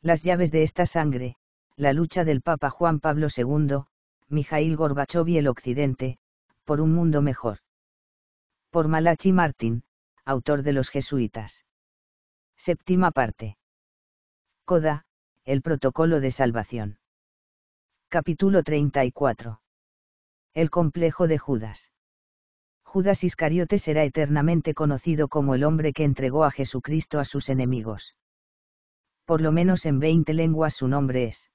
Las llaves de esta sangre, la lucha del Papa Juan Pablo II, Mijail Gorbachov y el Occidente, por un mundo mejor. Por Malachi Martin, autor de Los Jesuitas. Séptima parte. Coda, el protocolo de salvación. Capítulo 34. El complejo de Judas. Judas Iscariote será eternamente conocido como el hombre que entregó a Jesucristo a sus enemigos por lo menos en 20 lenguas su nombre es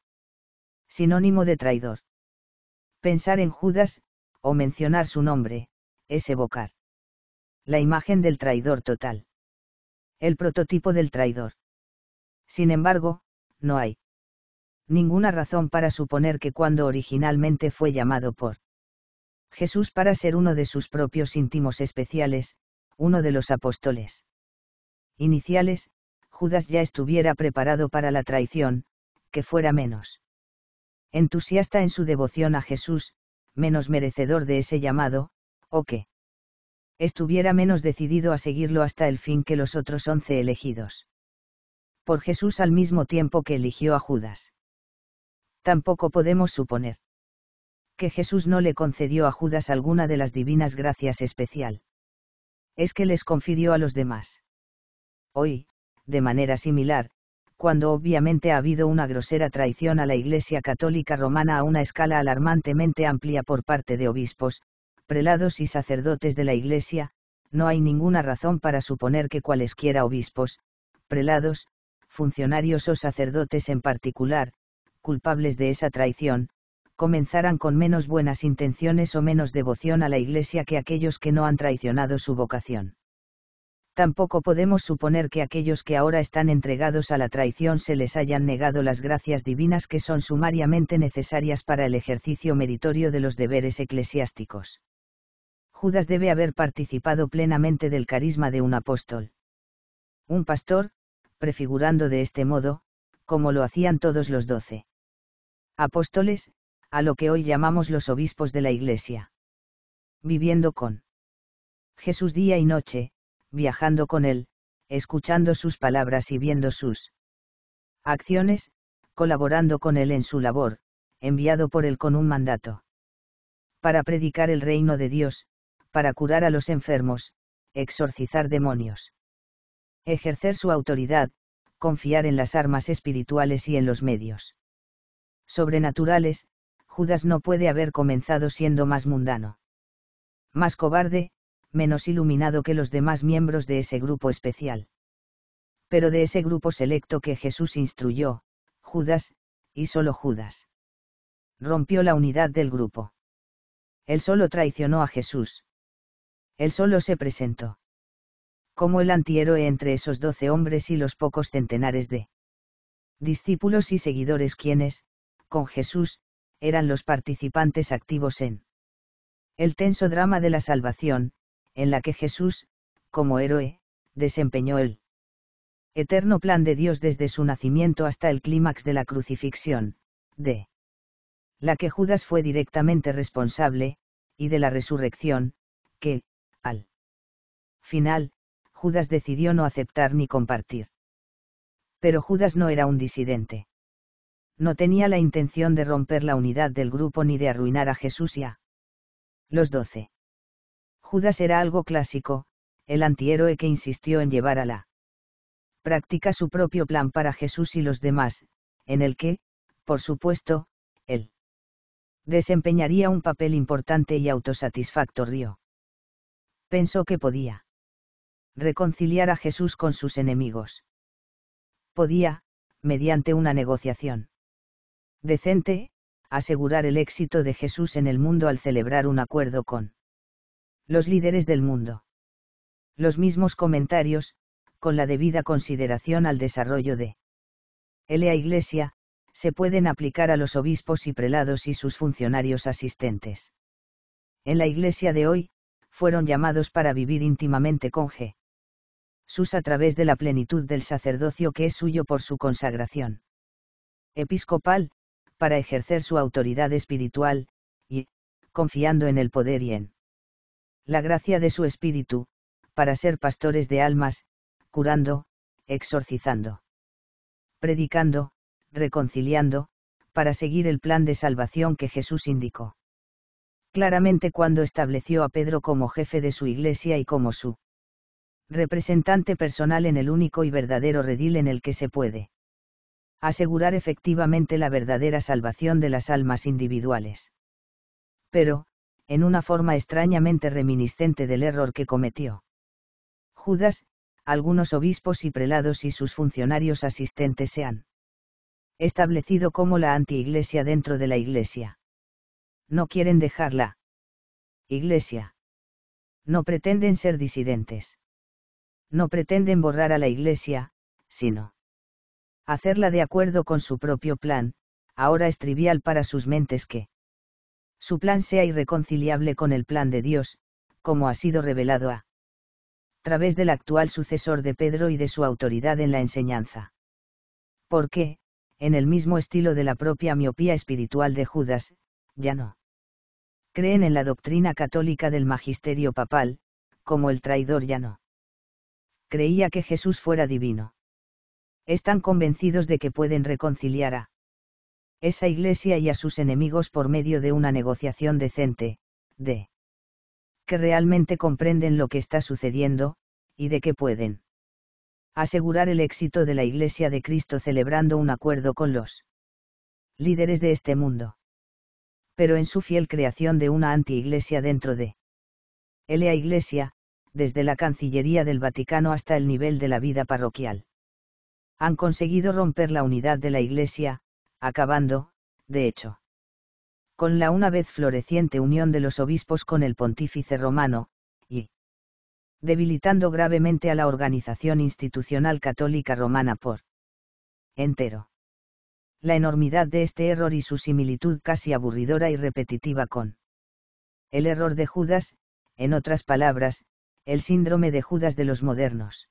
sinónimo de traidor. Pensar en Judas, o mencionar su nombre, es evocar la imagen del traidor total. El prototipo del traidor. Sin embargo, no hay ninguna razón para suponer que cuando originalmente fue llamado por Jesús para ser uno de sus propios íntimos especiales, uno de los apóstoles iniciales, Judas ya estuviera preparado para la traición, que fuera menos entusiasta en su devoción a Jesús, menos merecedor de ese llamado, o que estuviera menos decidido a seguirlo hasta el fin que los otros once elegidos. Por Jesús al mismo tiempo que eligió a Judas. Tampoco podemos suponer que Jesús no le concedió a Judas alguna de las divinas gracias especial. Es que les confirió a los demás. Hoy, de manera similar, cuando obviamente ha habido una grosera traición a la Iglesia Católica Romana a una escala alarmantemente amplia por parte de obispos, prelados y sacerdotes de la Iglesia, no hay ninguna razón para suponer que cualesquiera obispos, prelados, funcionarios o sacerdotes en particular, culpables de esa traición, comenzaran con menos buenas intenciones o menos devoción a la Iglesia que aquellos que no han traicionado su vocación tampoco podemos suponer que aquellos que ahora están entregados a la traición se les hayan negado las gracias divinas que son sumariamente necesarias para el ejercicio meritorio de los deberes eclesiásticos. Judas debe haber participado plenamente del carisma de un apóstol. Un pastor, prefigurando de este modo, como lo hacían todos los doce. Apóstoles, a lo que hoy llamamos los obispos de la Iglesia. Viviendo con Jesús día y noche, viajando con él, escuchando sus palabras y viendo sus acciones, colaborando con él en su labor, enviado por él con un mandato. Para predicar el reino de Dios, para curar a los enfermos, exorcizar demonios. Ejercer su autoridad, confiar en las armas espirituales y en los medios. Sobrenaturales, Judas no puede haber comenzado siendo más mundano. Más cobarde, menos iluminado que los demás miembros de ese grupo especial. Pero de ese grupo selecto que Jesús instruyó, Judas, y solo Judas. Rompió la unidad del grupo. Él solo traicionó a Jesús. Él solo se presentó. Como el antihéroe entre esos doce hombres y los pocos centenares de discípulos y seguidores quienes, con Jesús, eran los participantes activos en el tenso drama de la salvación, en la que Jesús, como héroe, desempeñó el eterno plan de Dios desde su nacimiento hasta el clímax de la crucifixión, de la que Judas fue directamente responsable, y de la resurrección, que, al final, Judas decidió no aceptar ni compartir. Pero Judas no era un disidente. No tenía la intención de romper la unidad del grupo ni de arruinar a Jesús y a los doce. Judas era algo clásico, el antihéroe que insistió en llevar a la práctica su propio plan para Jesús y los demás, en el que, por supuesto, él desempeñaría un papel importante y autosatisfactorio. Pensó que podía reconciliar a Jesús con sus enemigos. Podía, mediante una negociación decente, asegurar el éxito de Jesús en el mundo al celebrar un acuerdo con los líderes del mundo. Los mismos comentarios, con la debida consideración al desarrollo de L.A. Iglesia, se pueden aplicar a los obispos y prelados y sus funcionarios asistentes. En la Iglesia de hoy, fueron llamados para vivir íntimamente con G. Sus a través de la plenitud del sacerdocio que es suyo por su consagración episcopal, para ejercer su autoridad espiritual, y, confiando en el poder y en la gracia de su espíritu, para ser pastores de almas, curando, exorcizando, predicando, reconciliando, para seguir el plan de salvación que Jesús indicó. Claramente cuando estableció a Pedro como jefe de su iglesia y como su representante personal en el único y verdadero redil en el que se puede asegurar efectivamente la verdadera salvación de las almas individuales. Pero, en una forma extrañamente reminiscente del error que cometió. Judas, algunos obispos y prelados y sus funcionarios asistentes se han establecido como la anti-iglesia dentro de la iglesia. No quieren dejarla. Iglesia. No pretenden ser disidentes. No pretenden borrar a la iglesia, sino hacerla de acuerdo con su propio plan, ahora es trivial para sus mentes que su plan sea irreconciliable con el plan de Dios, como ha sido revelado a través del actual sucesor de Pedro y de su autoridad en la enseñanza. Porque, en el mismo estilo de la propia miopía espiritual de Judas, ya no creen en la doctrina católica del magisterio papal, como el traidor ya no creía que Jesús fuera divino. Están convencidos de que pueden reconciliar a esa iglesia y a sus enemigos por medio de una negociación decente, de que realmente comprenden lo que está sucediendo, y de que pueden asegurar el éxito de la Iglesia de Cristo celebrando un acuerdo con los líderes de este mundo. Pero en su fiel creación de una anti-iglesia dentro de la Iglesia, desde la Cancillería del Vaticano hasta el nivel de la vida parroquial. Han conseguido romper la unidad de la Iglesia, acabando, de hecho. Con la una vez floreciente unión de los obispos con el pontífice romano, y debilitando gravemente a la organización institucional católica romana por entero. La enormidad de este error y su similitud casi aburridora y repetitiva con el error de Judas, en otras palabras, el síndrome de Judas de los modernos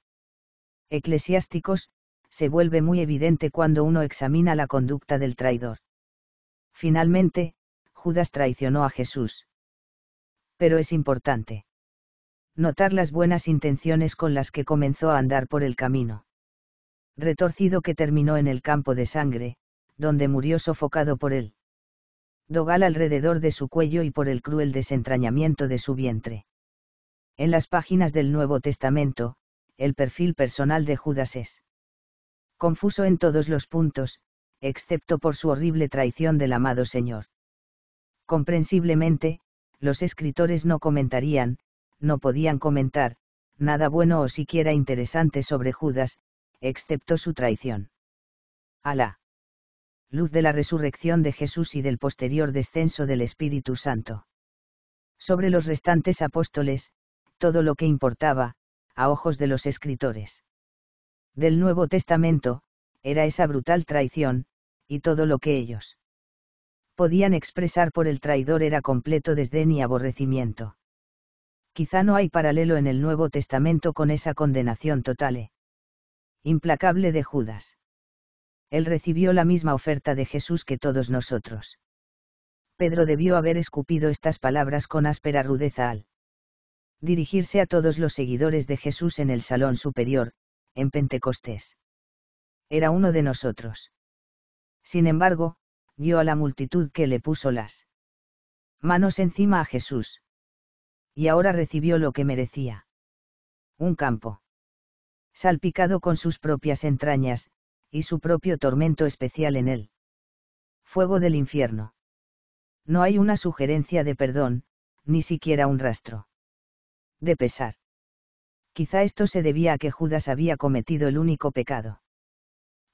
eclesiásticos, se vuelve muy evidente cuando uno examina la conducta del traidor. Finalmente, Judas traicionó a Jesús. Pero es importante notar las buenas intenciones con las que comenzó a andar por el camino. Retorcido que terminó en el campo de sangre, donde murió sofocado por él. Dogal alrededor de su cuello y por el cruel desentrañamiento de su vientre. En las páginas del Nuevo Testamento, el perfil personal de Judas es confuso en todos los puntos, excepto por su horrible traición del amado Señor. Comprensiblemente, los escritores no comentarían, no podían comentar, nada bueno o siquiera interesante sobre Judas, excepto su traición. Alá. Luz de la resurrección de Jesús y del posterior descenso del Espíritu Santo. Sobre los restantes apóstoles, todo lo que importaba, a ojos de los escritores del Nuevo Testamento, era esa brutal traición, y todo lo que ellos podían expresar por el traidor era completo desdén y aborrecimiento. Quizá no hay paralelo en el Nuevo Testamento con esa condenación total e implacable de Judas. Él recibió la misma oferta de Jesús que todos nosotros. Pedro debió haber escupido estas palabras con áspera rudeza al dirigirse a todos los seguidores de Jesús en el salón superior, en Pentecostés. Era uno de nosotros. Sin embargo, vio a la multitud que le puso las manos encima a Jesús. Y ahora recibió lo que merecía. Un campo. Salpicado con sus propias entrañas, y su propio tormento especial en él. Fuego del infierno. No hay una sugerencia de perdón, ni siquiera un rastro. De pesar. Quizá esto se debía a que Judas había cometido el único pecado.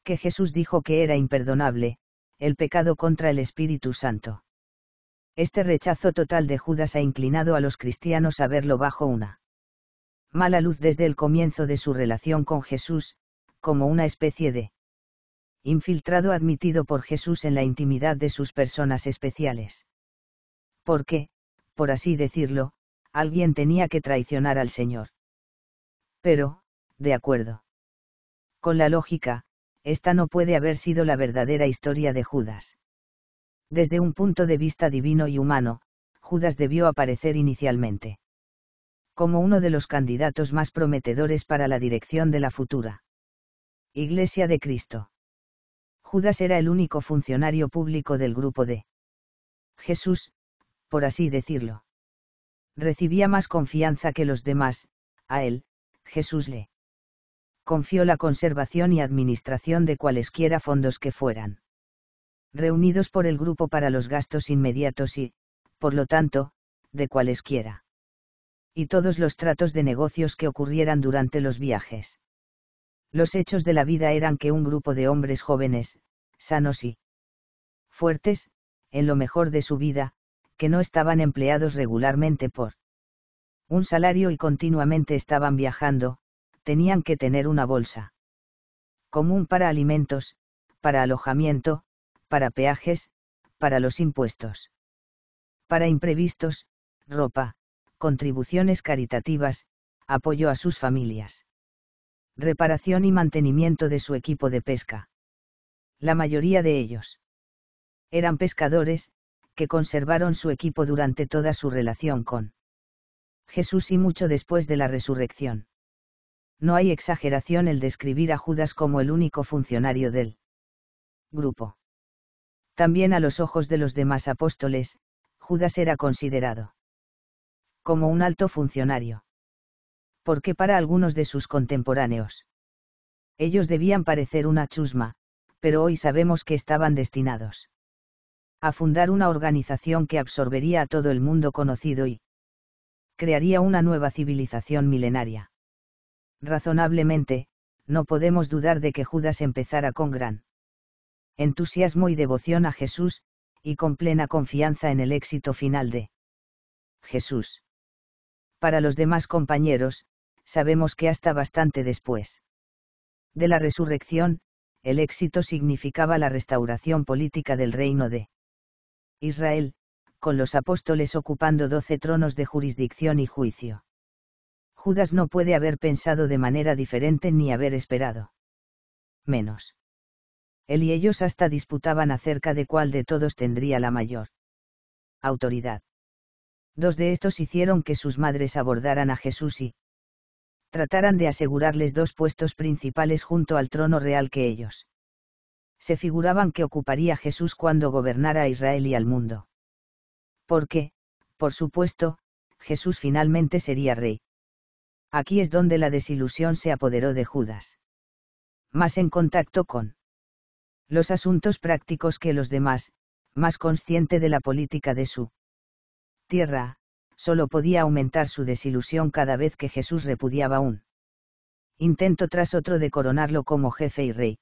Que Jesús dijo que era imperdonable, el pecado contra el Espíritu Santo. Este rechazo total de Judas ha inclinado a los cristianos a verlo bajo una mala luz desde el comienzo de su relación con Jesús, como una especie de infiltrado admitido por Jesús en la intimidad de sus personas especiales. Porque, por así decirlo, alguien tenía que traicionar al Señor. Pero, de acuerdo. Con la lógica, esta no puede haber sido la verdadera historia de Judas. Desde un punto de vista divino y humano, Judas debió aparecer inicialmente. Como uno de los candidatos más prometedores para la dirección de la futura. Iglesia de Cristo. Judas era el único funcionario público del grupo de Jesús, por así decirlo. Recibía más confianza que los demás, a él, Jesús le confió la conservación y administración de cualesquiera fondos que fueran reunidos por el grupo para los gastos inmediatos y, por lo tanto, de cualesquiera. Y todos los tratos de negocios que ocurrieran durante los viajes. Los hechos de la vida eran que un grupo de hombres jóvenes, sanos y fuertes, en lo mejor de su vida, que no estaban empleados regularmente por un salario y continuamente estaban viajando, tenían que tener una bolsa común para alimentos, para alojamiento, para peajes, para los impuestos. Para imprevistos, ropa, contribuciones caritativas, apoyo a sus familias. Reparación y mantenimiento de su equipo de pesca. La mayoría de ellos eran pescadores, que conservaron su equipo durante toda su relación con Jesús y mucho después de la resurrección. No hay exageración el describir a Judas como el único funcionario del grupo. También a los ojos de los demás apóstoles, Judas era considerado como un alto funcionario. Porque para algunos de sus contemporáneos, ellos debían parecer una chusma, pero hoy sabemos que estaban destinados a fundar una organización que absorbería a todo el mundo conocido y crearía una nueva civilización milenaria. Razonablemente, no podemos dudar de que Judas empezara con gran entusiasmo y devoción a Jesús, y con plena confianza en el éxito final de Jesús. Para los demás compañeros, sabemos que hasta bastante después de la resurrección, el éxito significaba la restauración política del reino de Israel, con los apóstoles ocupando doce tronos de jurisdicción y juicio. Judas no puede haber pensado de manera diferente ni haber esperado. Menos. Él y ellos hasta disputaban acerca de cuál de todos tendría la mayor autoridad. Dos de estos hicieron que sus madres abordaran a Jesús y trataran de asegurarles dos puestos principales junto al trono real que ellos se figuraban que ocuparía Jesús cuando gobernara a Israel y al mundo porque, por supuesto, Jesús finalmente sería rey. Aquí es donde la desilusión se apoderó de Judas. Más en contacto con los asuntos prácticos que los demás, más consciente de la política de su tierra, solo podía aumentar su desilusión cada vez que Jesús repudiaba un intento tras otro de coronarlo como jefe y rey.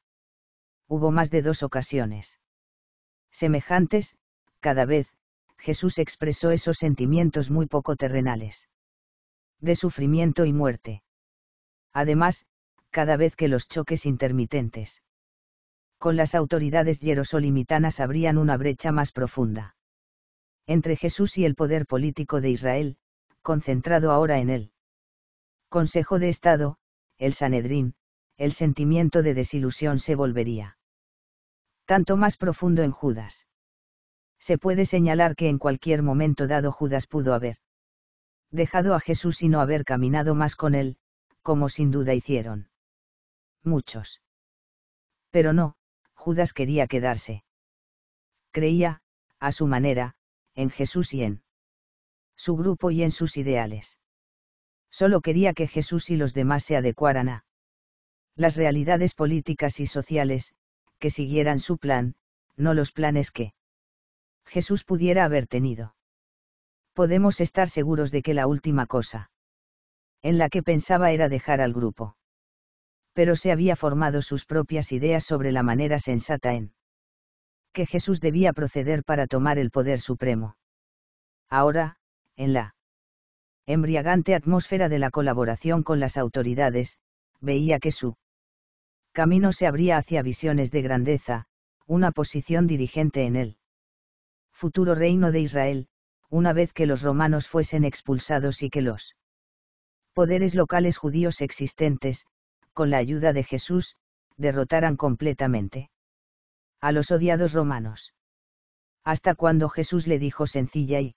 Hubo más de dos ocasiones. Semejantes, cada vez, Jesús expresó esos sentimientos muy poco terrenales. De sufrimiento y muerte. Además, cada vez que los choques intermitentes con las autoridades hierosolimitanas abrían una brecha más profunda. Entre Jesús y el poder político de Israel, concentrado ahora en él. Consejo de Estado, el Sanedrín, el sentimiento de desilusión se volvería. Tanto más profundo en Judas se puede señalar que en cualquier momento dado Judas pudo haber dejado a Jesús y no haber caminado más con él, como sin duda hicieron. Muchos. Pero no, Judas quería quedarse. Creía, a su manera, en Jesús y en su grupo y en sus ideales. Solo quería que Jesús y los demás se adecuaran a las realidades políticas y sociales, que siguieran su plan, no los planes que Jesús pudiera haber tenido. Podemos estar seguros de que la última cosa en la que pensaba era dejar al grupo. Pero se había formado sus propias ideas sobre la manera sensata en que Jesús debía proceder para tomar el poder supremo. Ahora, en la embriagante atmósfera de la colaboración con las autoridades, veía que su camino se abría hacia visiones de grandeza, una posición dirigente en él futuro reino de Israel, una vez que los romanos fuesen expulsados y que los poderes locales judíos existentes, con la ayuda de Jesús, derrotaran completamente a los odiados romanos. Hasta cuando Jesús le dijo sencilla y,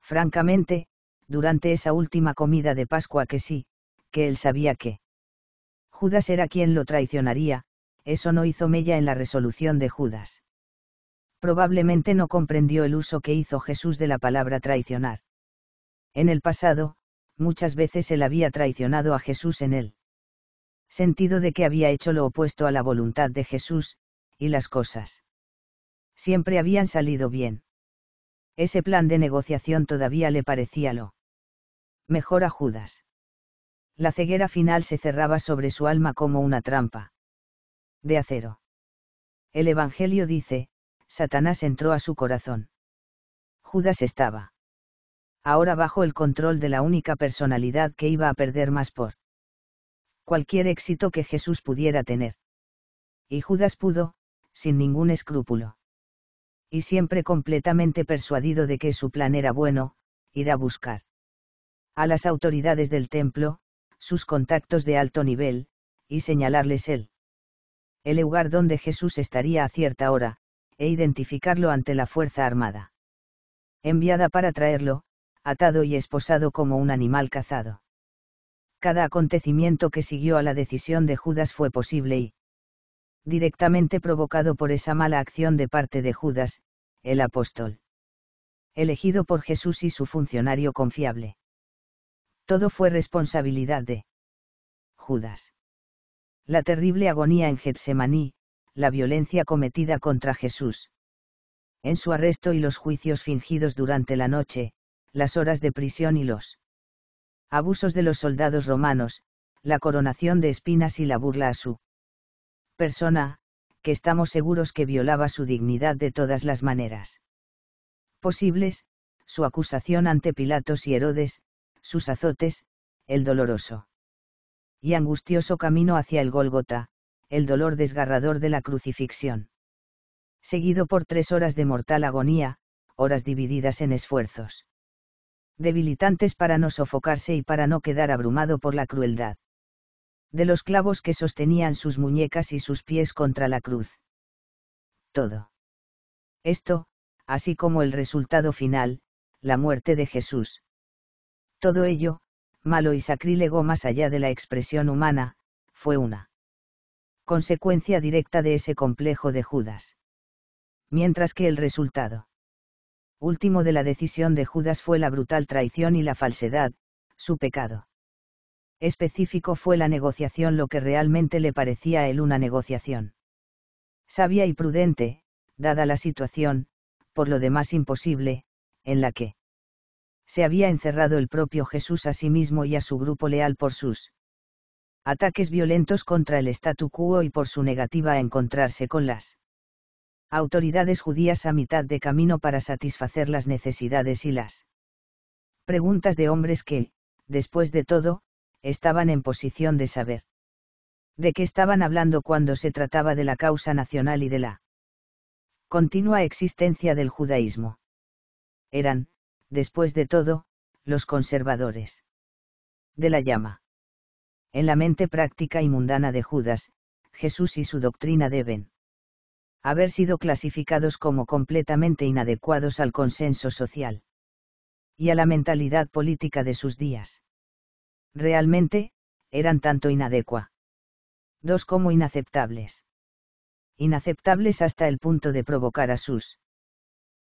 francamente, durante esa última comida de Pascua que sí, que él sabía que Judas era quien lo traicionaría, eso no hizo mella en la resolución de Judas probablemente no comprendió el uso que hizo Jesús de la palabra traicionar. En el pasado, muchas veces él había traicionado a Jesús en el sentido de que había hecho lo opuesto a la voluntad de Jesús, y las cosas siempre habían salido bien. Ese plan de negociación todavía le parecía lo mejor a Judas. La ceguera final se cerraba sobre su alma como una trampa de acero. El Evangelio dice, Satanás entró a su corazón. Judas estaba. Ahora bajo el control de la única personalidad que iba a perder más por cualquier éxito que Jesús pudiera tener. Y Judas pudo, sin ningún escrúpulo. Y siempre completamente persuadido de que su plan era bueno, ir a buscar a las autoridades del templo, sus contactos de alto nivel, y señalarles él. el lugar donde Jesús estaría a cierta hora, e identificarlo ante la Fuerza Armada. Enviada para traerlo, atado y esposado como un animal cazado. Cada acontecimiento que siguió a la decisión de Judas fue posible y, directamente provocado por esa mala acción de parte de Judas, el apóstol. Elegido por Jesús y su funcionario confiable. Todo fue responsabilidad de Judas. La terrible agonía en Getsemaní, la violencia cometida contra Jesús. En su arresto y los juicios fingidos durante la noche, las horas de prisión y los abusos de los soldados romanos, la coronación de espinas y la burla a su persona, que estamos seguros que violaba su dignidad de todas las maneras posibles, su acusación ante Pilatos y Herodes, sus azotes, el doloroso y angustioso camino hacia el Gólgota, el dolor desgarrador de la crucifixión. Seguido por tres horas de mortal agonía, horas divididas en esfuerzos. Debilitantes para no sofocarse y para no quedar abrumado por la crueldad. De los clavos que sostenían sus muñecas y sus pies contra la cruz. Todo. Esto, así como el resultado final, la muerte de Jesús. Todo ello, malo y sacrílego más allá de la expresión humana, fue una consecuencia directa de ese complejo de Judas. Mientras que el resultado último de la decisión de Judas fue la brutal traición y la falsedad, su pecado. Específico fue la negociación lo que realmente le parecía a él una negociación. Sabia y prudente, dada la situación, por lo demás imposible, en la que se había encerrado el propio Jesús a sí mismo y a su grupo leal por sus ataques violentos contra el statu quo y por su negativa a encontrarse con las autoridades judías a mitad de camino para satisfacer las necesidades y las preguntas de hombres que, después de todo, estaban en posición de saber de qué estaban hablando cuando se trataba de la causa nacional y de la continua existencia del judaísmo. Eran, después de todo, los conservadores de la llama en la mente práctica y mundana de Judas, Jesús y su doctrina deben haber sido clasificados como completamente inadecuados al consenso social y a la mentalidad política de sus días. Realmente, eran tanto inadecua. Dos como inaceptables. Inaceptables hasta el punto de provocar a sus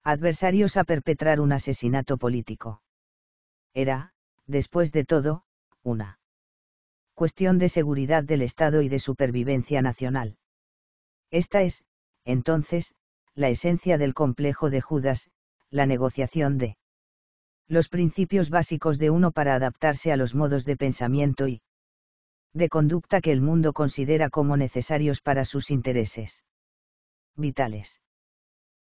adversarios a perpetrar un asesinato político. Era, después de todo, una cuestión de seguridad del Estado y de supervivencia nacional. Esta es, entonces, la esencia del complejo de Judas, la negociación de los principios básicos de uno para adaptarse a los modos de pensamiento y de conducta que el mundo considera como necesarios para sus intereses vitales.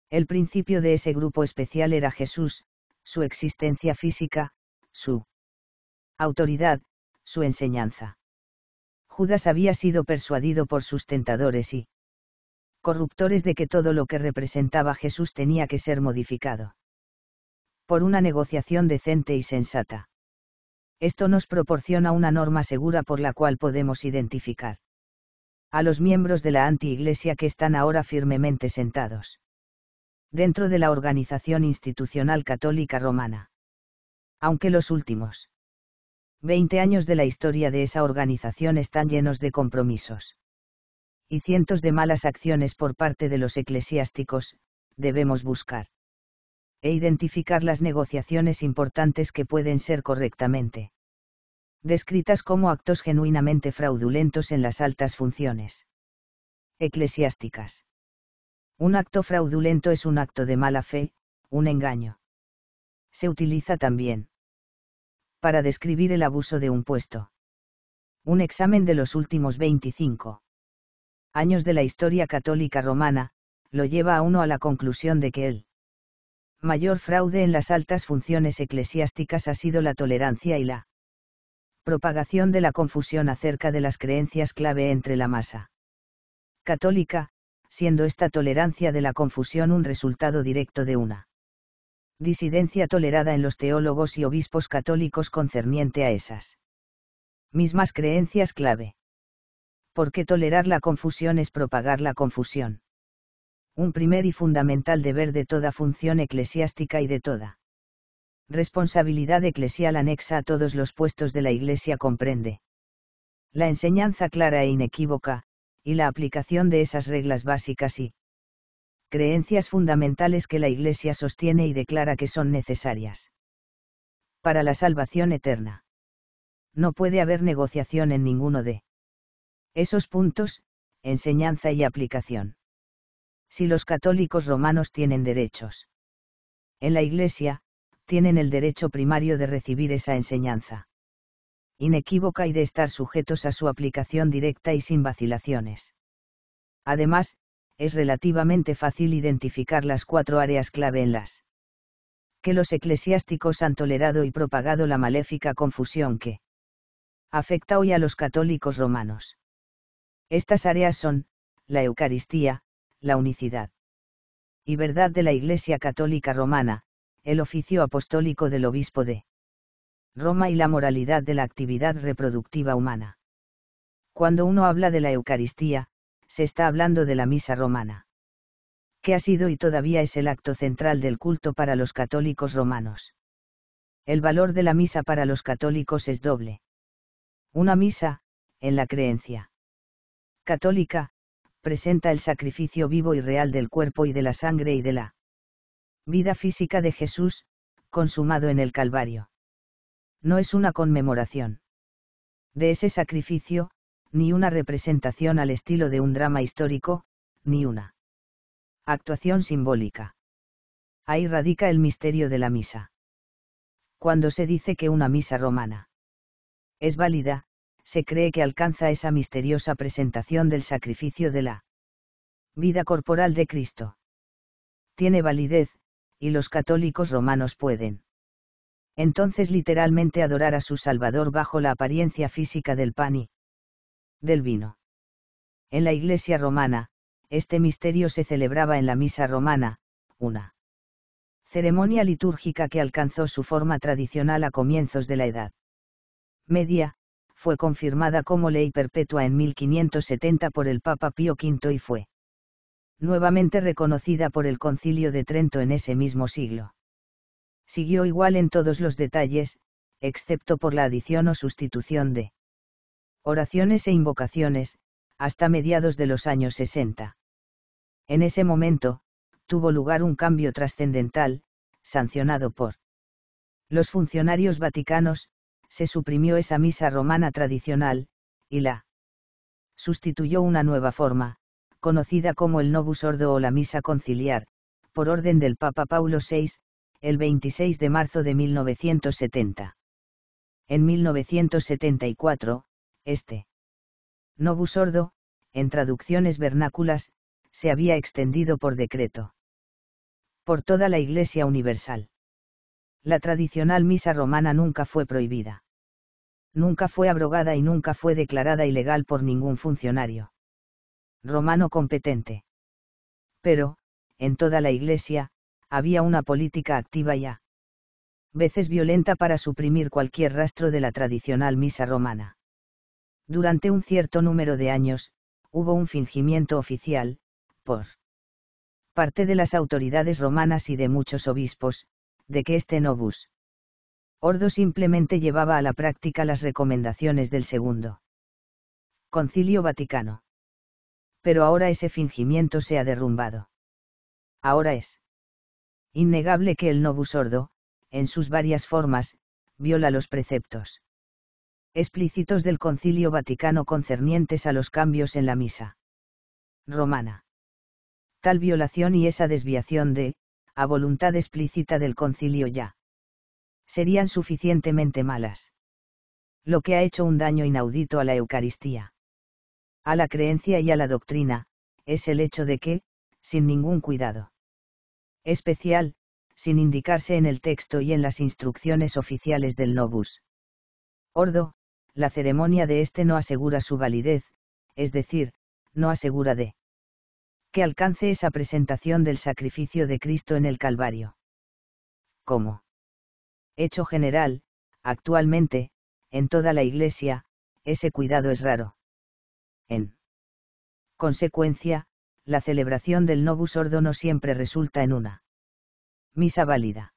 El principio de ese grupo especial era Jesús, su existencia física, su autoridad, su enseñanza. Judas había sido persuadido por sus tentadores y corruptores de que todo lo que representaba Jesús tenía que ser modificado. Por una negociación decente y sensata. Esto nos proporciona una norma segura por la cual podemos identificar a los miembros de la anti-iglesia que están ahora firmemente sentados dentro de la organización institucional católica romana. Aunque los últimos Veinte años de la historia de esa organización están llenos de compromisos. Y cientos de malas acciones por parte de los eclesiásticos, debemos buscar. E identificar las negociaciones importantes que pueden ser correctamente descritas como actos genuinamente fraudulentos en las altas funciones eclesiásticas. Un acto fraudulento es un acto de mala fe, un engaño. Se utiliza también para describir el abuso de un puesto. Un examen de los últimos 25 años de la historia católica romana, lo lleva a uno a la conclusión de que el mayor fraude en las altas funciones eclesiásticas ha sido la tolerancia y la propagación de la confusión acerca de las creencias clave entre la masa católica, siendo esta tolerancia de la confusión un resultado directo de una disidencia tolerada en los teólogos y obispos católicos concerniente a esas mismas creencias clave. Porque tolerar la confusión es propagar la confusión. Un primer y fundamental deber de toda función eclesiástica y de toda responsabilidad eclesial anexa a todos los puestos de la Iglesia comprende la enseñanza clara e inequívoca, y la aplicación de esas reglas básicas y creencias fundamentales que la Iglesia sostiene y declara que son necesarias. Para la salvación eterna. No puede haber negociación en ninguno de esos puntos, enseñanza y aplicación. Si los católicos romanos tienen derechos. En la Iglesia, tienen el derecho primario de recibir esa enseñanza. Inequívoca y de estar sujetos a su aplicación directa y sin vacilaciones. Además, es relativamente fácil identificar las cuatro áreas clave en las que los eclesiásticos han tolerado y propagado la maléfica confusión que afecta hoy a los católicos romanos. Estas áreas son, la Eucaristía, la unicidad y verdad de la Iglesia Católica Romana, el oficio apostólico del obispo de Roma y la moralidad de la actividad reproductiva humana. Cuando uno habla de la Eucaristía, se está hablando de la misa romana. Que ha sido y todavía es el acto central del culto para los católicos romanos. El valor de la misa para los católicos es doble. Una misa, en la creencia católica, presenta el sacrificio vivo y real del cuerpo y de la sangre y de la vida física de Jesús, consumado en el Calvario. No es una conmemoración. De ese sacrificio, ni una representación al estilo de un drama histórico, ni una actuación simbólica. Ahí radica el misterio de la misa. Cuando se dice que una misa romana es válida, se cree que alcanza esa misteriosa presentación del sacrificio de la vida corporal de Cristo. Tiene validez, y los católicos romanos pueden entonces literalmente adorar a su Salvador bajo la apariencia física del pan y del vino. En la Iglesia romana, este misterio se celebraba en la Misa romana, una ceremonia litúrgica que alcanzó su forma tradicional a comienzos de la Edad Media, fue confirmada como ley perpetua en 1570 por el Papa Pío V y fue nuevamente reconocida por el Concilio de Trento en ese mismo siglo. Siguió igual en todos los detalles, excepto por la adición o sustitución de oraciones e invocaciones, hasta mediados de los años 60. En ese momento, tuvo lugar un cambio trascendental, sancionado por los funcionarios vaticanos, se suprimió esa misa romana tradicional, y la sustituyó una nueva forma, conocida como el Novus Ordo o la Misa Conciliar, por orden del Papa Paulo VI, el 26 de marzo de 1970. En 1974, este novus sordo, en traducciones vernáculas, se había extendido por decreto. Por toda la Iglesia Universal. La tradicional misa romana nunca fue prohibida. Nunca fue abrogada y nunca fue declarada ilegal por ningún funcionario romano competente. Pero, en toda la Iglesia, había una política activa y a veces violenta para suprimir cualquier rastro de la tradicional misa romana durante un cierto número de años, hubo un fingimiento oficial, por parte de las autoridades romanas y de muchos obispos, de que este novus ordo simplemente llevaba a la práctica las recomendaciones del segundo Concilio Vaticano. Pero ahora ese fingimiento se ha derrumbado. Ahora es innegable que el novus ordo, en sus varias formas, viola los preceptos explícitos del Concilio Vaticano concernientes a los cambios en la misa romana. Tal violación y esa desviación de, a voluntad explícita del concilio ya, serían suficientemente malas. Lo que ha hecho un daño inaudito a la Eucaristía, a la creencia y a la doctrina, es el hecho de que, sin ningún cuidado especial, sin indicarse en el texto y en las instrucciones oficiales del Novus Ordo, la ceremonia de éste no asegura su validez, es decir, no asegura de que alcance esa presentación del sacrificio de Cristo en el Calvario. Como hecho general, actualmente, en toda la Iglesia, ese cuidado es raro. En consecuencia, la celebración del novus ordo no siempre resulta en una misa válida.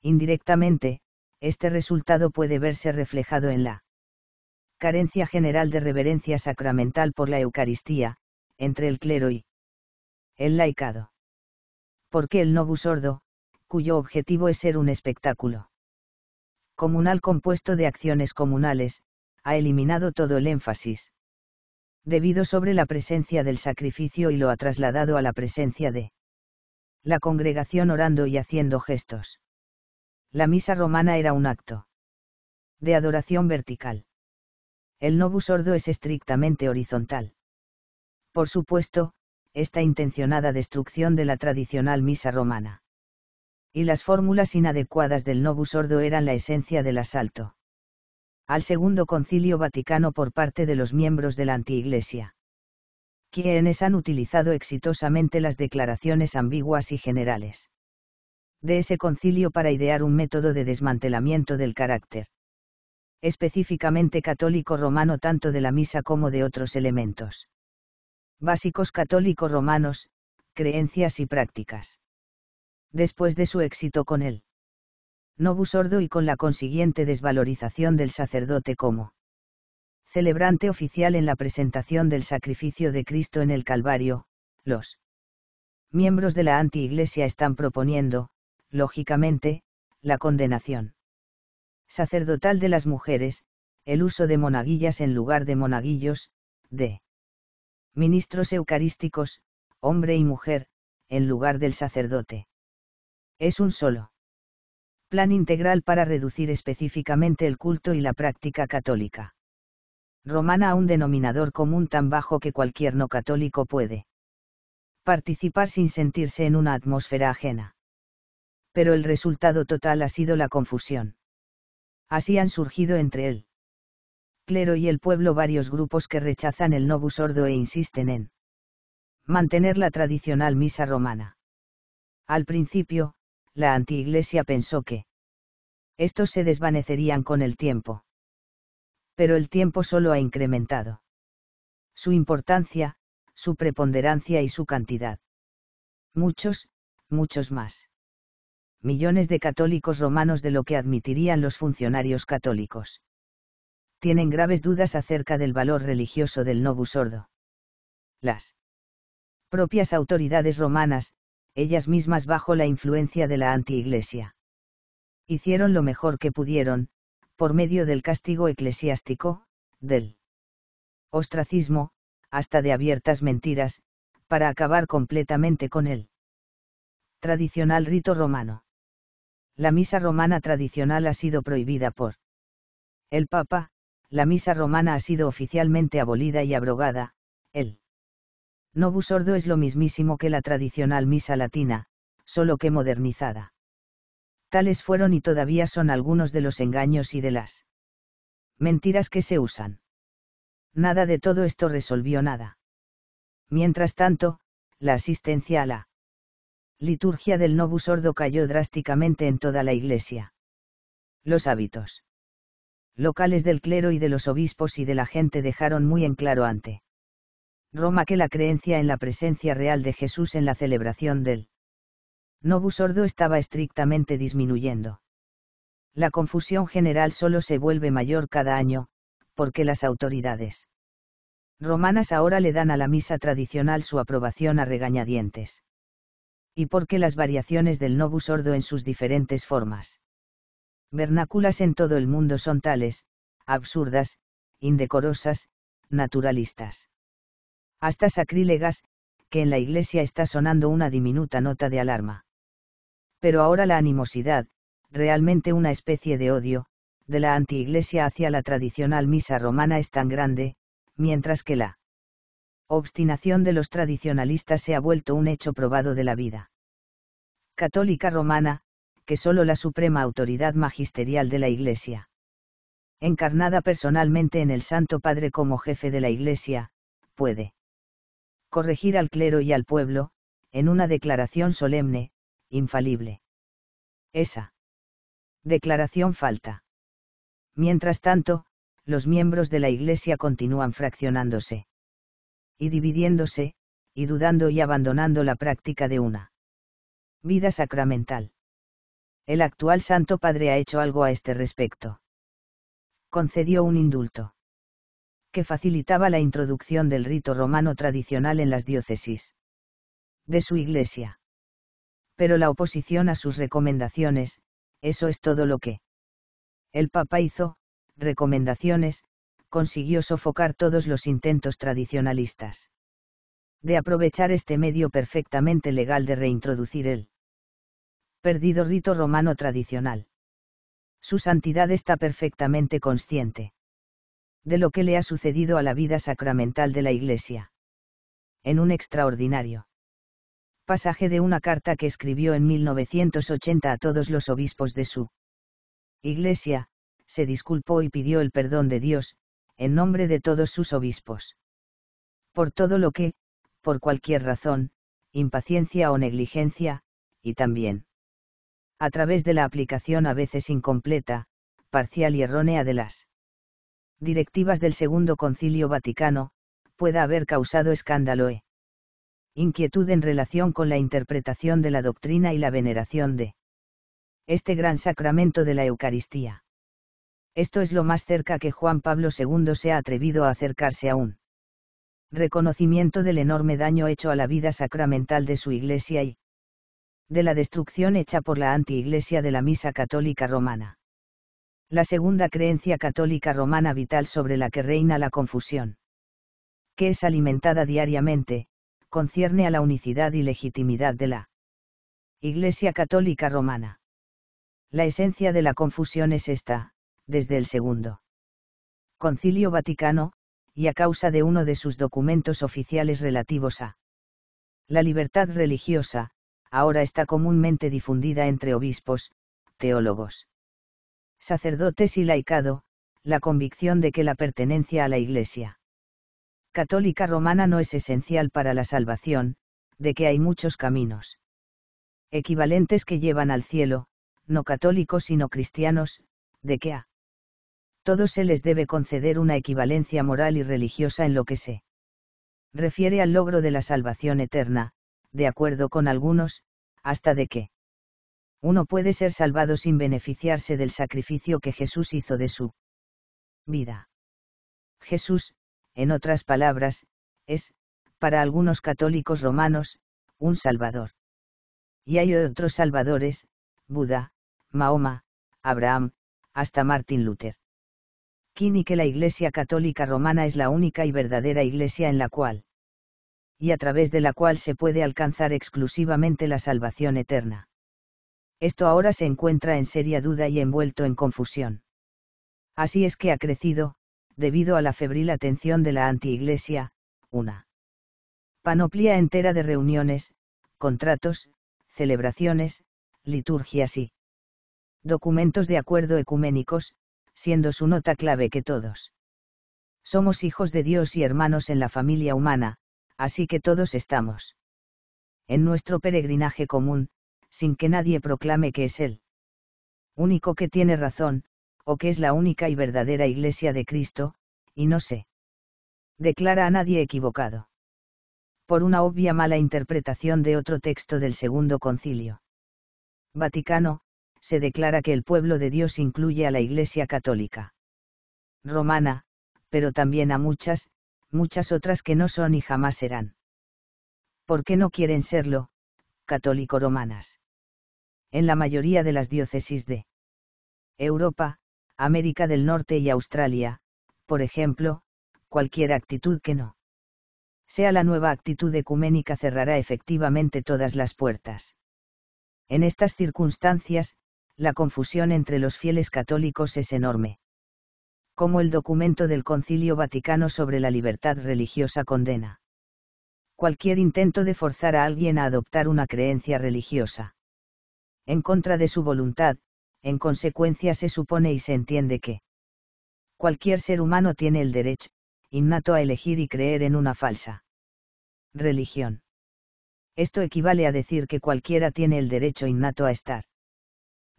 Indirectamente, este resultado puede verse reflejado en la carencia general de reverencia sacramental por la Eucaristía, entre el clero y el laicado. Porque el novus sordo, cuyo objetivo es ser un espectáculo comunal compuesto de acciones comunales, ha eliminado todo el énfasis debido sobre la presencia del sacrificio y lo ha trasladado a la presencia de la congregación orando y haciendo gestos. La misa romana era un acto de adoración vertical el novus ordo es estrictamente horizontal. Por supuesto, esta intencionada destrucción de la tradicional misa romana. Y las fórmulas inadecuadas del novus ordo eran la esencia del asalto. Al segundo concilio vaticano por parte de los miembros de la antiiglesia. Quienes han utilizado exitosamente las declaraciones ambiguas y generales. De ese concilio para idear un método de desmantelamiento del carácter específicamente católico romano tanto de la misa como de otros elementos. Básicos católicos romanos, creencias y prácticas. Después de su éxito con el Novus Ordo y con la consiguiente desvalorización del sacerdote como celebrante oficial en la presentación del sacrificio de Cristo en el Calvario, los miembros de la anti-iglesia están proponiendo, lógicamente, la condenación sacerdotal de las mujeres, el uso de monaguillas en lugar de monaguillos, de ministros eucarísticos, hombre y mujer, en lugar del sacerdote. Es un solo plan integral para reducir específicamente el culto y la práctica católica romana a un denominador común tan bajo que cualquier no católico puede participar sin sentirse en una atmósfera ajena. Pero el resultado total ha sido la confusión. Así han surgido entre el clero y el pueblo varios grupos que rechazan el novus ordo e insisten en mantener la tradicional misa romana. Al principio, la antiiglesia pensó que estos se desvanecerían con el tiempo. Pero el tiempo solo ha incrementado su importancia, su preponderancia y su cantidad. Muchos, muchos más millones de católicos romanos de lo que admitirían los funcionarios católicos. Tienen graves dudas acerca del valor religioso del novus ordo. Las propias autoridades romanas, ellas mismas bajo la influencia de la antiiglesia. Hicieron lo mejor que pudieron, por medio del castigo eclesiástico, del ostracismo, hasta de abiertas mentiras, para acabar completamente con él tradicional rito romano la misa romana tradicional ha sido prohibida por el Papa, la misa romana ha sido oficialmente abolida y abrogada, el Novus Ordo es lo mismísimo que la tradicional misa latina, solo que modernizada. Tales fueron y todavía son algunos de los engaños y de las mentiras que se usan. Nada de todo esto resolvió nada. Mientras tanto, la asistencia a la liturgia del Novus Ordo cayó drásticamente en toda la Iglesia. Los hábitos locales del clero y de los obispos y de la gente dejaron muy en claro ante Roma que la creencia en la presencia real de Jesús en la celebración del Novus Ordo estaba estrictamente disminuyendo. La confusión general solo se vuelve mayor cada año, porque las autoridades romanas ahora le dan a la misa tradicional su aprobación a regañadientes y qué las variaciones del novus ordo en sus diferentes formas vernáculas en todo el mundo son tales, absurdas, indecorosas, naturalistas. Hasta sacrílegas, que en la iglesia está sonando una diminuta nota de alarma. Pero ahora la animosidad, realmente una especie de odio, de la antiiglesia hacia la tradicional misa romana es tan grande, mientras que la obstinación de los tradicionalistas se ha vuelto un hecho probado de la vida católica romana, que solo la suprema autoridad magisterial de la Iglesia. Encarnada personalmente en el Santo Padre como jefe de la Iglesia, puede corregir al clero y al pueblo, en una declaración solemne, infalible. Esa declaración falta. Mientras tanto, los miembros de la Iglesia continúan fraccionándose y dividiéndose, y dudando y abandonando la práctica de una vida sacramental. El actual Santo Padre ha hecho algo a este respecto. Concedió un indulto que facilitaba la introducción del rito romano tradicional en las diócesis de su iglesia. Pero la oposición a sus recomendaciones, eso es todo lo que el Papa hizo, recomendaciones, consiguió sofocar todos los intentos tradicionalistas. De aprovechar este medio perfectamente legal de reintroducir el perdido rito romano tradicional. Su santidad está perfectamente consciente de lo que le ha sucedido a la vida sacramental de la Iglesia. En un extraordinario pasaje de una carta que escribió en 1980 a todos los obispos de su Iglesia, se disculpó y pidió el perdón de Dios, en nombre de todos sus obispos. Por todo lo que, por cualquier razón, impaciencia o negligencia, y también a través de la aplicación a veces incompleta, parcial y errónea de las directivas del Segundo Concilio Vaticano, pueda haber causado escándalo e inquietud en relación con la interpretación de la doctrina y la veneración de este gran sacramento de la Eucaristía. Esto es lo más cerca que Juan Pablo II se ha atrevido a acercarse aún. Reconocimiento del enorme daño hecho a la vida sacramental de su Iglesia y de la destrucción hecha por la anti-Iglesia de la Misa Católica Romana. La segunda creencia católica romana vital sobre la que reina la confusión, que es alimentada diariamente, concierne a la unicidad y legitimidad de la Iglesia Católica Romana. La esencia de la confusión es esta, desde el segundo Concilio Vaticano, y a causa de uno de sus documentos oficiales relativos a la libertad religiosa, ahora está comúnmente difundida entre obispos, teólogos, sacerdotes y laicado, la convicción de que la pertenencia a la Iglesia católica romana no es esencial para la salvación, de que hay muchos caminos equivalentes que llevan al cielo, no católicos sino cristianos, de que a todo se les debe conceder una equivalencia moral y religiosa en lo que se refiere al logro de la salvación eterna, de acuerdo con algunos, hasta de que uno puede ser salvado sin beneficiarse del sacrificio que Jesús hizo de su vida. Jesús, en otras palabras, es, para algunos católicos romanos, un salvador. Y hay otros salvadores, Buda, Mahoma, Abraham, hasta Martin Luther y que la Iglesia Católica Romana es la única y verdadera Iglesia en la cual y a través de la cual se puede alcanzar exclusivamente la salvación eterna. Esto ahora se encuentra en seria duda y envuelto en confusión. Así es que ha crecido, debido a la febril atención de la antiiglesia, una panoplia entera de reuniones, contratos, celebraciones, liturgias y documentos de acuerdo ecuménicos, siendo su nota clave que todos somos hijos de Dios y hermanos en la familia humana, así que todos estamos en nuestro peregrinaje común, sin que nadie proclame que es Él. Único que tiene razón, o que es la única y verdadera iglesia de Cristo, y no sé, declara a nadie equivocado. Por una obvia mala interpretación de otro texto del Segundo Concilio. Vaticano, se declara que el pueblo de Dios incluye a la Iglesia católica romana, pero también a muchas, muchas otras que no son y jamás serán. ¿Por qué no quieren serlo? Católico-romanas. En la mayoría de las diócesis de Europa, América del Norte y Australia, por ejemplo, cualquier actitud que no sea la nueva actitud ecuménica cerrará efectivamente todas las puertas. En estas circunstancias, la confusión entre los fieles católicos es enorme. Como el documento del Concilio Vaticano sobre la libertad religiosa condena. Cualquier intento de forzar a alguien a adoptar una creencia religiosa. En contra de su voluntad, en consecuencia se supone y se entiende que cualquier ser humano tiene el derecho, innato a elegir y creer en una falsa religión. Esto equivale a decir que cualquiera tiene el derecho innato a estar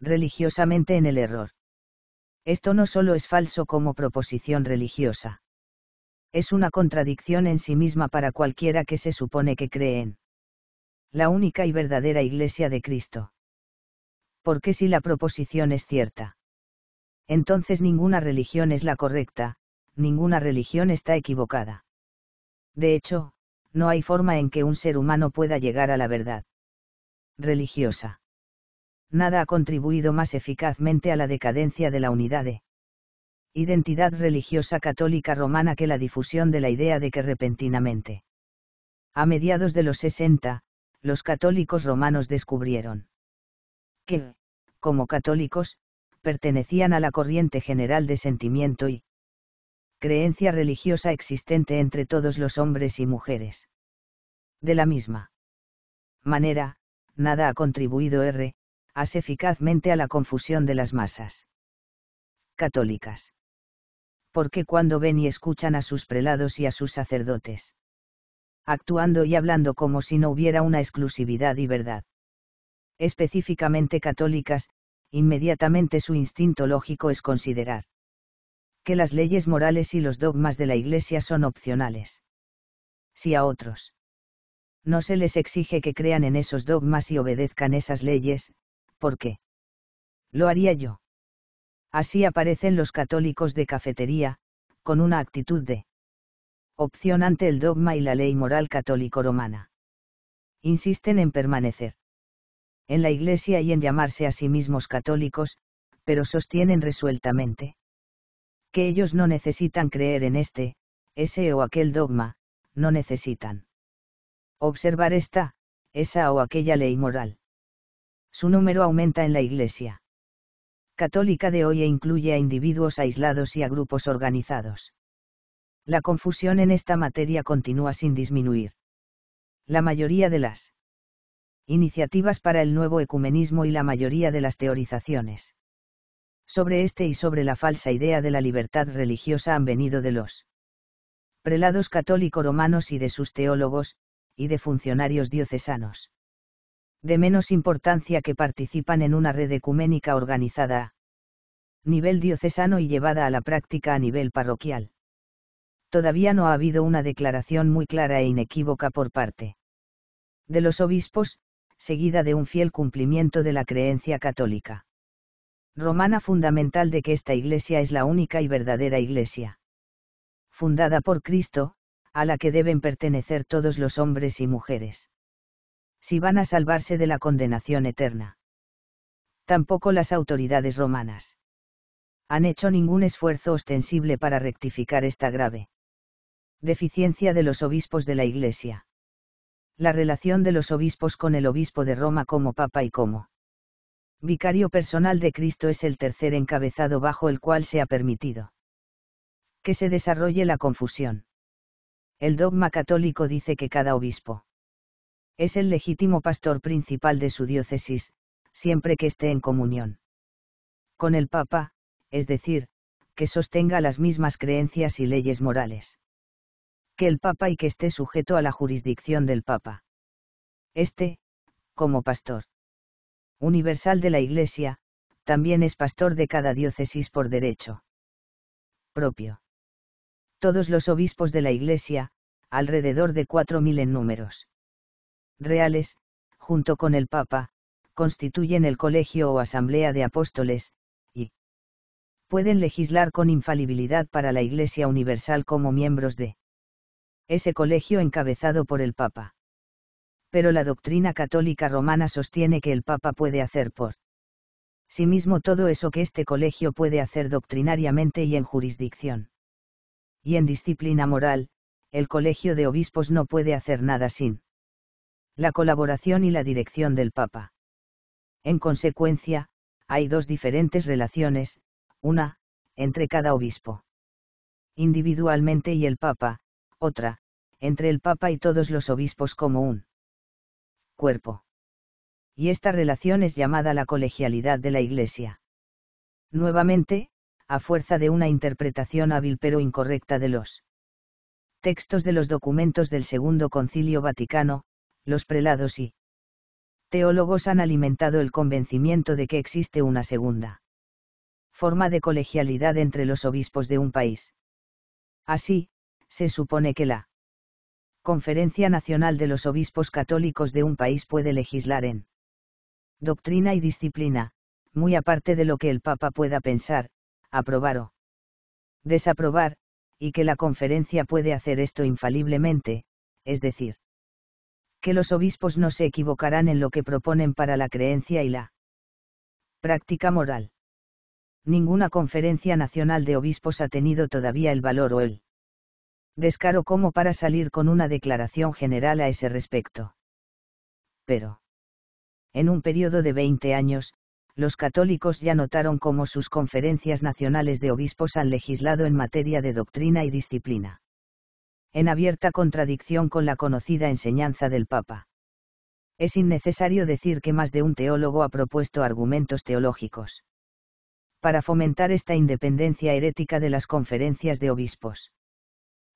religiosamente en el error. Esto no solo es falso como proposición religiosa. Es una contradicción en sí misma para cualquiera que se supone que cree en la única y verdadera Iglesia de Cristo. Porque si la proposición es cierta, entonces ninguna religión es la correcta, ninguna religión está equivocada. De hecho, no hay forma en que un ser humano pueda llegar a la verdad religiosa nada ha contribuido más eficazmente a la decadencia de la unidad de identidad religiosa católica romana que la difusión de la idea de que repentinamente. A mediados de los 60, los católicos romanos descubrieron que, como católicos, pertenecían a la corriente general de sentimiento y creencia religiosa existente entre todos los hombres y mujeres. De la misma manera, nada ha contribuido R as eficazmente a la confusión de las masas católicas. Porque cuando ven y escuchan a sus prelados y a sus sacerdotes? Actuando y hablando como si no hubiera una exclusividad y verdad. Específicamente católicas, inmediatamente su instinto lógico es considerar que las leyes morales y los dogmas de la Iglesia son opcionales. Si a otros no se les exige que crean en esos dogmas y obedezcan esas leyes, ¿Por qué? Lo haría yo. Así aparecen los católicos de cafetería, con una actitud de opción ante el dogma y la ley moral católico-romana. Insisten en permanecer en la Iglesia y en llamarse a sí mismos católicos, pero sostienen resueltamente que ellos no necesitan creer en este, ese o aquel dogma, no necesitan observar esta, esa o aquella ley moral. Su número aumenta en la Iglesia católica de hoy e incluye a individuos aislados y a grupos organizados. La confusión en esta materia continúa sin disminuir. La mayoría de las iniciativas para el nuevo ecumenismo y la mayoría de las teorizaciones sobre este y sobre la falsa idea de la libertad religiosa han venido de los prelados católico romanos y de sus teólogos, y de funcionarios diocesanos de menos importancia que participan en una red ecuménica organizada nivel diocesano y llevada a la práctica a nivel parroquial. Todavía no ha habido una declaración muy clara e inequívoca por parte de los obispos, seguida de un fiel cumplimiento de la creencia católica romana fundamental de que esta iglesia es la única y verdadera iglesia. Fundada por Cristo, a la que deben pertenecer todos los hombres y mujeres si van a salvarse de la condenación eterna. Tampoco las autoridades romanas han hecho ningún esfuerzo ostensible para rectificar esta grave deficiencia de los obispos de la Iglesia. La relación de los obispos con el obispo de Roma como papa y como vicario personal de Cristo es el tercer encabezado bajo el cual se ha permitido que se desarrolle la confusión. El dogma católico dice que cada obispo es el legítimo pastor principal de su diócesis, siempre que esté en comunión con el Papa, es decir, que sostenga las mismas creencias y leyes morales que el Papa y que esté sujeto a la jurisdicción del Papa. Este, como pastor universal de la Iglesia, también es pastor de cada diócesis por derecho propio. Todos los obispos de la Iglesia, alrededor de 4.000 en números reales, junto con el Papa, constituyen el colegio o asamblea de apóstoles, y pueden legislar con infalibilidad para la Iglesia Universal como miembros de ese colegio encabezado por el Papa. Pero la doctrina católica romana sostiene que el Papa puede hacer por sí mismo todo eso que este colegio puede hacer doctrinariamente y en jurisdicción. Y en disciplina moral, el colegio de obispos no puede hacer nada sin la colaboración y la dirección del Papa. En consecuencia, hay dos diferentes relaciones, una, entre cada obispo. Individualmente y el Papa, otra, entre el Papa y todos los obispos como un cuerpo. Y esta relación es llamada la colegialidad de la Iglesia. Nuevamente, a fuerza de una interpretación hábil pero incorrecta de los textos de los documentos del Segundo Concilio Vaticano, los prelados y teólogos han alimentado el convencimiento de que existe una segunda forma de colegialidad entre los obispos de un país. Así, se supone que la Conferencia Nacional de los Obispos Católicos de un país puede legislar en doctrina y disciplina, muy aparte de lo que el Papa pueda pensar, aprobar o desaprobar, y que la conferencia puede hacer esto infaliblemente, es decir, que los obispos no se equivocarán en lo que proponen para la creencia y la práctica moral. Ninguna conferencia nacional de obispos ha tenido todavía el valor o el descaro como para salir con una declaración general a ese respecto. Pero, en un periodo de 20 años, los católicos ya notaron cómo sus conferencias nacionales de obispos han legislado en materia de doctrina y disciplina en abierta contradicción con la conocida enseñanza del Papa. Es innecesario decir que más de un teólogo ha propuesto argumentos teológicos para fomentar esta independencia herética de las conferencias de obispos.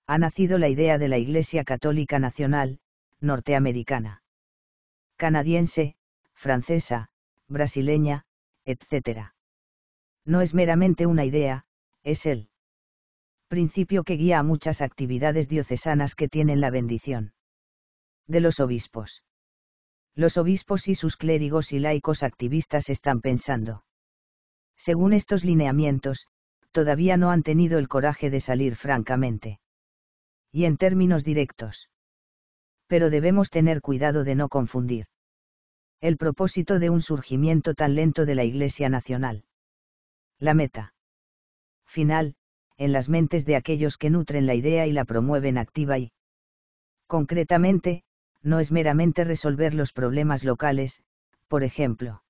Ha nacido la idea de la Iglesia Católica Nacional, norteamericana, canadiense, francesa, brasileña, etc. No es meramente una idea, es él principio que guía a muchas actividades diocesanas que tienen la bendición de los obispos. Los obispos y sus clérigos y laicos activistas están pensando. Según estos lineamientos, todavía no han tenido el coraje de salir francamente. Y en términos directos. Pero debemos tener cuidado de no confundir. El propósito de un surgimiento tan lento de la Iglesia Nacional. La meta. Final, en las mentes de aquellos que nutren la idea y la promueven activa y, concretamente, no es meramente resolver los problemas locales, por ejemplo,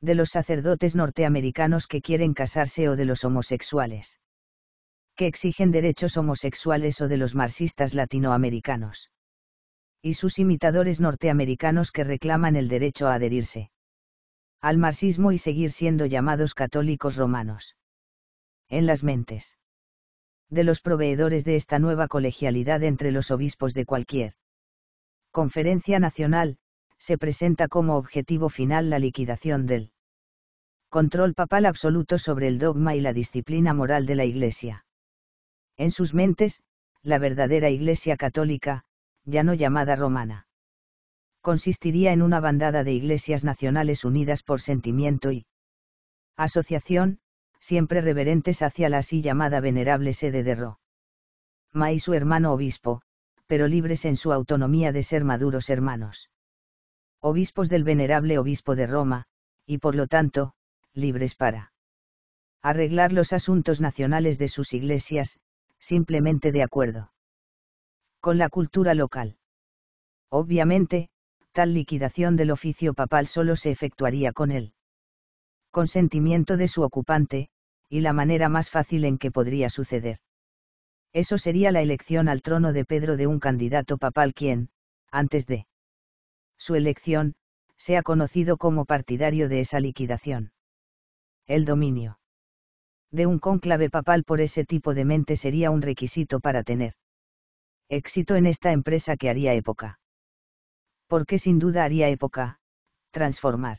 de los sacerdotes norteamericanos que quieren casarse o de los homosexuales que exigen derechos homosexuales o de los marxistas latinoamericanos y sus imitadores norteamericanos que reclaman el derecho a adherirse al marxismo y seguir siendo llamados católicos romanos en las mentes de los proveedores de esta nueva colegialidad entre los obispos de cualquier conferencia nacional, se presenta como objetivo final la liquidación del control papal absoluto sobre el dogma y la disciplina moral de la Iglesia. En sus mentes, la verdadera Iglesia católica, ya no llamada romana, consistiría en una bandada de iglesias nacionales unidas por sentimiento y asociación, siempre reverentes hacia la así llamada venerable sede de Ro. Ma y su hermano obispo, pero libres en su autonomía de ser maduros hermanos. Obispos del venerable obispo de Roma, y por lo tanto, libres para arreglar los asuntos nacionales de sus iglesias, simplemente de acuerdo con la cultura local. Obviamente, tal liquidación del oficio papal solo se efectuaría con él consentimiento de su ocupante, y la manera más fácil en que podría suceder. Eso sería la elección al trono de Pedro de un candidato papal quien, antes de su elección, sea conocido como partidario de esa liquidación. El dominio de un cónclave papal por ese tipo de mente sería un requisito para tener éxito en esta empresa que haría época. Porque sin duda haría época, transformar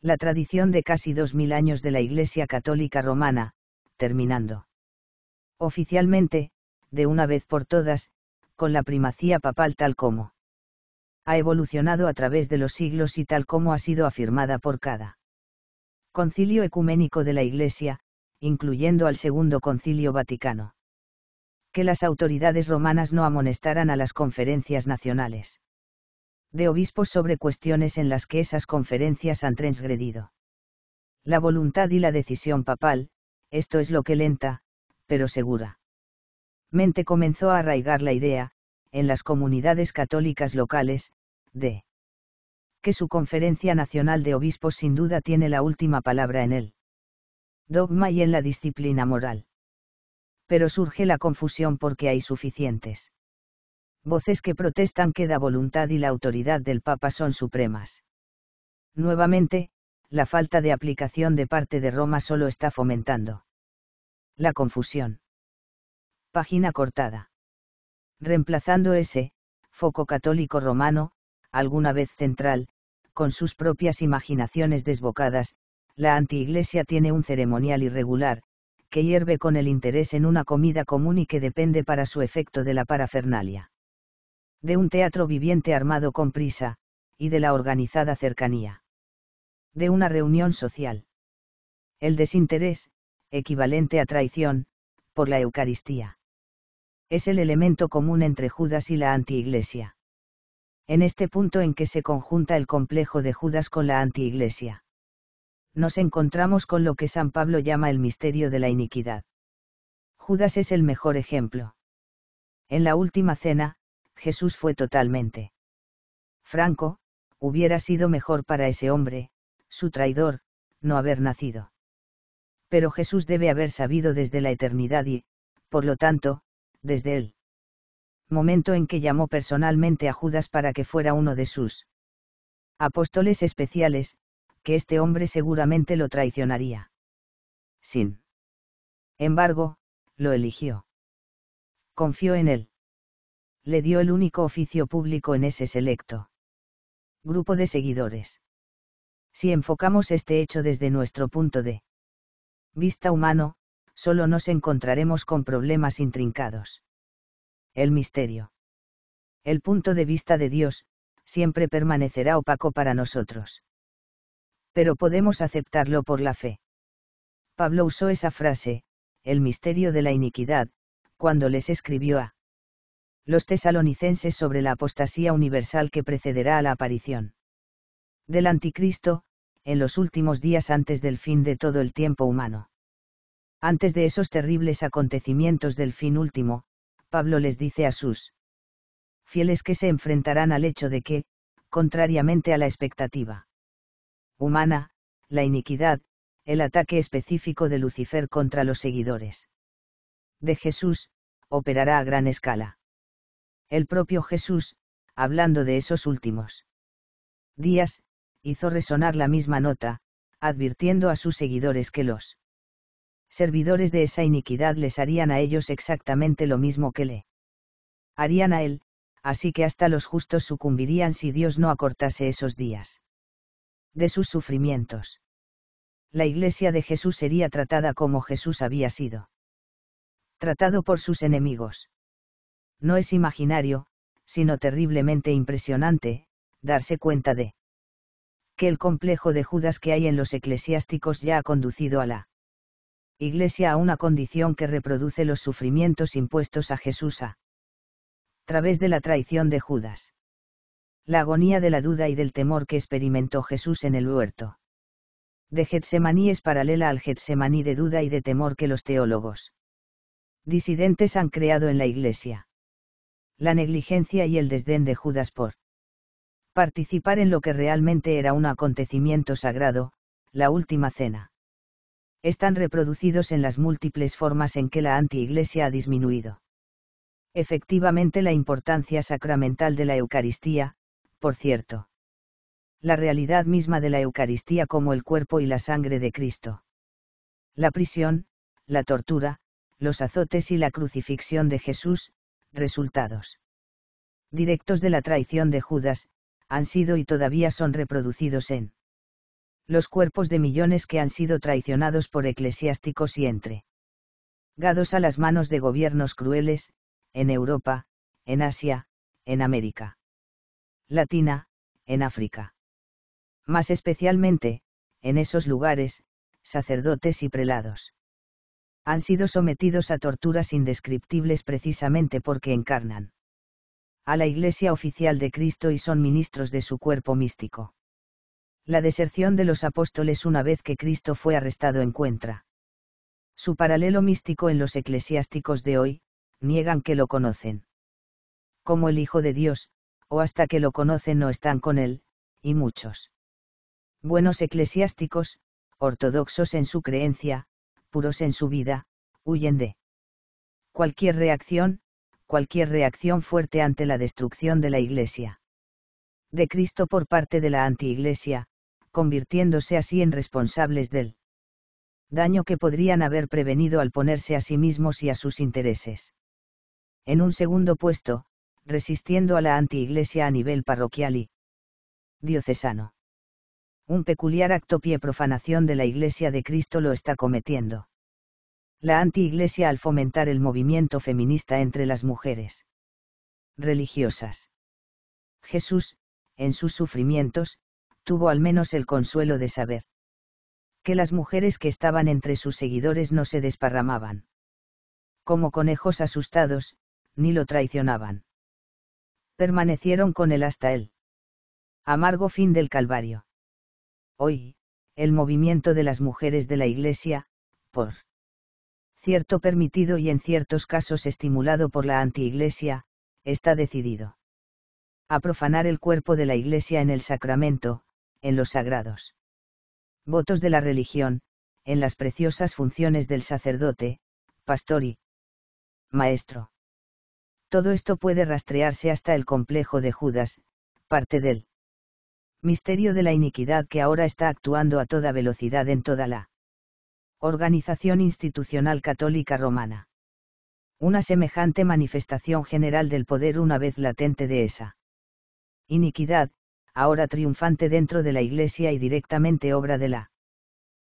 la tradición de casi dos años de la Iglesia Católica Romana, terminando. Oficialmente, de una vez por todas, con la primacía papal tal como ha evolucionado a través de los siglos y tal como ha sido afirmada por cada concilio ecuménico de la Iglesia, incluyendo al Segundo Concilio Vaticano. Que las autoridades romanas no amonestaran a las conferencias nacionales de obispos sobre cuestiones en las que esas conferencias han transgredido. La voluntad y la decisión papal, esto es lo que lenta, pero segura. Mente comenzó a arraigar la idea, en las comunidades católicas locales, de que su Conferencia Nacional de Obispos sin duda tiene la última palabra en el dogma y en la disciplina moral. Pero surge la confusión porque hay suficientes voces que protestan que la voluntad y la autoridad del Papa son supremas. Nuevamente, la falta de aplicación de parte de Roma solo está fomentando la confusión. Página cortada. Reemplazando ese, foco católico romano, alguna vez central, con sus propias imaginaciones desbocadas, la antiiglesia tiene un ceremonial irregular, que hierve con el interés en una comida común y que depende para su efecto de la parafernalia de un teatro viviente armado con prisa, y de la organizada cercanía. De una reunión social. El desinterés, equivalente a traición, por la Eucaristía. Es el elemento común entre Judas y la antiiglesia. En este punto en que se conjunta el complejo de Judas con la antiiglesia. Nos encontramos con lo que San Pablo llama el misterio de la iniquidad. Judas es el mejor ejemplo. En la última cena, Jesús fue totalmente franco, hubiera sido mejor para ese hombre, su traidor, no haber nacido. Pero Jesús debe haber sabido desde la eternidad y, por lo tanto, desde él momento en que llamó personalmente a Judas para que fuera uno de sus apóstoles especiales, que este hombre seguramente lo traicionaría. Sin embargo, lo eligió. Confió en él le dio el único oficio público en ese selecto grupo de seguidores. Si enfocamos este hecho desde nuestro punto de vista humano, solo nos encontraremos con problemas intrincados. El misterio. El punto de vista de Dios, siempre permanecerá opaco para nosotros. Pero podemos aceptarlo por la fe. Pablo usó esa frase, el misterio de la iniquidad, cuando les escribió a los tesalonicenses sobre la apostasía universal que precederá a la aparición del anticristo, en los últimos días antes del fin de todo el tiempo humano. Antes de esos terribles acontecimientos del fin último, Pablo les dice a sus fieles que se enfrentarán al hecho de que, contrariamente a la expectativa humana, la iniquidad, el ataque específico de Lucifer contra los seguidores de Jesús, operará a gran escala. El propio Jesús, hablando de esos últimos días, hizo resonar la misma nota, advirtiendo a sus seguidores que los servidores de esa iniquidad les harían a ellos exactamente lo mismo que le harían a él, así que hasta los justos sucumbirían si Dios no acortase esos días de sus sufrimientos. La iglesia de Jesús sería tratada como Jesús había sido tratado por sus enemigos no es imaginario, sino terriblemente impresionante, darse cuenta de que el complejo de Judas que hay en los eclesiásticos ya ha conducido a la Iglesia a una condición que reproduce los sufrimientos impuestos a Jesús a través de la traición de Judas. La agonía de la duda y del temor que experimentó Jesús en el huerto de Getsemaní es paralela al Getsemaní de duda y de temor que los teólogos disidentes han creado en la Iglesia la negligencia y el desdén de Judas por participar en lo que realmente era un acontecimiento sagrado, la última cena. Están reproducidos en las múltiples formas en que la antiiglesia ha disminuido. Efectivamente la importancia sacramental de la Eucaristía, por cierto. La realidad misma de la Eucaristía como el cuerpo y la sangre de Cristo. La prisión, la tortura, los azotes y la crucifixión de Jesús, resultados directos de la traición de Judas, han sido y todavía son reproducidos en los cuerpos de millones que han sido traicionados por eclesiásticos y entre gados a las manos de gobiernos crueles, en Europa, en Asia, en América Latina, en África. Más especialmente, en esos lugares, sacerdotes y prelados han sido sometidos a torturas indescriptibles precisamente porque encarnan a la Iglesia oficial de Cristo y son ministros de su cuerpo místico. La deserción de los apóstoles una vez que Cristo fue arrestado encuentra su paralelo místico en los eclesiásticos de hoy, niegan que lo conocen. Como el Hijo de Dios, o hasta que lo conocen no están con él, y muchos buenos eclesiásticos, ortodoxos en su creencia, puros en su vida, huyen de cualquier reacción, cualquier reacción fuerte ante la destrucción de la Iglesia. De Cristo por parte de la antiiglesia, convirtiéndose así en responsables del daño que podrían haber prevenido al ponerse a sí mismos y a sus intereses. En un segundo puesto, resistiendo a la antiiglesia a nivel parroquial y diocesano un peculiar acto pie profanación de la Iglesia de Cristo lo está cometiendo. La anti-iglesia al fomentar el movimiento feminista entre las mujeres religiosas. Jesús, en sus sufrimientos, tuvo al menos el consuelo de saber que las mujeres que estaban entre sus seguidores no se desparramaban como conejos asustados, ni lo traicionaban. Permanecieron con él hasta el Amargo fin del Calvario hoy, el movimiento de las mujeres de la Iglesia, por cierto permitido y en ciertos casos estimulado por la anti-Iglesia, está decidido a profanar el cuerpo de la Iglesia en el sacramento, en los sagrados votos de la religión, en las preciosas funciones del sacerdote, pastor y maestro. Todo esto puede rastrearse hasta el complejo de Judas, parte del misterio de la iniquidad que ahora está actuando a toda velocidad en toda la organización institucional católica romana. Una semejante manifestación general del poder una vez latente de esa iniquidad, ahora triunfante dentro de la Iglesia y directamente obra de la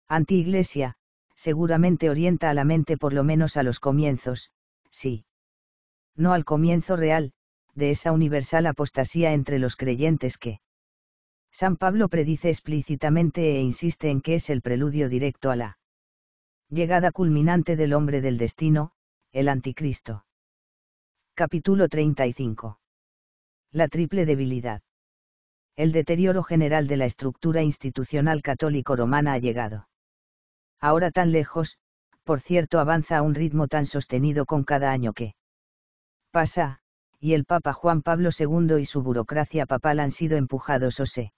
antiiglesia, seguramente orienta a la mente por lo menos a los comienzos, sí. No al comienzo real, de esa universal apostasía entre los creyentes que San Pablo predice explícitamente e insiste en que es el preludio directo a la llegada culminante del hombre del destino, el anticristo. Capítulo 35. La triple debilidad. El deterioro general de la estructura institucional católico-romana ha llegado. Ahora tan lejos, por cierto, avanza a un ritmo tan sostenido con cada año que pasa, y el Papa Juan Pablo II y su burocracia papal han sido empujados o se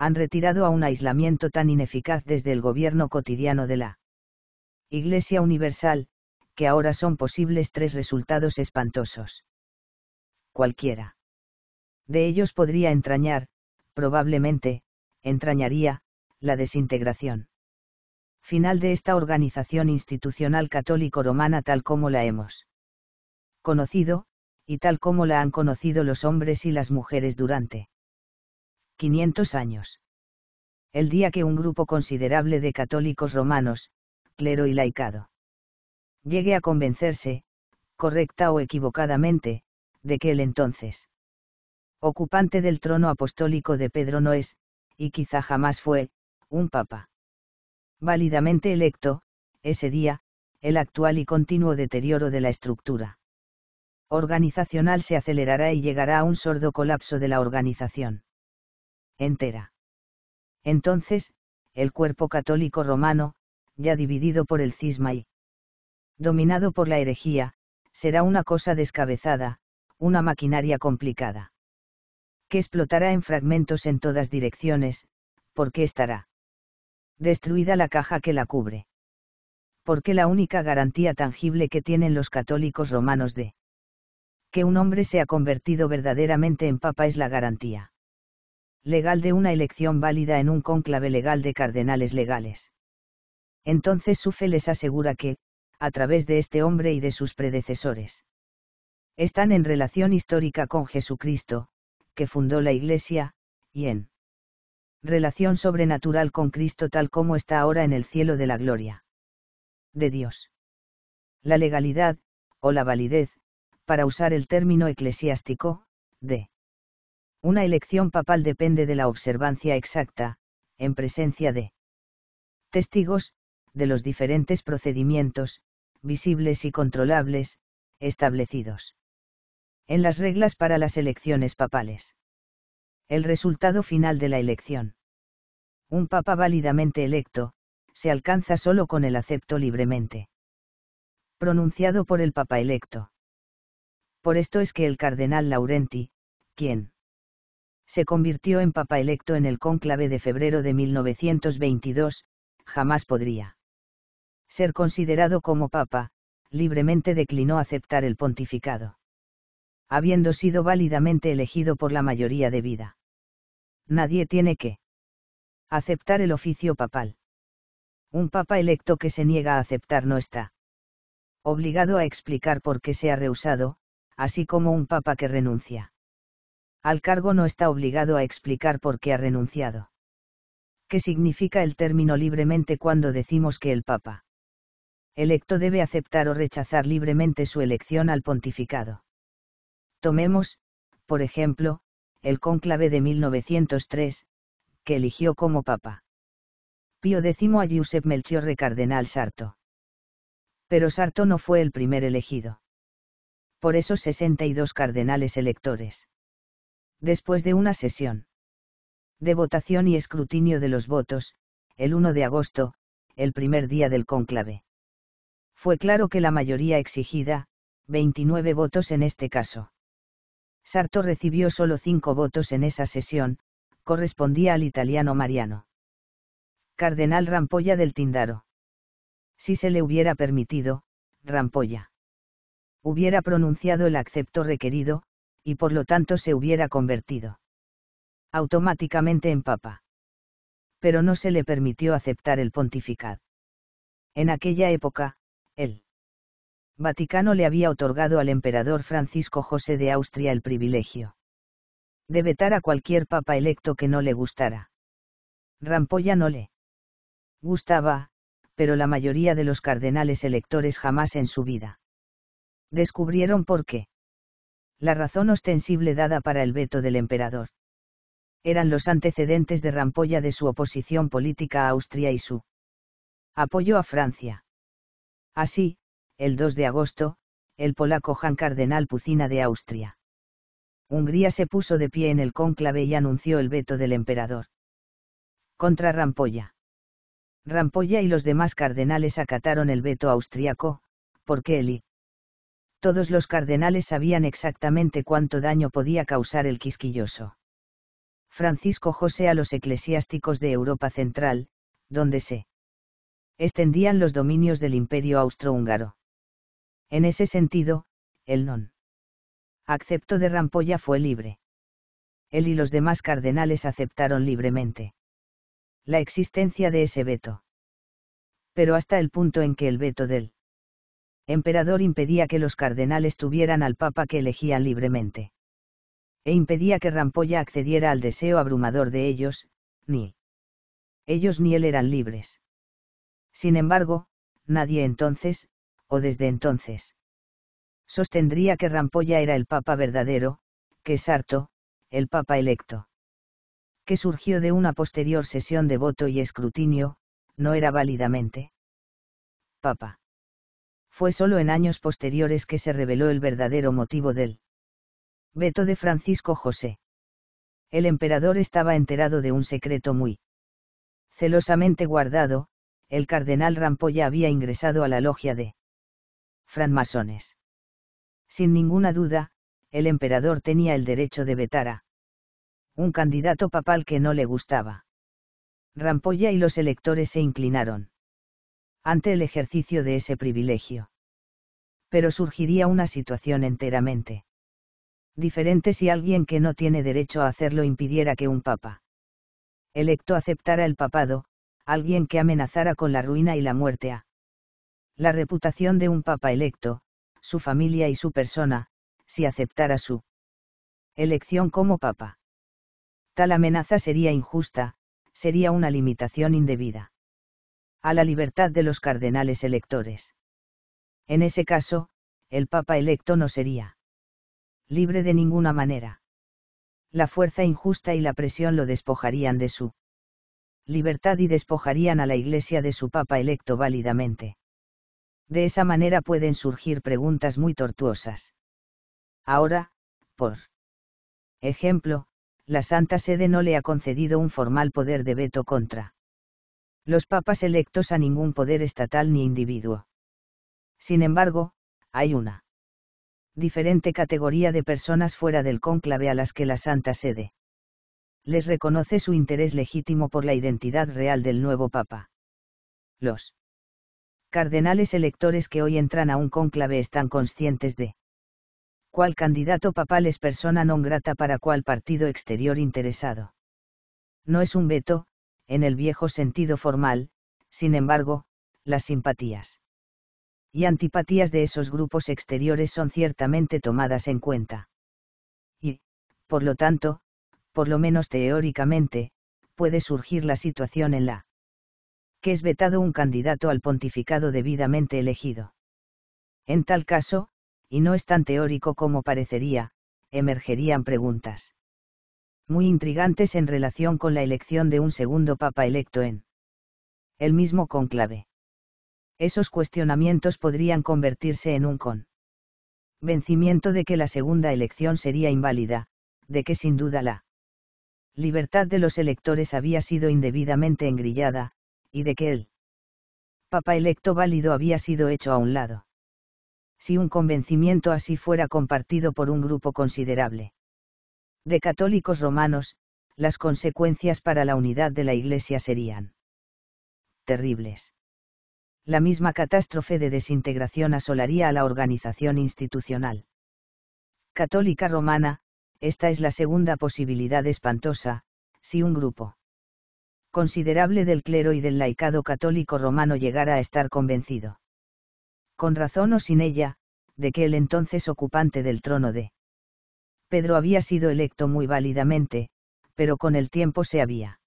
han retirado a un aislamiento tan ineficaz desde el gobierno cotidiano de la Iglesia Universal, que ahora son posibles tres resultados espantosos. Cualquiera. De ellos podría entrañar, probablemente, entrañaría, la desintegración. Final de esta organización institucional católico-romana tal como la hemos conocido, y tal como la han conocido los hombres y las mujeres durante 500 años. El día que un grupo considerable de católicos romanos, clero y laicado, llegue a convencerse, correcta o equivocadamente, de que el entonces ocupante del trono apostólico de Pedro no es, y quizá jamás fue, un papa. Válidamente electo, ese día, el actual y continuo deterioro de la estructura organizacional se acelerará y llegará a un sordo colapso de la organización entera. Entonces, el cuerpo católico romano, ya dividido por el cisma y dominado por la herejía, será una cosa descabezada, una maquinaria complicada. Que explotará en fragmentos en todas direcciones, porque estará destruida la caja que la cubre. Porque la única garantía tangible que tienen los católicos romanos de que un hombre se ha convertido verdaderamente en papa es la garantía legal de una elección válida en un cónclave legal de cardenales legales. Entonces Sufe les asegura que, a través de este hombre y de sus predecesores, están en relación histórica con Jesucristo, que fundó la Iglesia, y en relación sobrenatural con Cristo tal como está ahora en el cielo de la gloria de Dios. La legalidad, o la validez, para usar el término eclesiástico, de una elección papal depende de la observancia exacta, en presencia de testigos, de los diferentes procedimientos, visibles y controlables, establecidos en las reglas para las elecciones papales. El resultado final de la elección. Un papa válidamente electo, se alcanza solo con el acepto libremente. Pronunciado por el papa electo. Por esto es que el cardenal Laurenti, quien se convirtió en papa electo en el cónclave de febrero de 1922, jamás podría ser considerado como papa, libremente declinó aceptar el pontificado. Habiendo sido válidamente elegido por la mayoría de vida. Nadie tiene que aceptar el oficio papal. Un papa electo que se niega a aceptar no está obligado a explicar por qué se ha rehusado, así como un papa que renuncia al cargo no está obligado a explicar por qué ha renunciado. ¿Qué significa el término libremente cuando decimos que el Papa electo debe aceptar o rechazar libremente su elección al pontificado? Tomemos, por ejemplo, el cónclave de 1903, que eligió como Papa. Pío X a Giuseppe Melchiorre Cardenal Sarto. Pero Sarto no fue el primer elegido. Por esos 62 cardenales electores después de una sesión de votación y escrutinio de los votos, el 1 de agosto, el primer día del cónclave. Fue claro que la mayoría exigida, 29 votos en este caso. Sarto recibió solo 5 votos en esa sesión, correspondía al italiano Mariano. Cardenal Rampolla del Tindaro. Si se le hubiera permitido, Rampolla. Hubiera pronunciado el acepto requerido, y por lo tanto se hubiera convertido automáticamente en papa. Pero no se le permitió aceptar el pontificado. En aquella época, el Vaticano le había otorgado al emperador Francisco José de Austria el privilegio de vetar a cualquier papa electo que no le gustara. Rampolla no le gustaba, pero la mayoría de los cardenales electores jamás en su vida descubrieron por qué la razón ostensible dada para el veto del emperador. Eran los antecedentes de Rampolla de su oposición política a Austria y su apoyo a Francia. Así, el 2 de agosto, el polaco Jan Cardenal Pucina de Austria. Hungría se puso de pie en el cónclave y anunció el veto del emperador. Contra Rampolla. Rampolla y los demás cardenales acataron el veto austriaco, porque el todos los cardenales sabían exactamente cuánto daño podía causar el quisquilloso. Francisco José a los eclesiásticos de Europa Central, donde se extendían los dominios del imperio austrohúngaro. En ese sentido, el non acepto de Rampolla fue libre. Él y los demás cardenales aceptaron libremente la existencia de ese veto. Pero hasta el punto en que el veto del emperador impedía que los cardenales tuvieran al papa que elegían libremente. E impedía que Rampolla accediera al deseo abrumador de ellos, ni ellos ni él eran libres. Sin embargo, nadie entonces, o desde entonces, sostendría que Rampolla era el papa verdadero, que Sarto, el papa electo, que surgió de una posterior sesión de voto y escrutinio, no era válidamente papa fue solo en años posteriores que se reveló el verdadero motivo del veto de Francisco José. El emperador estaba enterado de un secreto muy celosamente guardado, el cardenal Rampolla había ingresado a la logia de francmasones. Sin ninguna duda, el emperador tenía el derecho de vetar a un candidato papal que no le gustaba. Rampolla y los electores se inclinaron ante el ejercicio de ese privilegio. Pero surgiría una situación enteramente diferente si alguien que no tiene derecho a hacerlo impidiera que un papa electo aceptara el papado, alguien que amenazara con la ruina y la muerte a la reputación de un papa electo, su familia y su persona, si aceptara su elección como papa. Tal amenaza sería injusta, sería una limitación indebida a la libertad de los cardenales electores. En ese caso, el Papa electo no sería libre de ninguna manera. La fuerza injusta y la presión lo despojarían de su libertad y despojarían a la Iglesia de su Papa electo válidamente. De esa manera pueden surgir preguntas muy tortuosas. Ahora, por ejemplo, la Santa Sede no le ha concedido un formal poder de veto contra los papas electos a ningún poder estatal ni individuo. Sin embargo, hay una diferente categoría de personas fuera del cónclave a las que la Santa Sede les reconoce su interés legítimo por la identidad real del nuevo Papa. Los cardenales electores que hoy entran a un cónclave están conscientes de cuál candidato papal es persona non grata para cuál partido exterior interesado. No es un veto, en el viejo sentido formal, sin embargo, las simpatías y antipatías de esos grupos exteriores son ciertamente tomadas en cuenta. Y, por lo tanto, por lo menos teóricamente, puede surgir la situación en la que es vetado un candidato al pontificado debidamente elegido. En tal caso, y no es tan teórico como parecería, emergerían preguntas muy intrigantes en relación con la elección de un segundo papa electo en el mismo conclave. Esos cuestionamientos podrían convertirse en un con vencimiento de que la segunda elección sería inválida, de que sin duda la libertad de los electores había sido indebidamente engrillada, y de que el papa electo válido había sido hecho a un lado. Si un convencimiento así fuera compartido por un grupo considerable de católicos romanos, las consecuencias para la unidad de la Iglesia serían terribles. La misma catástrofe de desintegración asolaría a la organización institucional. Católica romana, esta es la segunda posibilidad espantosa, si un grupo considerable del clero y del laicado católico romano llegara a estar convencido, con razón o sin ella, de que el entonces ocupante del trono de Pedro había sido electo muy válidamente, pero con el tiempo se había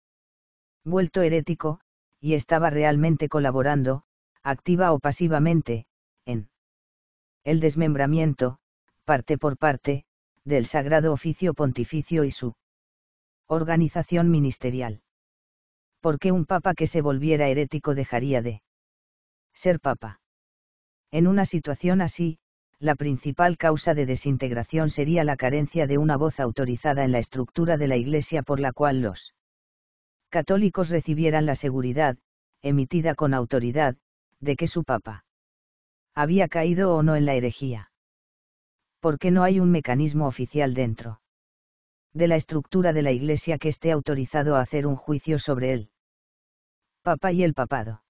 vuelto herético, y estaba realmente colaborando, activa o pasivamente, en el desmembramiento, parte por parte, del sagrado oficio pontificio y su organización ministerial. ¿Por qué un papa que se volviera herético dejaría de ser papa? En una situación así, la principal causa de desintegración sería la carencia de una voz autorizada en la estructura de la Iglesia por la cual los católicos recibieran la seguridad, emitida con autoridad, de que su Papa había caído o no en la herejía. Porque no hay un mecanismo oficial dentro de la estructura de la Iglesia que esté autorizado a hacer un juicio sobre él? Papa y el papado.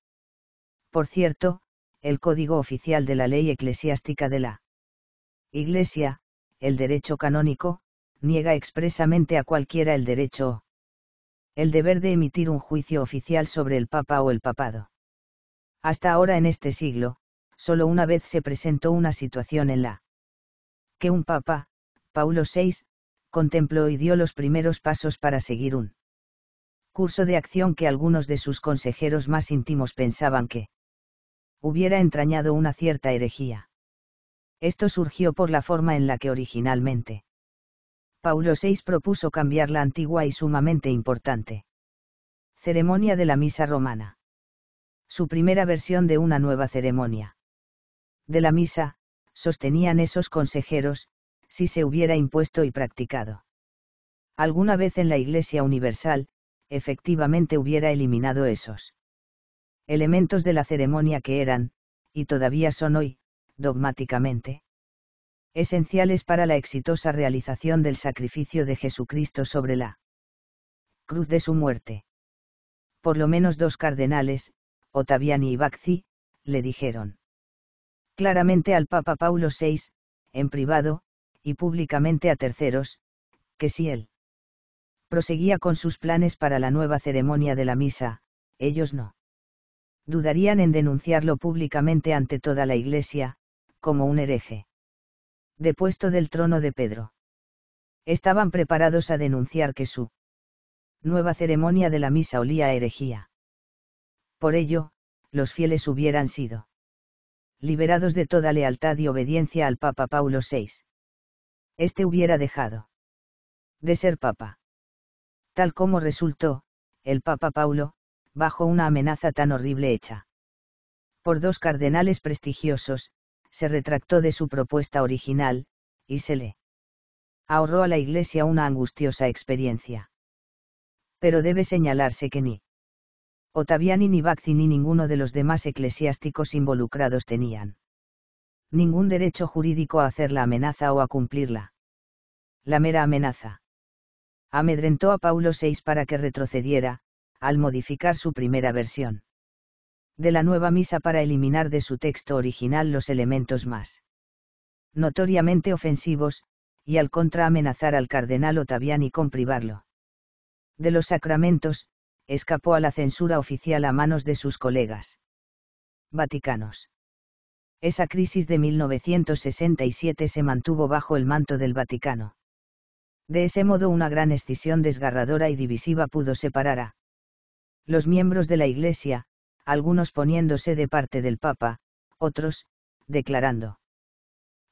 Por cierto, el código oficial de la ley eclesiástica de la Iglesia, el derecho canónico, niega expresamente a cualquiera el derecho o el deber de emitir un juicio oficial sobre el Papa o el Papado. Hasta ahora en este siglo, solo una vez se presentó una situación en la que un Papa, Paulo VI, contempló y dio los primeros pasos para seguir un curso de acción que algunos de sus consejeros más íntimos pensaban que hubiera entrañado una cierta herejía. Esto surgió por la forma en la que originalmente. Paulo VI propuso cambiar la antigua y sumamente importante. Ceremonia de la Misa Romana. Su primera versión de una nueva ceremonia. De la Misa, sostenían esos consejeros, si se hubiera impuesto y practicado. Alguna vez en la Iglesia Universal, efectivamente hubiera eliminado esos elementos de la ceremonia que eran, y todavía son hoy, dogmáticamente. Esenciales para la exitosa realización del sacrificio de Jesucristo sobre la cruz de su muerte. Por lo menos dos cardenales, Ottaviani y Baxi, le dijeron claramente al Papa Paulo VI, en privado, y públicamente a terceros, que si él proseguía con sus planes para la nueva ceremonia de la misa, ellos no dudarían en denunciarlo públicamente ante toda la Iglesia, como un hereje. Depuesto del trono de Pedro. Estaban preparados a denunciar que su nueva ceremonia de la misa olía a herejía. Por ello, los fieles hubieran sido liberados de toda lealtad y obediencia al Papa Paulo VI. Este hubiera dejado de ser Papa. Tal como resultó, el Papa Paulo, bajo una amenaza tan horrible hecha por dos cardenales prestigiosos, se retractó de su propuesta original, y se le ahorró a la Iglesia una angustiosa experiencia. Pero debe señalarse que ni Otaviani ni Bacci ni ninguno de los demás eclesiásticos involucrados tenían ningún derecho jurídico a hacer la amenaza o a cumplirla. La mera amenaza. Amedrentó a Paulo VI para que retrocediera, al modificar su primera versión de la nueva misa para eliminar de su texto original los elementos más notoriamente ofensivos, y al contra amenazar al cardenal Ottaviani con privarlo de los sacramentos, escapó a la censura oficial a manos de sus colegas vaticanos. Esa crisis de 1967 se mantuvo bajo el manto del Vaticano. De ese modo una gran escisión desgarradora y divisiva pudo separar a los miembros de la Iglesia, algunos poniéndose de parte del Papa, otros, declarando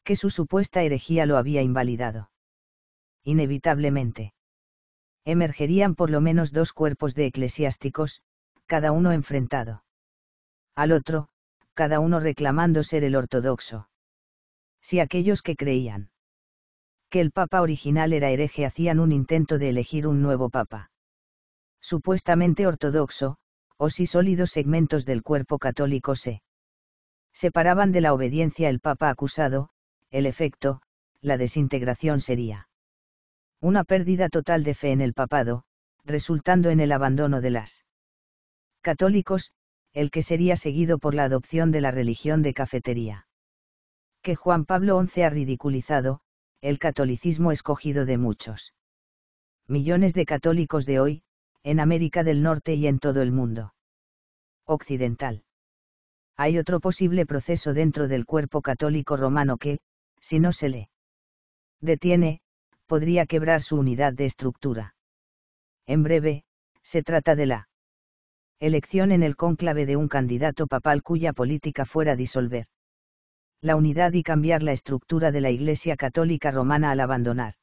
que su supuesta herejía lo había invalidado. Inevitablemente. Emergerían por lo menos dos cuerpos de eclesiásticos, cada uno enfrentado. Al otro, cada uno reclamando ser el ortodoxo. Si aquellos que creían que el papa original era hereje hacían un intento de elegir un nuevo papa. Supuestamente ortodoxo, o si sólidos segmentos del cuerpo católico se separaban de la obediencia el Papa acusado, el efecto, la desintegración sería una pérdida total de fe en el papado, resultando en el abandono de las católicos, el que sería seguido por la adopción de la religión de cafetería. Que Juan Pablo XI ha ridiculizado, el catolicismo escogido de muchos millones de católicos de hoy, en América del Norte y en todo el mundo. Occidental. Hay otro posible proceso dentro del cuerpo católico romano que, si no se le detiene, podría quebrar su unidad de estructura. En breve, se trata de la elección en el cónclave de un candidato papal cuya política fuera disolver la unidad y cambiar la estructura de la Iglesia Católica Romana al abandonar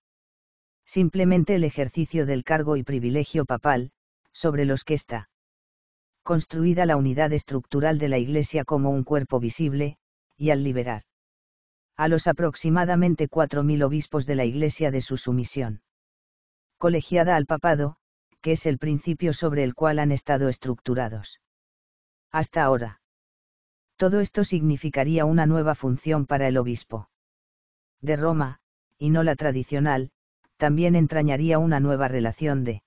simplemente el ejercicio del cargo y privilegio papal, sobre los que está construida la unidad estructural de la Iglesia como un cuerpo visible, y al liberar a los aproximadamente 4.000 obispos de la Iglesia de su sumisión colegiada al papado, que es el principio sobre el cual han estado estructurados. Hasta ahora. Todo esto significaría una nueva función para el obispo. De Roma, y no la tradicional, también entrañaría una nueva relación de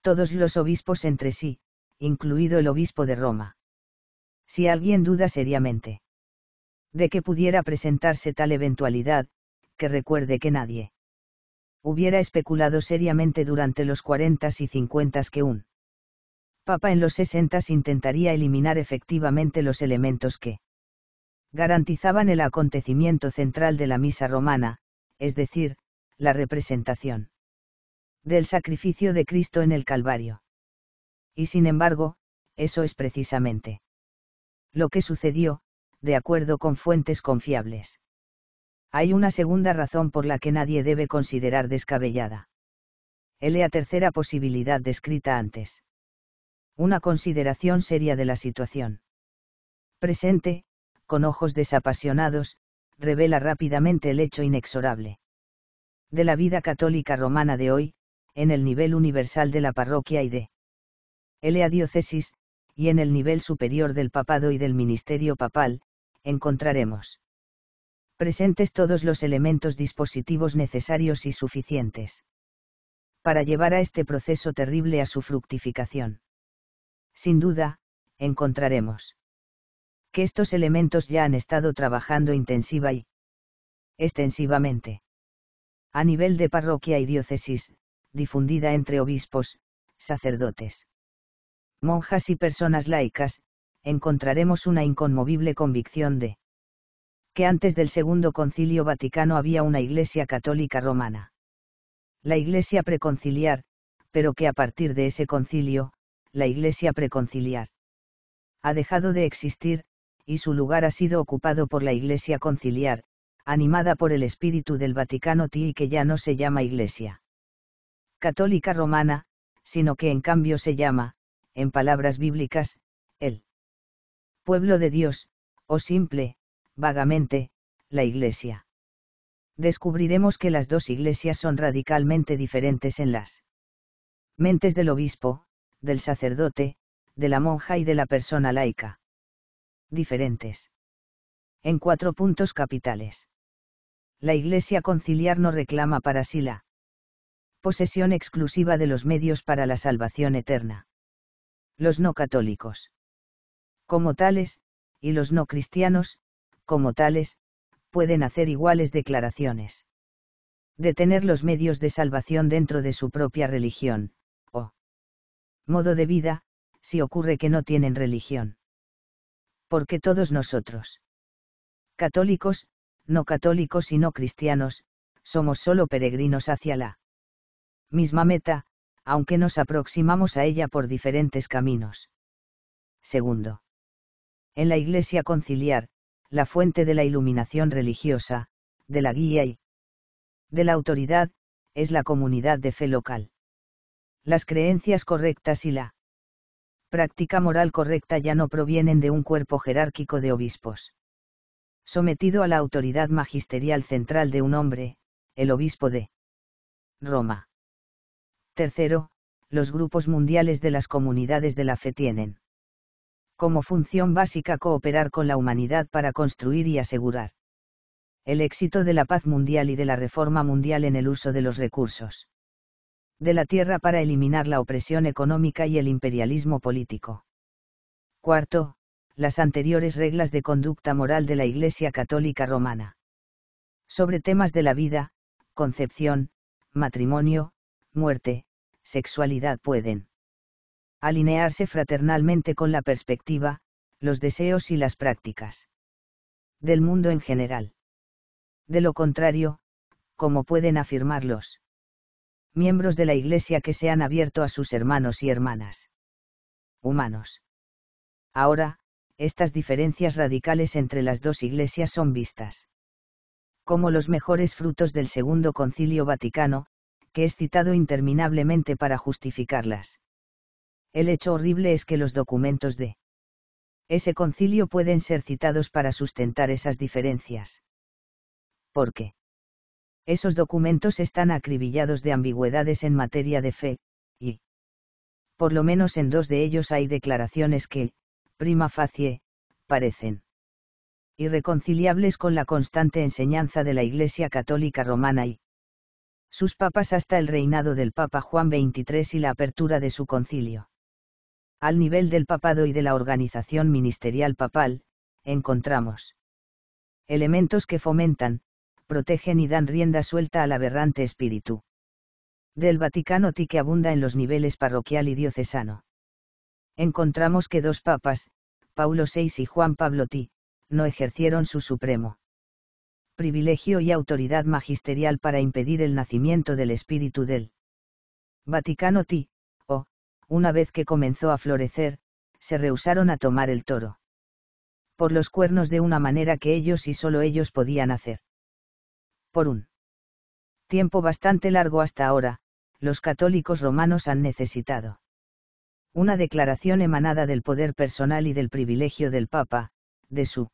todos los obispos entre sí, incluido el obispo de Roma. Si alguien duda seriamente de que pudiera presentarse tal eventualidad, que recuerde que nadie hubiera especulado seriamente durante los cuarentas y 50s que un Papa en los sesentas intentaría eliminar efectivamente los elementos que garantizaban el acontecimiento central de la misa romana, es decir, la representación del sacrificio de Cristo en el Calvario. Y sin embargo, eso es precisamente lo que sucedió, de acuerdo con fuentes confiables. Hay una segunda razón por la que nadie debe considerar descabellada. la tercera posibilidad descrita antes. Una consideración seria de la situación. Presente, con ojos desapasionados, revela rápidamente el hecho inexorable de la vida católica romana de hoy, en el nivel universal de la parroquia y de la diócesis, y en el nivel superior del papado y del ministerio papal, encontraremos presentes todos los elementos dispositivos necesarios y suficientes para llevar a este proceso terrible a su fructificación. Sin duda, encontraremos que estos elementos ya han estado trabajando intensiva y extensivamente a nivel de parroquia y diócesis, difundida entre obispos, sacerdotes, monjas y personas laicas, encontraremos una inconmovible convicción de que antes del Segundo Concilio Vaticano había una Iglesia católica romana. La Iglesia preconciliar, pero que a partir de ese concilio, la Iglesia preconciliar ha dejado de existir, y su lugar ha sido ocupado por la Iglesia conciliar, animada por el espíritu del Vaticano TI que ya no se llama Iglesia católica romana, sino que en cambio se llama, en palabras bíblicas, el pueblo de Dios, o simple, vagamente, la Iglesia. Descubriremos que las dos iglesias son radicalmente diferentes en las mentes del obispo, del sacerdote, de la monja y de la persona laica. Diferentes en cuatro puntos capitales. La Iglesia conciliar no reclama para sí la posesión exclusiva de los medios para la salvación eterna. Los no católicos. Como tales, y los no cristianos, como tales, pueden hacer iguales declaraciones. De tener los medios de salvación dentro de su propia religión, o modo de vida, si ocurre que no tienen religión. Porque todos nosotros católicos, no católicos y no cristianos, somos solo peregrinos hacia la misma meta, aunque nos aproximamos a ella por diferentes caminos. Segundo. En la Iglesia conciliar, la fuente de la iluminación religiosa, de la guía y de la autoridad, es la comunidad de fe local. Las creencias correctas y la práctica moral correcta ya no provienen de un cuerpo jerárquico de obispos sometido a la autoridad magisterial central de un hombre, el obispo de Roma. Tercero, los grupos mundiales de las comunidades de la fe tienen como función básica cooperar con la humanidad para construir y asegurar el éxito de la paz mundial y de la reforma mundial en el uso de los recursos de la tierra para eliminar la opresión económica y el imperialismo político. Cuarto, las anteriores reglas de conducta moral de la Iglesia Católica Romana. Sobre temas de la vida, concepción, matrimonio, muerte, sexualidad pueden alinearse fraternalmente con la perspectiva, los deseos y las prácticas del mundo en general. De lo contrario, como pueden afirmar los miembros de la Iglesia que se han abierto a sus hermanos y hermanas humanos. Ahora, estas diferencias radicales entre las dos iglesias son vistas como los mejores frutos del Segundo Concilio Vaticano, que es citado interminablemente para justificarlas. El hecho horrible es que los documentos de ese concilio pueden ser citados para sustentar esas diferencias. ¿Por qué? Esos documentos están acribillados de ambigüedades en materia de fe, y por lo menos en dos de ellos hay declaraciones que prima facie, parecen irreconciliables con la constante enseñanza de la Iglesia Católica Romana y sus papas hasta el reinado del Papa Juan XXIII y la apertura de su concilio. Al nivel del papado y de la organización ministerial papal, encontramos elementos que fomentan, protegen y dan rienda suelta al aberrante espíritu del Vaticano ti que abunda en los niveles parroquial y diocesano encontramos que dos papas, Paulo VI y Juan Pablo T, no ejercieron su supremo privilegio y autoridad magisterial para impedir el nacimiento del espíritu del Vaticano T, o, una vez que comenzó a florecer, se rehusaron a tomar el toro por los cuernos de una manera que ellos y solo ellos podían hacer. Por un tiempo bastante largo hasta ahora, los católicos romanos han necesitado una declaración emanada del poder personal y del privilegio del Papa, de su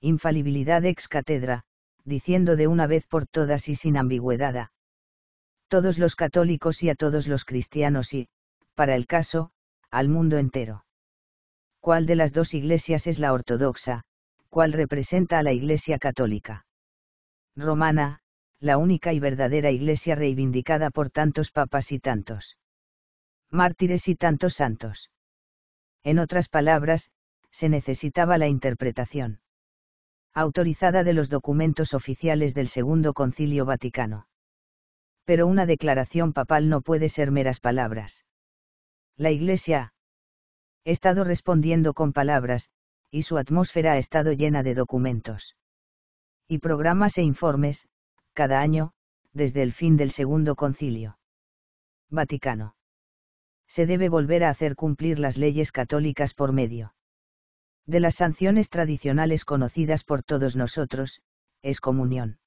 infalibilidad ex catedra, diciendo de una vez por todas y sin ambigüedad a todos los católicos y a todos los cristianos y, para el caso, al mundo entero. ¿Cuál de las dos iglesias es la ortodoxa? ¿Cuál representa a la iglesia católica? Romana, la única y verdadera iglesia reivindicada por tantos papas y tantos mártires y tantos santos. En otras palabras, se necesitaba la interpretación autorizada de los documentos oficiales del Segundo Concilio Vaticano. Pero una declaración papal no puede ser meras palabras. La Iglesia ha estado respondiendo con palabras, y su atmósfera ha estado llena de documentos. Y programas e informes, cada año, desde el fin del Segundo Concilio. Vaticano se debe volver a hacer cumplir las leyes católicas por medio de las sanciones tradicionales conocidas por todos nosotros, excomunión.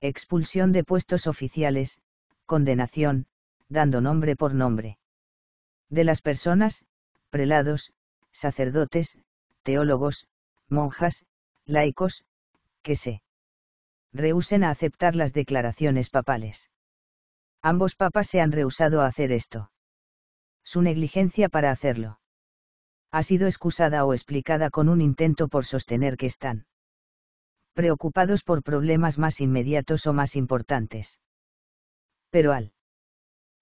Expulsión de puestos oficiales, condenación, dando nombre por nombre. De las personas, prelados, sacerdotes, teólogos, monjas, laicos, que se rehúsen a aceptar las declaraciones papales. Ambos papas se han rehusado a hacer esto su negligencia para hacerlo. Ha sido excusada o explicada con un intento por sostener que están preocupados por problemas más inmediatos o más importantes. Pero al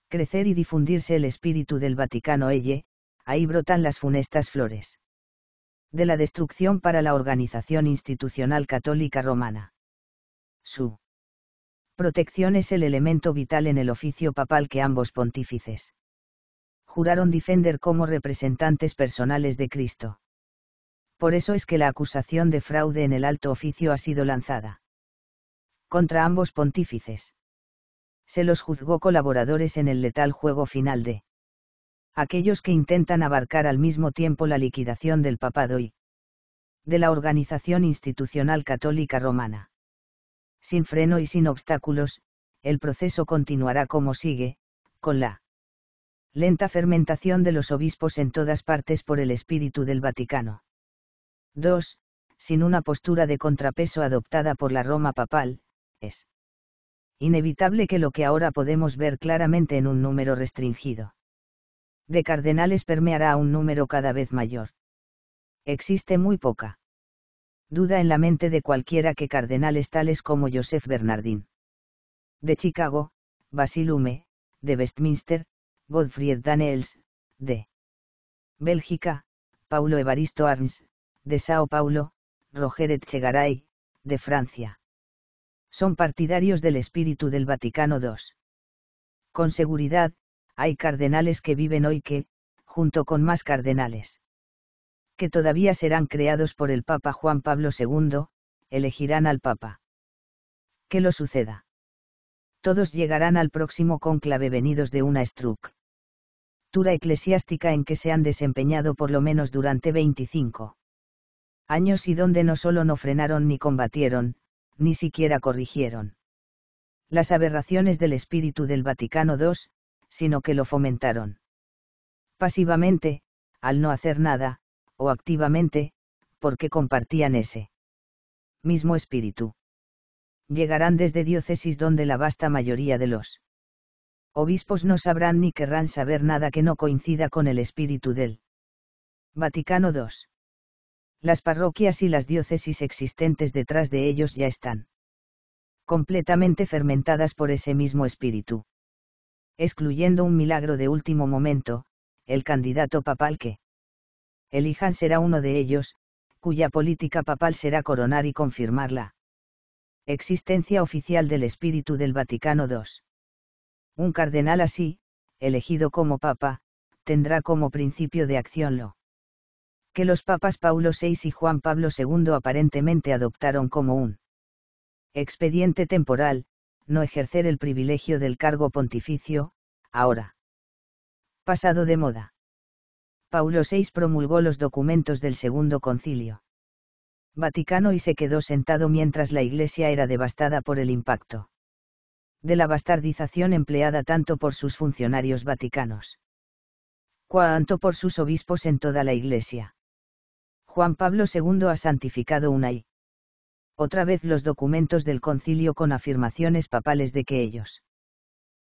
crecer y difundirse el espíritu del Vaticano Elle, ahí brotan las funestas flores de la destrucción para la organización institucional católica romana. Su protección es el elemento vital en el oficio papal que ambos pontífices juraron defender como representantes personales de Cristo. Por eso es que la acusación de fraude en el alto oficio ha sido lanzada. Contra ambos pontífices. Se los juzgó colaboradores en el letal juego final de aquellos que intentan abarcar al mismo tiempo la liquidación del papado y de la organización institucional católica romana. Sin freno y sin obstáculos, el proceso continuará como sigue, con la lenta fermentación de los obispos en todas partes por el espíritu del Vaticano. 2. Sin una postura de contrapeso adoptada por la Roma papal, es inevitable que lo que ahora podemos ver claramente en un número restringido de cardenales permeará a un número cada vez mayor. Existe muy poca duda en la mente de cualquiera que cardenales tales como Joseph Bernardin de Chicago, Basilume, de Westminster, Godfried Daniels, de Bélgica, Paulo Evaristo Arns, de Sao Paulo, Rogeret Chegaray, de Francia. Son partidarios del espíritu del Vaticano II. Con seguridad, hay cardenales que viven hoy que, junto con más cardenales, que todavía serán creados por el Papa Juan Pablo II, elegirán al Papa. Que lo suceda todos llegarán al próximo cónclave venidos de una estructura eclesiástica en que se han desempeñado por lo menos durante 25 años y donde no solo no frenaron ni combatieron, ni siquiera corrigieron las aberraciones del espíritu del Vaticano II, sino que lo fomentaron. Pasivamente, al no hacer nada, o activamente, porque compartían ese mismo espíritu llegarán desde diócesis donde la vasta mayoría de los obispos no sabrán ni querrán saber nada que no coincida con el espíritu del Vaticano II. Las parroquias y las diócesis existentes detrás de ellos ya están completamente fermentadas por ese mismo espíritu. Excluyendo un milagro de último momento, el candidato papal que elijan será uno de ellos, cuya política papal será coronar y confirmarla Existencia oficial del Espíritu del Vaticano II. Un cardenal así, elegido como papa, tendrá como principio de acción lo que los papas Paulo VI y Juan Pablo II aparentemente adoptaron como un expediente temporal, no ejercer el privilegio del cargo pontificio, ahora pasado de moda. Paulo VI promulgó los documentos del Segundo Concilio. Vaticano y se quedó sentado mientras la iglesia era devastada por el impacto de la bastardización empleada tanto por sus funcionarios vaticanos cuanto por sus obispos en toda la iglesia. Juan Pablo II ha santificado una y otra vez los documentos del concilio con afirmaciones papales de que ellos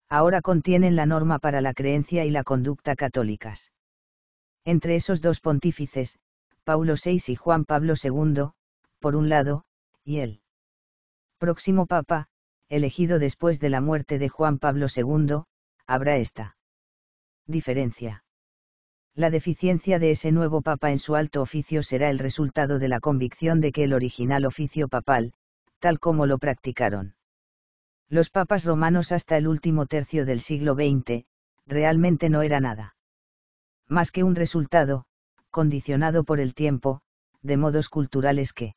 ahora contienen la norma para la creencia y la conducta católicas. Entre esos dos pontífices, Paulo VI y Juan Pablo II, por un lado, y el próximo Papa, elegido después de la muerte de Juan Pablo II, habrá esta diferencia. La deficiencia de ese nuevo Papa en su alto oficio será el resultado de la convicción de que el original oficio papal, tal como lo practicaron los papas romanos hasta el último tercio del siglo XX, realmente no era nada. Más que un resultado, condicionado por el tiempo, de modos culturales que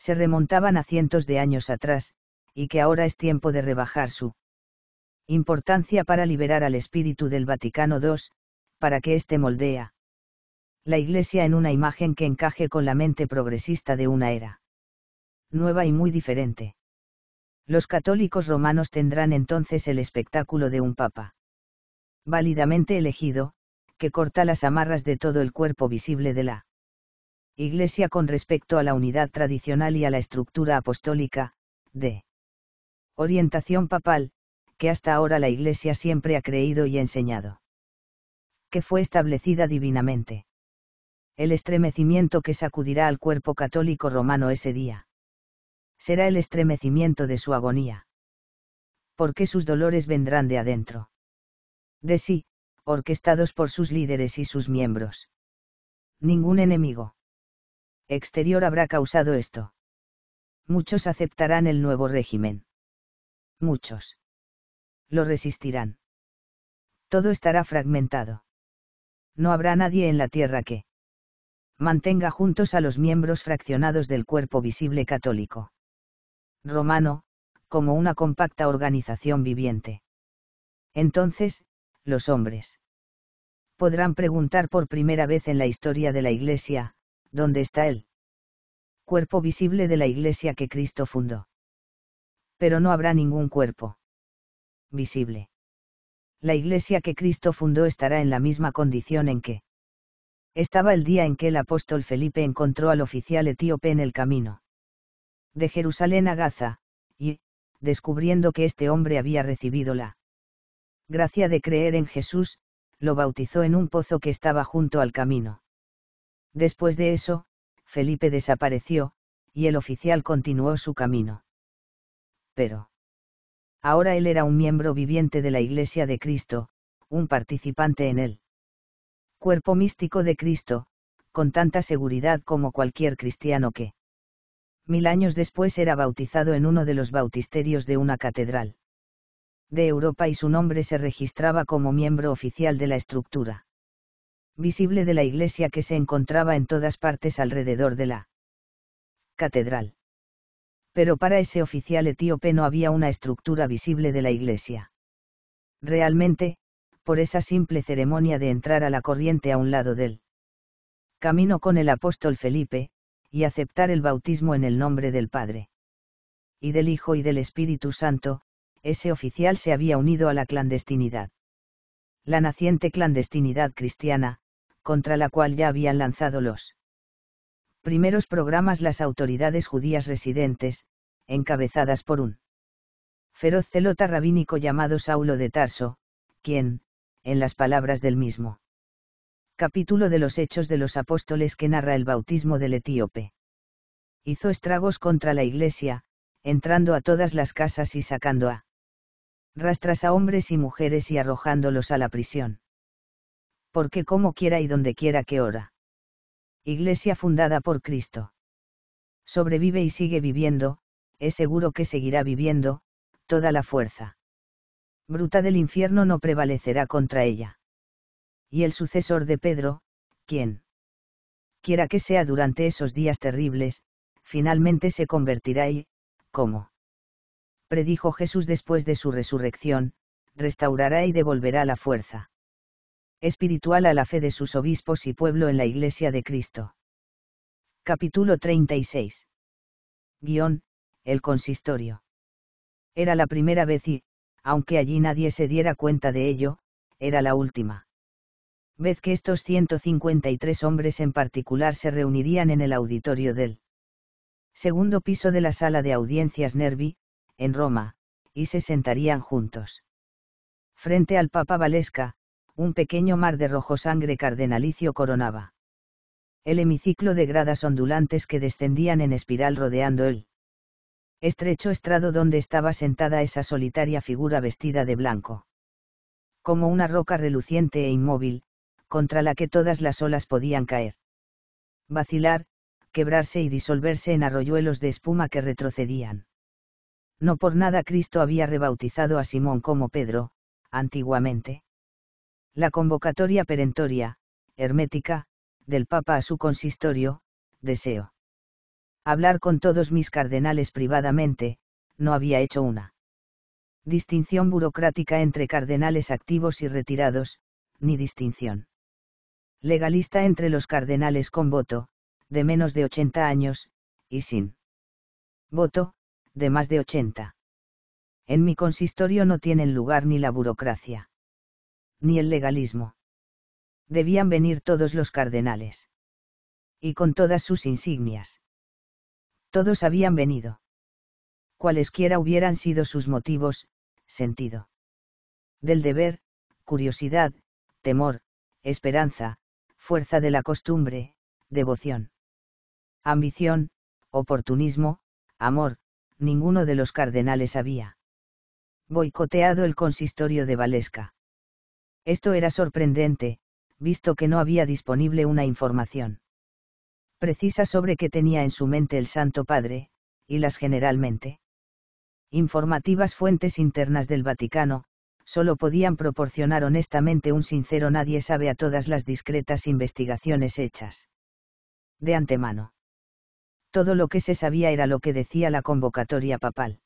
se remontaban a cientos de años atrás, y que ahora es tiempo de rebajar su importancia para liberar al espíritu del Vaticano II, para que éste moldea la Iglesia en una imagen que encaje con la mente progresista de una era nueva y muy diferente. Los católicos romanos tendrán entonces el espectáculo de un papa válidamente elegido, que corta las amarras de todo el cuerpo visible de la Iglesia con respecto a la unidad tradicional y a la estructura apostólica, de orientación papal, que hasta ahora la Iglesia siempre ha creído y enseñado. Que fue establecida divinamente. El estremecimiento que sacudirá al cuerpo católico romano ese día. Será el estremecimiento de su agonía. Porque sus dolores vendrán de adentro. De sí, orquestados por sus líderes y sus miembros. Ningún enemigo exterior habrá causado esto. Muchos aceptarán el nuevo régimen. Muchos. Lo resistirán. Todo estará fragmentado. No habrá nadie en la Tierra que mantenga juntos a los miembros fraccionados del cuerpo visible católico. Romano, como una compacta organización viviente. Entonces, los hombres podrán preguntar por primera vez en la historia de la Iglesia, ¿Dónde está él? cuerpo visible de la iglesia que Cristo fundó. Pero no habrá ningún cuerpo visible. La iglesia que Cristo fundó estará en la misma condición en que estaba el día en que el apóstol Felipe encontró al oficial etíope en el camino de Jerusalén a Gaza, y, descubriendo que este hombre había recibido la gracia de creer en Jesús, lo bautizó en un pozo que estaba junto al camino. Después de eso, Felipe desapareció, y el oficial continuó su camino. Pero. Ahora él era un miembro viviente de la Iglesia de Cristo, un participante en el Cuerpo místico de Cristo, con tanta seguridad como cualquier cristiano que. Mil años después era bautizado en uno de los bautisterios de una catedral. De Europa y su nombre se registraba como miembro oficial de la estructura visible de la iglesia que se encontraba en todas partes alrededor de la catedral. Pero para ese oficial etíope no había una estructura visible de la iglesia. Realmente, por esa simple ceremonia de entrar a la corriente a un lado del camino con el apóstol Felipe, y aceptar el bautismo en el nombre del Padre. Y del Hijo y del Espíritu Santo, ese oficial se había unido a la clandestinidad la naciente clandestinidad cristiana, contra la cual ya habían lanzado los primeros programas las autoridades judías residentes, encabezadas por un feroz celota rabínico llamado Saulo de Tarso, quien, en las palabras del mismo capítulo de los Hechos de los Apóstoles que narra el bautismo del etíope, hizo estragos contra la iglesia, entrando a todas las casas y sacando a Rastras a hombres y mujeres y arrojándolos a la prisión. Porque como quiera y donde quiera que ora. Iglesia fundada por Cristo. Sobrevive y sigue viviendo, es seguro que seguirá viviendo, toda la fuerza. Bruta del infierno no prevalecerá contra ella. Y el sucesor de Pedro, quien quiera que sea durante esos días terribles, finalmente se convertirá y, ¿cómo? predijo Jesús después de su resurrección, restaurará y devolverá la fuerza espiritual a la fe de sus obispos y pueblo en la Iglesia de Cristo. Capítulo 36. Guión, el consistorio. Era la primera vez y, aunque allí nadie se diera cuenta de ello, era la última. Vez que estos 153 hombres en particular se reunirían en el auditorio del segundo piso de la sala de audiencias Nervi, en Roma, y se sentarían juntos. Frente al Papa Valesca, un pequeño mar de rojo sangre cardenalicio coronaba. El hemiciclo de gradas ondulantes que descendían en espiral rodeando el estrecho estrado donde estaba sentada esa solitaria figura vestida de blanco. Como una roca reluciente e inmóvil, contra la que todas las olas podían caer. Vacilar, quebrarse y disolverse en arroyuelos de espuma que retrocedían. No por nada Cristo había rebautizado a Simón como Pedro, antiguamente. La convocatoria perentoria, hermética, del Papa a su consistorio, deseo. Hablar con todos mis cardenales privadamente, no había hecho una distinción burocrática entre cardenales activos y retirados, ni distinción legalista entre los cardenales con voto, de menos de 80 años, y sin voto, de más de 80. En mi consistorio no tienen lugar ni la burocracia. Ni el legalismo. Debían venir todos los cardenales. Y con todas sus insignias. Todos habían venido. Cualesquiera hubieran sido sus motivos, sentido. Del deber, curiosidad, temor, esperanza, fuerza de la costumbre, devoción. Ambición, oportunismo, amor, ninguno de los cardenales había boicoteado el consistorio de Valesca. Esto era sorprendente, visto que no había disponible una información precisa sobre qué tenía en su mente el Santo Padre, y las generalmente informativas fuentes internas del Vaticano, solo podían proporcionar honestamente un sincero nadie sabe a todas las discretas investigaciones hechas de antemano todo lo que se sabía era lo que decía la convocatoria papal.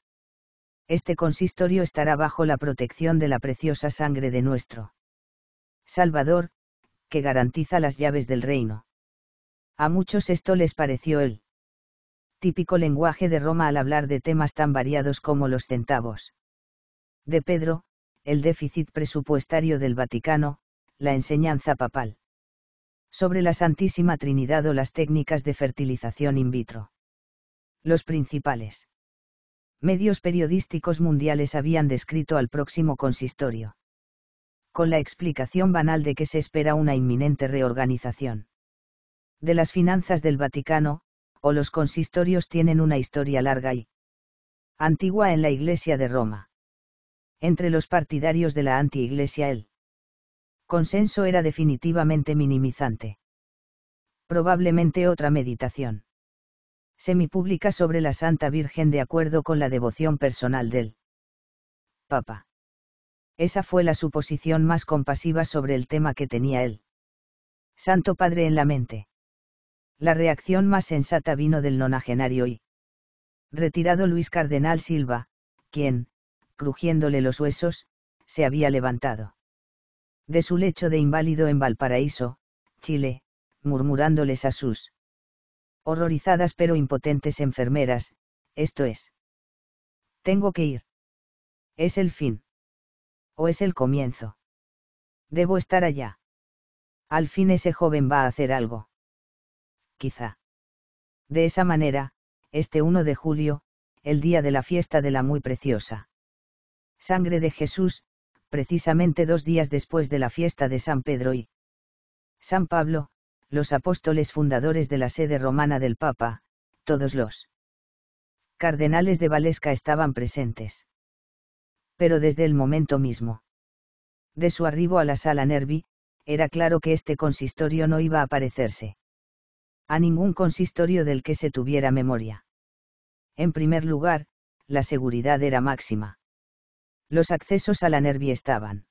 Este consistorio estará bajo la protección de la preciosa sangre de nuestro Salvador, que garantiza las llaves del reino. A muchos esto les pareció el típico lenguaje de Roma al hablar de temas tan variados como los centavos. De Pedro, el déficit presupuestario del Vaticano, la enseñanza papal sobre la Santísima Trinidad o las técnicas de fertilización in vitro. Los principales medios periodísticos mundiales habían descrito al próximo consistorio. Con la explicación banal de que se espera una inminente reorganización. De las finanzas del Vaticano, o los consistorios tienen una historia larga y antigua en la Iglesia de Roma. Entre los partidarios de la anti-iglesia el consenso era definitivamente minimizante. Probablemente otra meditación. Semipública sobre la Santa Virgen de acuerdo con la devoción personal del Papa. Esa fue la suposición más compasiva sobre el tema que tenía él. Santo Padre en la mente. La reacción más sensata vino del nonagenario y retirado Luis Cardenal Silva, quien, crujiéndole los huesos, se había levantado de su lecho de inválido en Valparaíso, Chile, murmurándoles a sus horrorizadas pero impotentes enfermeras, esto es. Tengo que ir. Es el fin. O es el comienzo. Debo estar allá. Al fin ese joven va a hacer algo. Quizá. De esa manera, este 1 de julio, el día de la fiesta de la muy preciosa. Sangre de Jesús, precisamente dos días después de la fiesta de San Pedro y San Pablo, los apóstoles fundadores de la sede romana del Papa, todos los cardenales de Valesca estaban presentes. Pero desde el momento mismo de su arribo a la sala Nervi, era claro que este consistorio no iba a aparecerse. a ningún consistorio del que se tuviera memoria. En primer lugar, la seguridad era máxima los accesos a la Nervi estaban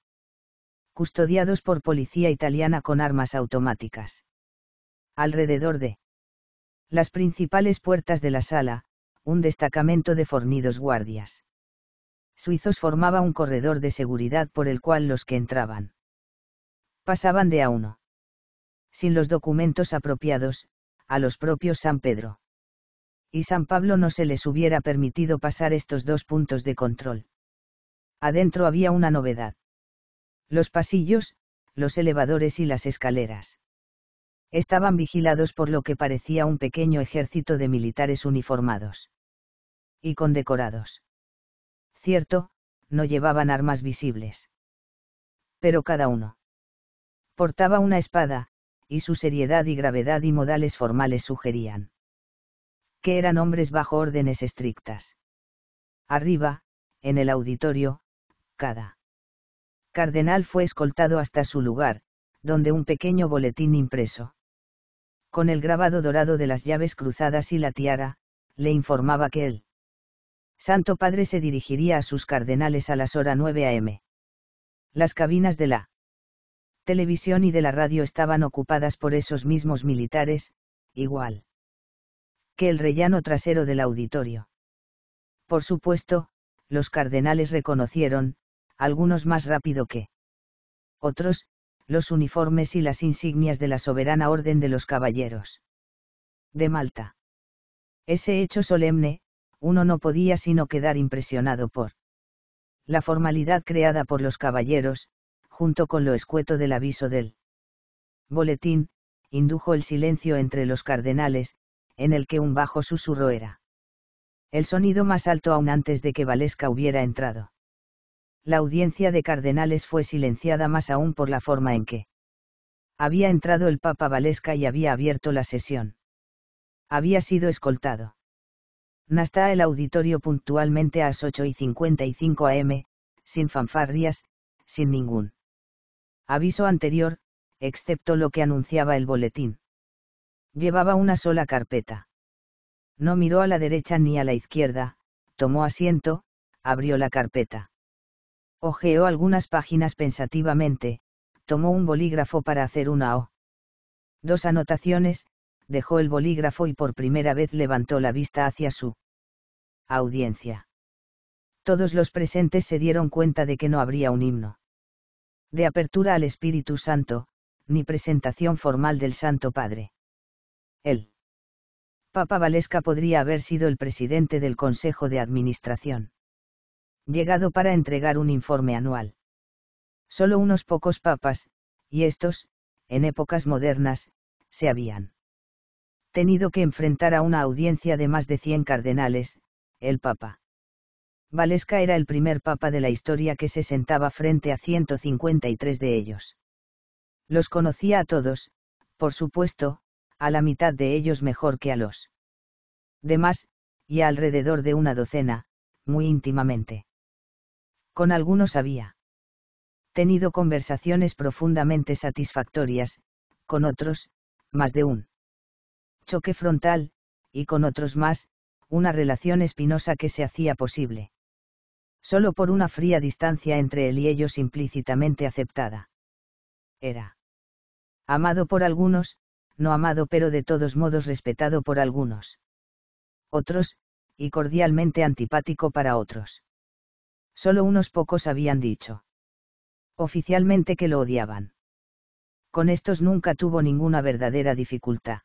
custodiados por policía italiana con armas automáticas. Alrededor de las principales puertas de la sala, un destacamento de fornidos guardias. Suizos formaba un corredor de seguridad por el cual los que entraban pasaban de a uno. Sin los documentos apropiados, a los propios San Pedro. Y San Pablo no se les hubiera permitido pasar estos dos puntos de control. Adentro había una novedad. Los pasillos, los elevadores y las escaleras. Estaban vigilados por lo que parecía un pequeño ejército de militares uniformados. Y condecorados. Cierto, no llevaban armas visibles. Pero cada uno. Portaba una espada, y su seriedad y gravedad y modales formales sugerían. Que eran hombres bajo órdenes estrictas. Arriba, en el auditorio, cada cardenal fue escoltado hasta su lugar, donde un pequeño boletín impreso, con el grabado dorado de las llaves cruzadas y la tiara, le informaba que el Santo Padre se dirigiría a sus cardenales a las horas 9 a.m. Las cabinas de la televisión y de la radio estaban ocupadas por esos mismos militares, igual que el rellano trasero del auditorio. Por supuesto, los cardenales reconocieron, algunos más rápido que otros, los uniformes y las insignias de la soberana orden de los caballeros. De Malta. Ese hecho solemne, uno no podía sino quedar impresionado por la formalidad creada por los caballeros, junto con lo escueto del aviso del boletín, indujo el silencio entre los cardenales, en el que un bajo susurro era el sonido más alto aún antes de que Valesca hubiera entrado la audiencia de cardenales fue silenciada más aún por la forma en que había entrado el Papa Valesca y había abierto la sesión. Había sido escoltado. Nasta el auditorio puntualmente a las 8 y 55 am, sin fanfarrias, sin ningún aviso anterior, excepto lo que anunciaba el boletín. Llevaba una sola carpeta. No miró a la derecha ni a la izquierda, tomó asiento, abrió la carpeta. Ojeó algunas páginas pensativamente, tomó un bolígrafo para hacer una O. Dos anotaciones, dejó el bolígrafo y por primera vez levantó la vista hacia su audiencia. Todos los presentes se dieron cuenta de que no habría un himno. De apertura al Espíritu Santo, ni presentación formal del Santo Padre. El Papa Valesca podría haber sido el presidente del Consejo de Administración llegado para entregar un informe anual. Solo unos pocos papas, y estos, en épocas modernas, se habían tenido que enfrentar a una audiencia de más de 100 cardenales, el Papa. Valesca era el primer papa de la historia que se sentaba frente a 153 de ellos. Los conocía a todos, por supuesto, a la mitad de ellos mejor que a los demás, y a alrededor de una docena, muy íntimamente. Con algunos había tenido conversaciones profundamente satisfactorias, con otros, más de un choque frontal, y con otros más, una relación espinosa que se hacía posible. Solo por una fría distancia entre él y ellos implícitamente aceptada. Era amado por algunos, no amado pero de todos modos respetado por algunos. Otros, y cordialmente antipático para otros. Solo unos pocos habían dicho oficialmente que lo odiaban. Con estos nunca tuvo ninguna verdadera dificultad.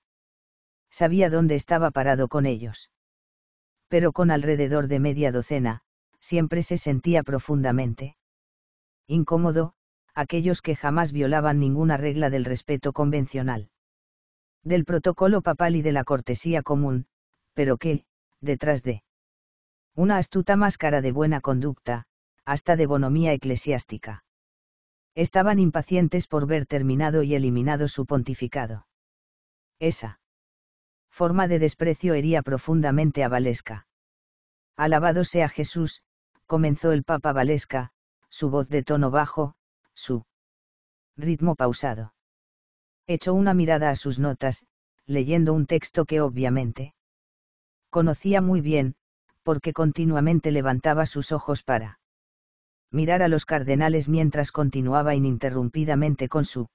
Sabía dónde estaba parado con ellos. Pero con alrededor de media docena, siempre se sentía profundamente incómodo, aquellos que jamás violaban ninguna regla del respeto convencional. Del protocolo papal y de la cortesía común, pero que, detrás de una astuta máscara de buena conducta, hasta de bonomía eclesiástica. Estaban impacientes por ver terminado y eliminado su pontificado. Esa forma de desprecio hería profundamente a Valesca. Alabado sea Jesús, comenzó el Papa Valesca, su voz de tono bajo, su ritmo pausado. Echó una mirada a sus notas, leyendo un texto que obviamente conocía muy bien, porque continuamente levantaba sus ojos para mirar a los cardenales mientras continuaba ininterrumpidamente con su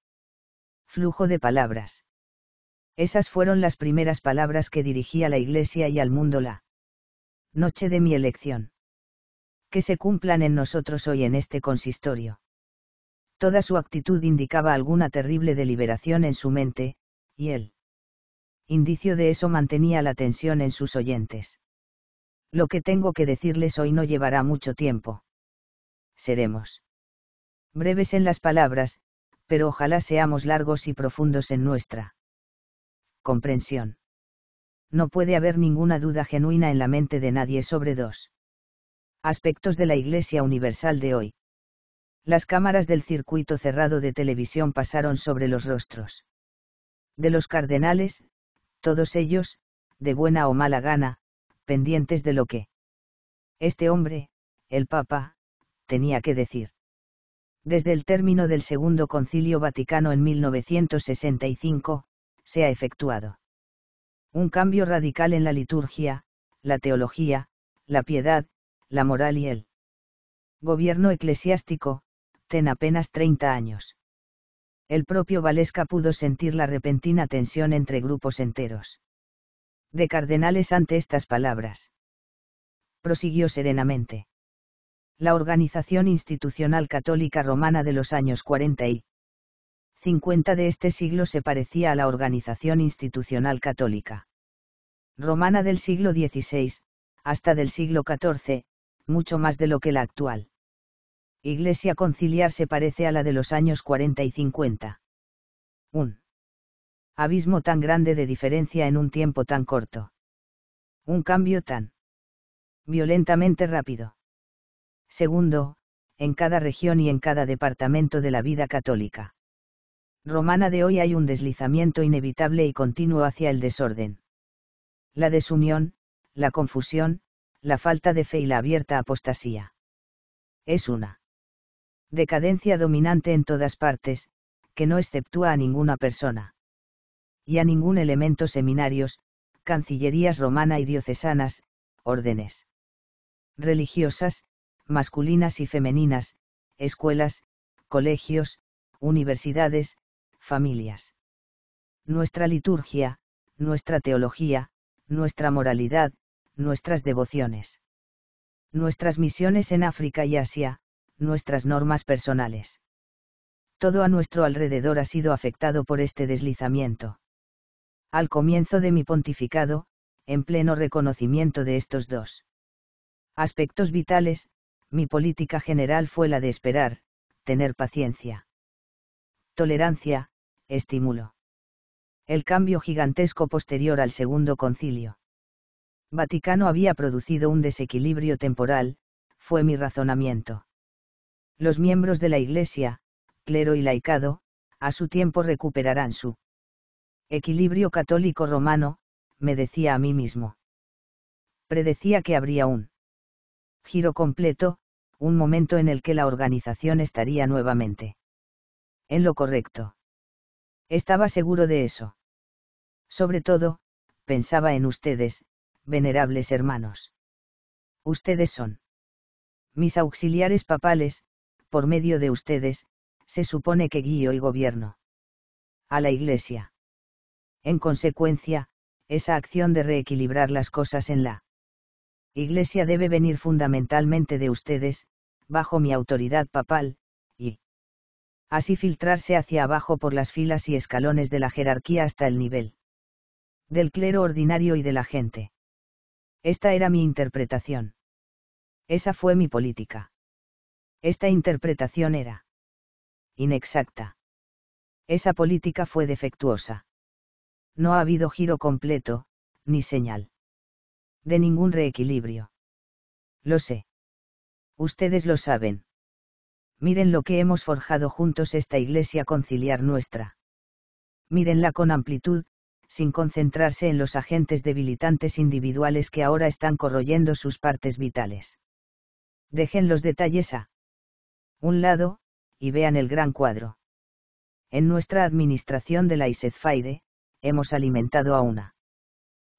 flujo de palabras. Esas fueron las primeras palabras que dirigía a la Iglesia y al mundo la noche de mi elección. Que se cumplan en nosotros hoy en este consistorio. Toda su actitud indicaba alguna terrible deliberación en su mente, y él indicio de eso mantenía la tensión en sus oyentes. Lo que tengo que decirles hoy no llevará mucho tiempo. Seremos breves en las palabras, pero ojalá seamos largos y profundos en nuestra comprensión. No puede haber ninguna duda genuina en la mente de nadie sobre dos aspectos de la Iglesia Universal de hoy. Las cámaras del circuito cerrado de televisión pasaron sobre los rostros de los cardenales, todos ellos, de buena o mala gana, pendientes de lo que este hombre, el Papa, tenía que decir. Desde el término del Segundo Concilio Vaticano en 1965, se ha efectuado un cambio radical en la liturgia, la teología, la piedad, la moral y el gobierno eclesiástico, ten apenas 30 años. El propio Valesca pudo sentir la repentina tensión entre grupos enteros de cardenales ante estas palabras. Prosiguió serenamente. La organización institucional católica romana de los años 40 y 50 de este siglo se parecía a la organización institucional católica romana del siglo XVI, hasta del siglo XIV, mucho más de lo que la actual. Iglesia conciliar se parece a la de los años 40 y 50. 1 abismo tan grande de diferencia en un tiempo tan corto. Un cambio tan violentamente rápido. Segundo, en cada región y en cada departamento de la vida católica romana de hoy hay un deslizamiento inevitable y continuo hacia el desorden. La desunión, la confusión, la falta de fe y la abierta apostasía. Es una decadencia dominante en todas partes, que no exceptúa a ninguna persona y a ningún elemento seminarios, cancillerías romana y diocesanas, órdenes religiosas, masculinas y femeninas, escuelas, colegios, universidades, familias. Nuestra liturgia, nuestra teología, nuestra moralidad, nuestras devociones. Nuestras misiones en África y Asia, nuestras normas personales. Todo a nuestro alrededor ha sido afectado por este deslizamiento al comienzo de mi pontificado, en pleno reconocimiento de estos dos aspectos vitales, mi política general fue la de esperar, tener paciencia. Tolerancia, estímulo. El cambio gigantesco posterior al Segundo Concilio. Vaticano había producido un desequilibrio temporal, fue mi razonamiento. Los miembros de la Iglesia, clero y laicado, a su tiempo recuperarán su Equilibrio católico romano, me decía a mí mismo. Predecía que habría un giro completo, un momento en el que la organización estaría nuevamente en lo correcto. Estaba seguro de eso. Sobre todo, pensaba en ustedes, venerables hermanos. Ustedes son mis auxiliares papales, por medio de ustedes, se supone que guío y gobierno a la Iglesia en consecuencia, esa acción de reequilibrar las cosas en la Iglesia debe venir fundamentalmente de ustedes, bajo mi autoridad papal, y así filtrarse hacia abajo por las filas y escalones de la jerarquía hasta el nivel del clero ordinario y de la gente. Esta era mi interpretación. Esa fue mi política. Esta interpretación era inexacta. Esa política fue defectuosa no ha habido giro completo, ni señal. De ningún reequilibrio. Lo sé. Ustedes lo saben. Miren lo que hemos forjado juntos esta iglesia conciliar nuestra. Mírenla con amplitud, sin concentrarse en los agentes debilitantes individuales que ahora están corroyendo sus partes vitales. Dejen los detalles a un lado, y vean el gran cuadro. En nuestra administración de la ISEDFAIDE, hemos alimentado a una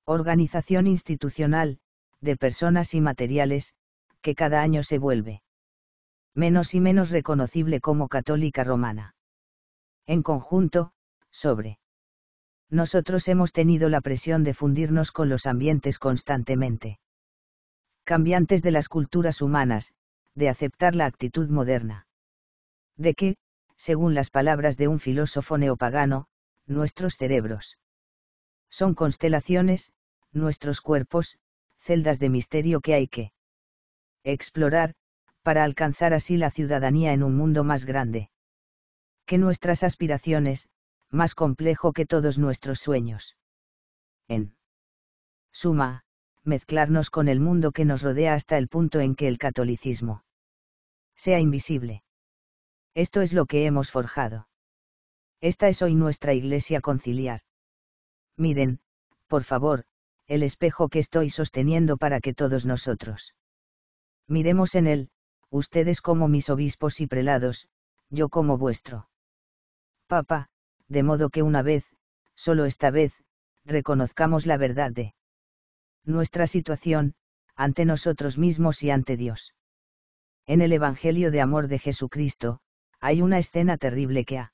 organización institucional, de personas y materiales, que cada año se vuelve menos y menos reconocible como católica romana. En conjunto, sobre nosotros hemos tenido la presión de fundirnos con los ambientes constantemente cambiantes de las culturas humanas, de aceptar la actitud moderna. De que, según las palabras de un filósofo neopagano, nuestros cerebros. Son constelaciones, nuestros cuerpos, celdas de misterio que hay que explorar, para alcanzar así la ciudadanía en un mundo más grande. Que nuestras aspiraciones, más complejo que todos nuestros sueños. En suma, mezclarnos con el mundo que nos rodea hasta el punto en que el catolicismo sea invisible. Esto es lo que hemos forjado. Esta es hoy nuestra iglesia conciliar. Miren, por favor, el espejo que estoy sosteniendo para que todos nosotros. Miremos en él, ustedes como mis obispos y prelados, yo como vuestro. Papa, de modo que una vez, solo esta vez, reconozcamos la verdad de nuestra situación, ante nosotros mismos y ante Dios. En el Evangelio de Amor de Jesucristo, hay una escena terrible que ha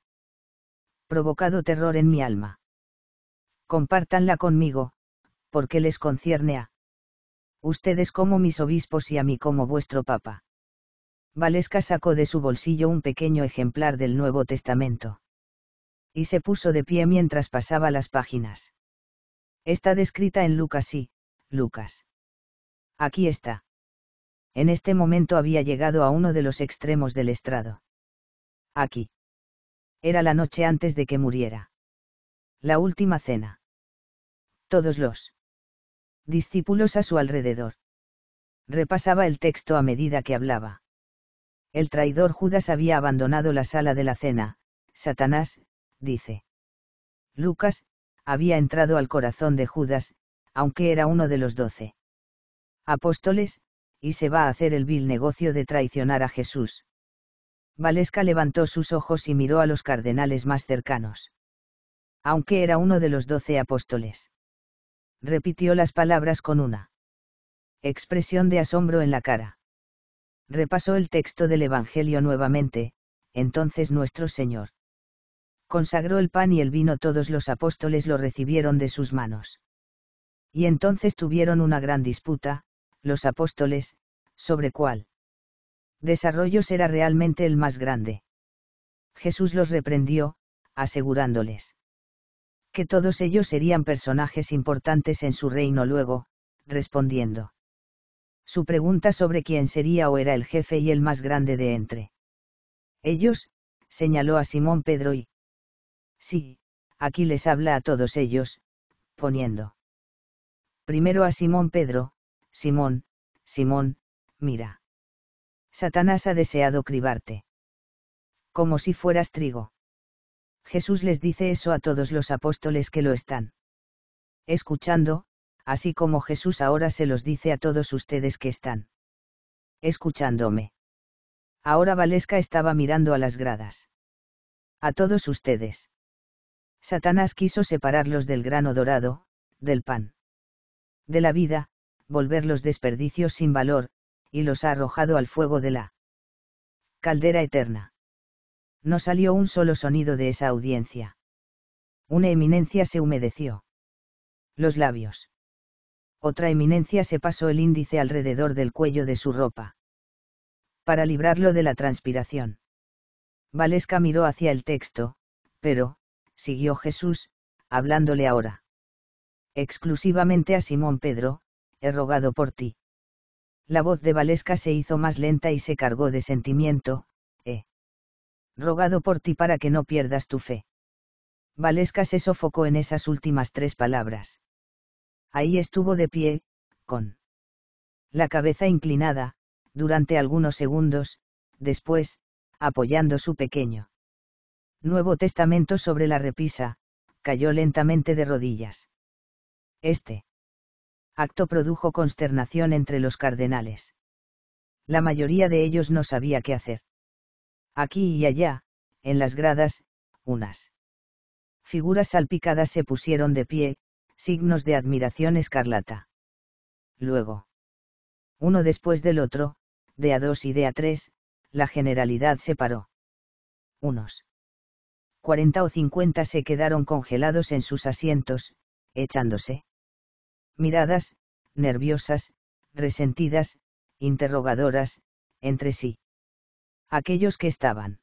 provocado terror en mi alma. Compártanla conmigo, porque les concierne a ustedes como mis obispos y a mí como vuestro papa. Valesca sacó de su bolsillo un pequeño ejemplar del Nuevo Testamento. Y se puso de pie mientras pasaba las páginas. Está descrita en Lucas y, Lucas. Aquí está. En este momento había llegado a uno de los extremos del estrado. Aquí. Era la noche antes de que muriera. La última cena. Todos los discípulos a su alrededor. Repasaba el texto a medida que hablaba. El traidor Judas había abandonado la sala de la cena, Satanás, dice. Lucas, había entrado al corazón de Judas, aunque era uno de los doce apóstoles, y se va a hacer el vil negocio de traicionar a Jesús. Valesca levantó sus ojos y miró a los cardenales más cercanos. Aunque era uno de los doce apóstoles. Repitió las palabras con una expresión de asombro en la cara. Repasó el texto del Evangelio nuevamente, entonces nuestro Señor. Consagró el pan y el vino, todos los apóstoles lo recibieron de sus manos. Y entonces tuvieron una gran disputa, los apóstoles, sobre cuál desarrollos era realmente el más grande. Jesús los reprendió, asegurándoles que todos ellos serían personajes importantes en su reino luego, respondiendo. Su pregunta sobre quién sería o era el jefe y el más grande de entre. Ellos, señaló a Simón Pedro y... Sí, aquí les habla a todos ellos, poniendo. Primero a Simón Pedro, Simón, Simón, mira Satanás ha deseado cribarte. Como si fueras trigo. Jesús les dice eso a todos los apóstoles que lo están. Escuchando, así como Jesús ahora se los dice a todos ustedes que están. Escuchándome. Ahora Valesca estaba mirando a las gradas. A todos ustedes. Satanás quiso separarlos del grano dorado, del pan. De la vida, volver los desperdicios sin valor, y los ha arrojado al fuego de la caldera eterna. No salió un solo sonido de esa audiencia. Una eminencia se humedeció. Los labios. Otra eminencia se pasó el índice alrededor del cuello de su ropa. Para librarlo de la transpiración. Valesca miró hacia el texto, pero, siguió Jesús, hablándole ahora. Exclusivamente a Simón Pedro, he rogado por ti. La voz de Valesca se hizo más lenta y se cargó de sentimiento, he eh. rogado por ti para que no pierdas tu fe. Valesca se sofocó en esas últimas tres palabras. Ahí estuvo de pie, con la cabeza inclinada, durante algunos segundos, después, apoyando su pequeño Nuevo Testamento sobre la repisa, cayó lentamente de rodillas. Este acto produjo consternación entre los cardenales. La mayoría de ellos no sabía qué hacer. Aquí y allá, en las gradas, unas figuras salpicadas se pusieron de pie, signos de admiración escarlata. Luego, uno después del otro, de a dos y de a tres, la generalidad se paró. Unos cuarenta o cincuenta se quedaron congelados en sus asientos, echándose miradas, nerviosas, resentidas, interrogadoras, entre sí. Aquellos que estaban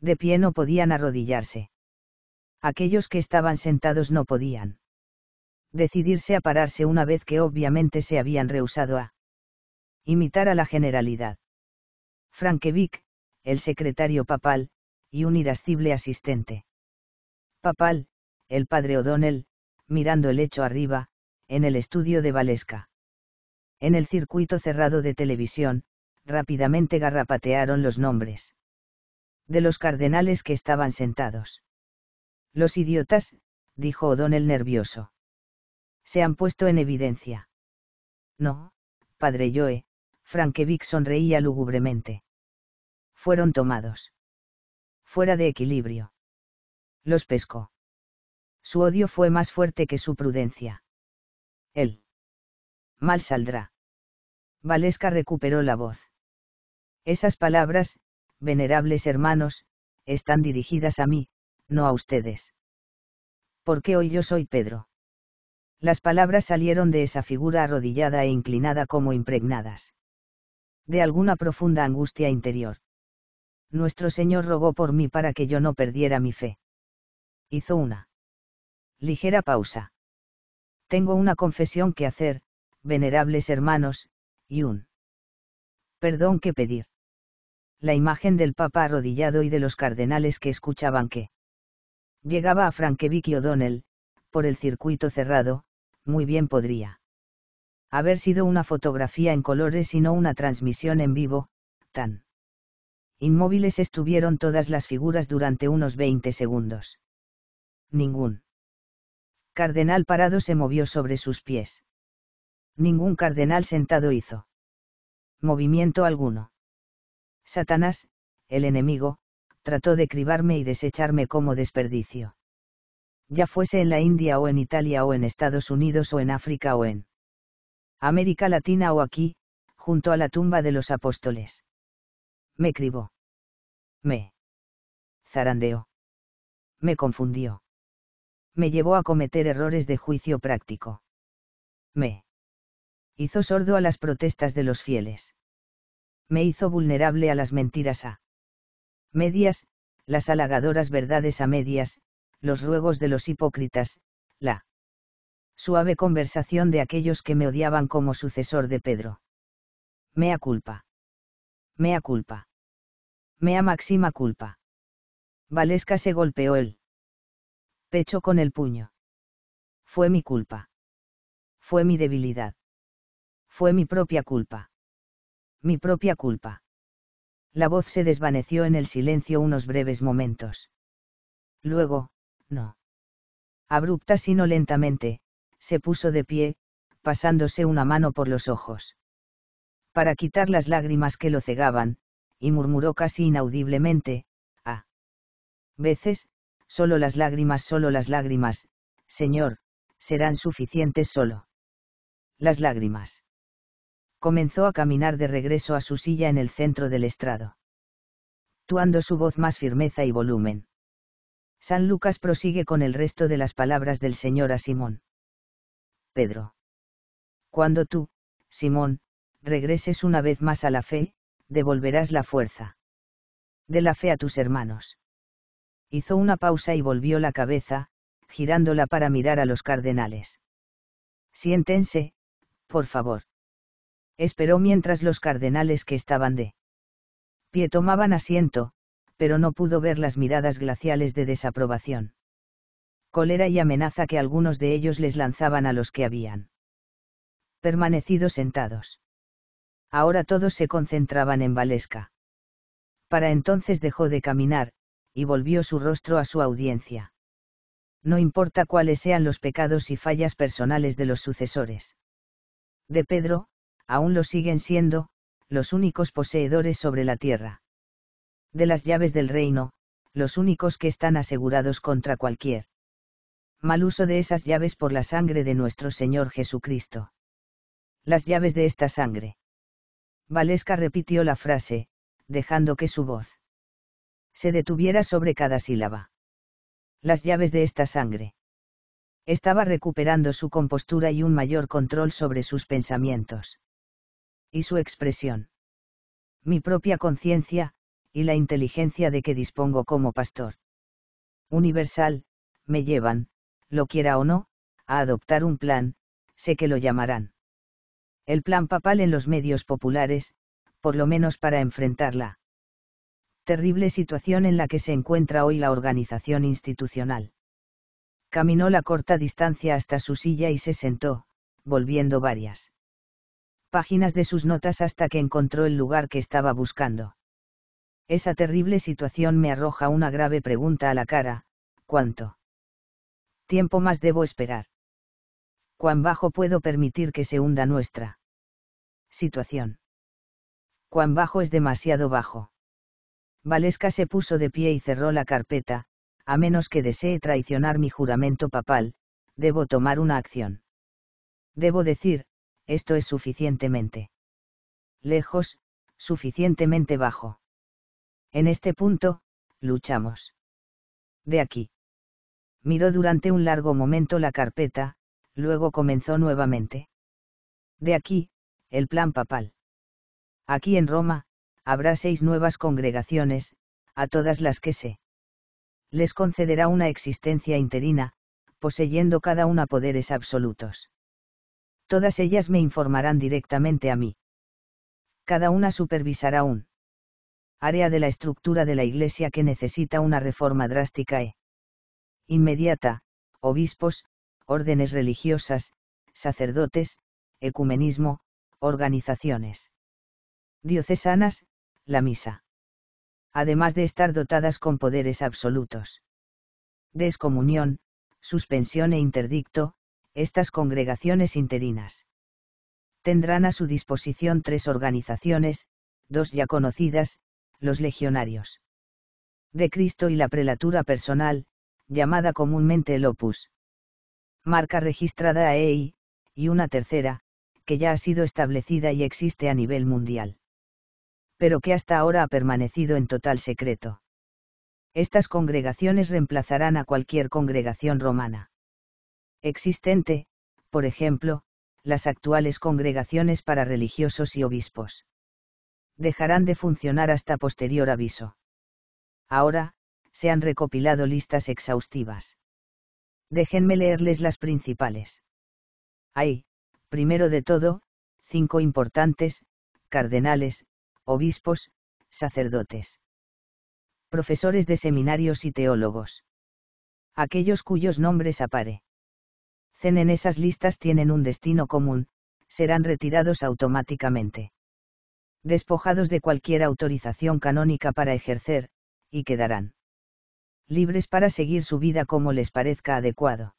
de pie no podían arrodillarse. Aquellos que estaban sentados no podían decidirse a pararse una vez que obviamente se habían rehusado a imitar a la generalidad. Frankevic, el secretario papal, y un irascible asistente. Papal, el padre O'Donnell, mirando el hecho arriba, en el estudio de Valesca. En el circuito cerrado de televisión, rápidamente garrapatearon los nombres. De los cardenales que estaban sentados. Los idiotas, dijo O'Donnell nervioso. Se han puesto en evidencia. No, padre Joe, Frankevic sonreía lúgubremente. Fueron tomados. Fuera de equilibrio. Los pescó. Su odio fue más fuerte que su prudencia. Él. Mal saldrá. Valesca recuperó la voz. Esas palabras, venerables hermanos, están dirigidas a mí, no a ustedes. Porque hoy yo soy Pedro. Las palabras salieron de esa figura arrodillada e inclinada como impregnadas. De alguna profunda angustia interior. Nuestro Señor rogó por mí para que yo no perdiera mi fe. Hizo una ligera pausa tengo una confesión que hacer, venerables hermanos, y un perdón que pedir. La imagen del Papa arrodillado y de los cardenales que escuchaban que llegaba a Frankevic y O'Donnell, por el circuito cerrado, muy bien podría haber sido una fotografía en colores y no una transmisión en vivo, tan inmóviles estuvieron todas las figuras durante unos 20 segundos. Ningún cardenal parado se movió sobre sus pies. Ningún cardenal sentado hizo movimiento alguno. Satanás, el enemigo, trató de cribarme y desecharme como desperdicio. Ya fuese en la India o en Italia o en Estados Unidos o en África o en América Latina o aquí, junto a la tumba de los apóstoles. Me cribó. Me zarandeó. Me confundió me llevó a cometer errores de juicio práctico. Me hizo sordo a las protestas de los fieles. Me hizo vulnerable a las mentiras a medias, las halagadoras verdades a medias, los ruegos de los hipócritas, la suave conversación de aquellos que me odiaban como sucesor de Pedro. Mea culpa. Mea culpa. Mea máxima culpa. Valesca se golpeó el hecho con el puño. Fue mi culpa. Fue mi debilidad. Fue mi propia culpa. Mi propia culpa. La voz se desvaneció en el silencio unos breves momentos. Luego, no. Abrupta sino lentamente, se puso de pie, pasándose una mano por los ojos. Para quitar las lágrimas que lo cegaban, y murmuró casi inaudiblemente, a veces, Solo las lágrimas, solo las lágrimas, Señor, serán suficientes solo. Las lágrimas. Comenzó a caminar de regreso a su silla en el centro del estrado. Tuando su voz más firmeza y volumen. San Lucas prosigue con el resto de las palabras del Señor a Simón. Pedro. Cuando tú, Simón, regreses una vez más a la fe, devolverás la fuerza. De la fe a tus hermanos hizo una pausa y volvió la cabeza, girándola para mirar a los cardenales. Siéntense, por favor. Esperó mientras los cardenales que estaban de pie tomaban asiento, pero no pudo ver las miradas glaciales de desaprobación. Cólera y amenaza que algunos de ellos les lanzaban a los que habían permanecido sentados. Ahora todos se concentraban en Valesca. Para entonces dejó de caminar, y volvió su rostro a su audiencia. No importa cuáles sean los pecados y fallas personales de los sucesores. De Pedro, aún lo siguen siendo, los únicos poseedores sobre la tierra. De las llaves del reino, los únicos que están asegurados contra cualquier mal uso de esas llaves por la sangre de nuestro Señor Jesucristo. Las llaves de esta sangre. Valesca repitió la frase, dejando que su voz se detuviera sobre cada sílaba. Las llaves de esta sangre. Estaba recuperando su compostura y un mayor control sobre sus pensamientos. Y su expresión. Mi propia conciencia, y la inteligencia de que dispongo como pastor. Universal, me llevan, lo quiera o no, a adoptar un plan, sé que lo llamarán. El plan papal en los medios populares, por lo menos para enfrentarla terrible situación en la que se encuentra hoy la organización institucional. Caminó la corta distancia hasta su silla y se sentó, volviendo varias páginas de sus notas hasta que encontró el lugar que estaba buscando. Esa terrible situación me arroja una grave pregunta a la cara, ¿cuánto? tiempo más debo esperar? ¿Cuán bajo puedo permitir que se hunda nuestra situación? ¿Cuán bajo es demasiado bajo? Valesca se puso de pie y cerró la carpeta, a menos que desee traicionar mi juramento papal, debo tomar una acción. Debo decir, esto es suficientemente lejos, suficientemente bajo. En este punto, luchamos. De aquí. Miró durante un largo momento la carpeta, luego comenzó nuevamente. De aquí, el plan papal. Aquí en Roma, habrá seis nuevas congregaciones, a todas las que se les concederá una existencia interina, poseyendo cada una poderes absolutos. Todas ellas me informarán directamente a mí. Cada una supervisará un área de la estructura de la Iglesia que necesita una reforma drástica e inmediata, obispos, órdenes religiosas, sacerdotes, ecumenismo, organizaciones diocesanas, la misa. Además de estar dotadas con poderes absolutos. Descomunión, suspensión e interdicto, estas congregaciones interinas. Tendrán a su disposición tres organizaciones, dos ya conocidas, los legionarios. De Cristo y la prelatura personal, llamada comúnmente el opus. Marca registrada a EI, y una tercera, que ya ha sido establecida y existe a nivel mundial pero que hasta ahora ha permanecido en total secreto. Estas congregaciones reemplazarán a cualquier congregación romana. Existente, por ejemplo, las actuales congregaciones para religiosos y obispos. Dejarán de funcionar hasta posterior aviso. Ahora, se han recopilado listas exhaustivas. Déjenme leerles las principales. Hay, primero de todo, cinco importantes, cardenales, obispos, sacerdotes, profesores de seminarios y teólogos. Aquellos cuyos nombres aparecen en esas listas tienen un destino común, serán retirados automáticamente. Despojados de cualquier autorización canónica para ejercer, y quedarán libres para seguir su vida como les parezca adecuado.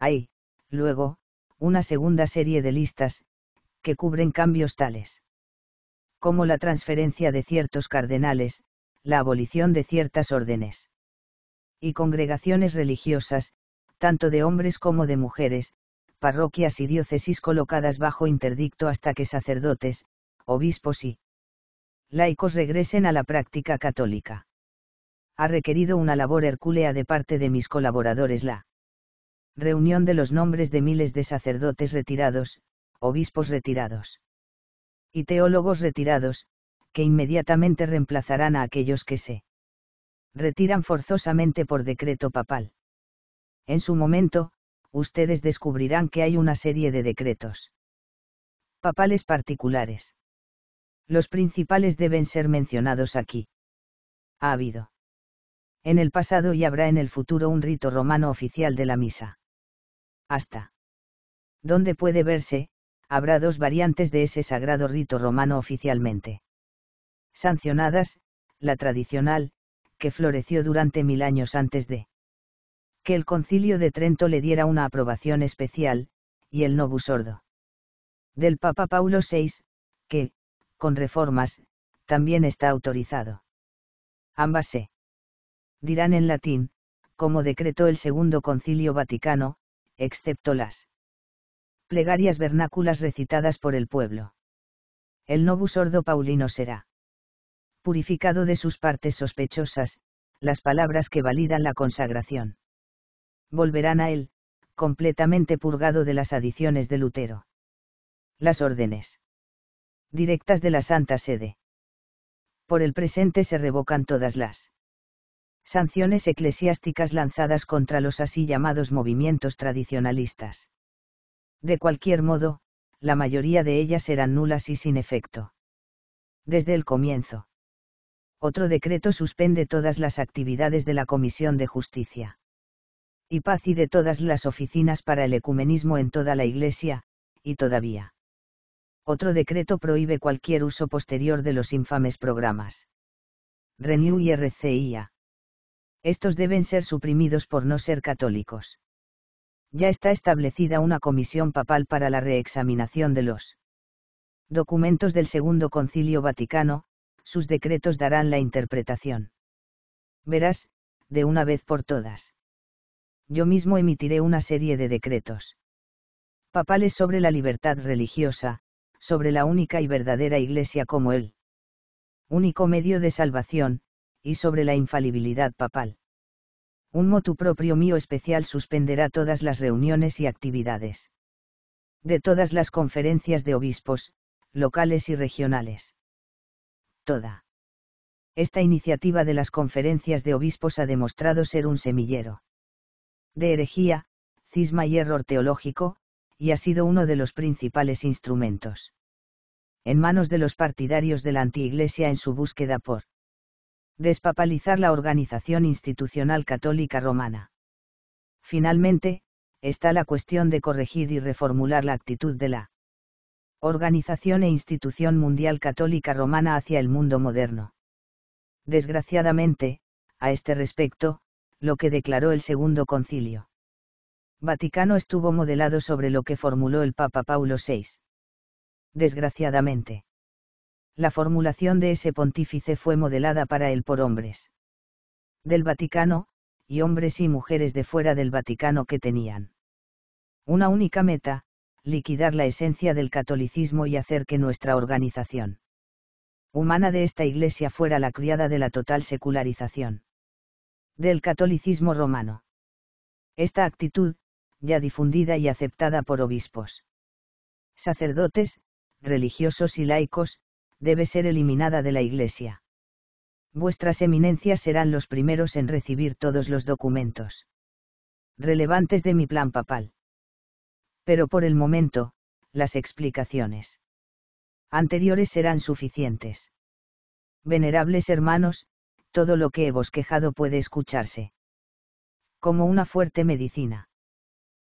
Hay, luego, una segunda serie de listas, que cubren cambios tales como la transferencia de ciertos cardenales, la abolición de ciertas órdenes y congregaciones religiosas, tanto de hombres como de mujeres, parroquias y diócesis colocadas bajo interdicto hasta que sacerdotes, obispos y laicos regresen a la práctica católica. Ha requerido una labor hercúlea de parte de mis colaboradores la reunión de los nombres de miles de sacerdotes retirados, obispos retirados y teólogos retirados, que inmediatamente reemplazarán a aquellos que se retiran forzosamente por decreto papal. En su momento, ustedes descubrirán que hay una serie de decretos papales particulares. Los principales deben ser mencionados aquí. Ha habido en el pasado y habrá en el futuro un rito romano oficial de la misa. Hasta ¿dónde puede verse, habrá dos variantes de ese sagrado rito romano oficialmente. Sancionadas, la tradicional, que floreció durante mil años antes de que el concilio de Trento le diera una aprobación especial, y el novus ordo. Del Papa Paulo VI, que, con reformas, también está autorizado. Ambas se dirán en latín, como decretó el Segundo Concilio Vaticano, excepto las plegarias vernáculas recitadas por el pueblo. El novus ordo paulino será purificado de sus partes sospechosas, las palabras que validan la consagración. Volverán a él, completamente purgado de las adiciones de Lutero. Las órdenes directas de la Santa Sede. Por el presente se revocan todas las sanciones eclesiásticas lanzadas contra los así llamados movimientos tradicionalistas. De cualquier modo, la mayoría de ellas eran nulas y sin efecto. Desde el comienzo. Otro decreto suspende todas las actividades de la Comisión de Justicia. Y paz y de todas las oficinas para el ecumenismo en toda la Iglesia, y todavía. Otro decreto prohíbe cualquier uso posterior de los infames programas. Renew y RCIA. Estos deben ser suprimidos por no ser católicos ya está establecida una comisión papal para la reexaminación de los documentos del Segundo Concilio Vaticano, sus decretos darán la interpretación. Verás, de una vez por todas. Yo mismo emitiré una serie de decretos papales sobre la libertad religiosa, sobre la única y verdadera Iglesia como el único medio de salvación, y sobre la infalibilidad papal. Un motu propio mío especial suspenderá todas las reuniones y actividades. De todas las conferencias de obispos, locales y regionales. Toda. Esta iniciativa de las conferencias de obispos ha demostrado ser un semillero de herejía, cisma y error teológico, y ha sido uno de los principales instrumentos en manos de los partidarios de la antiiglesia en su búsqueda por despapalizar la organización institucional católica romana. Finalmente, está la cuestión de corregir y reformular la actitud de la organización e institución mundial católica romana hacia el mundo moderno. Desgraciadamente, a este respecto, lo que declaró el Segundo Concilio Vaticano estuvo modelado sobre lo que formuló el Papa Paulo VI. Desgraciadamente la formulación de ese pontífice fue modelada para él por hombres del Vaticano, y hombres y mujeres de fuera del Vaticano que tenían una única meta, liquidar la esencia del catolicismo y hacer que nuestra organización humana de esta Iglesia fuera la criada de la total secularización del catolicismo romano. Esta actitud, ya difundida y aceptada por obispos, sacerdotes, religiosos y laicos, debe ser eliminada de la Iglesia. Vuestras eminencias serán los primeros en recibir todos los documentos relevantes de mi plan papal. Pero por el momento, las explicaciones anteriores serán suficientes. Venerables hermanos, todo lo que he bosquejado puede escucharse. Como una fuerte medicina.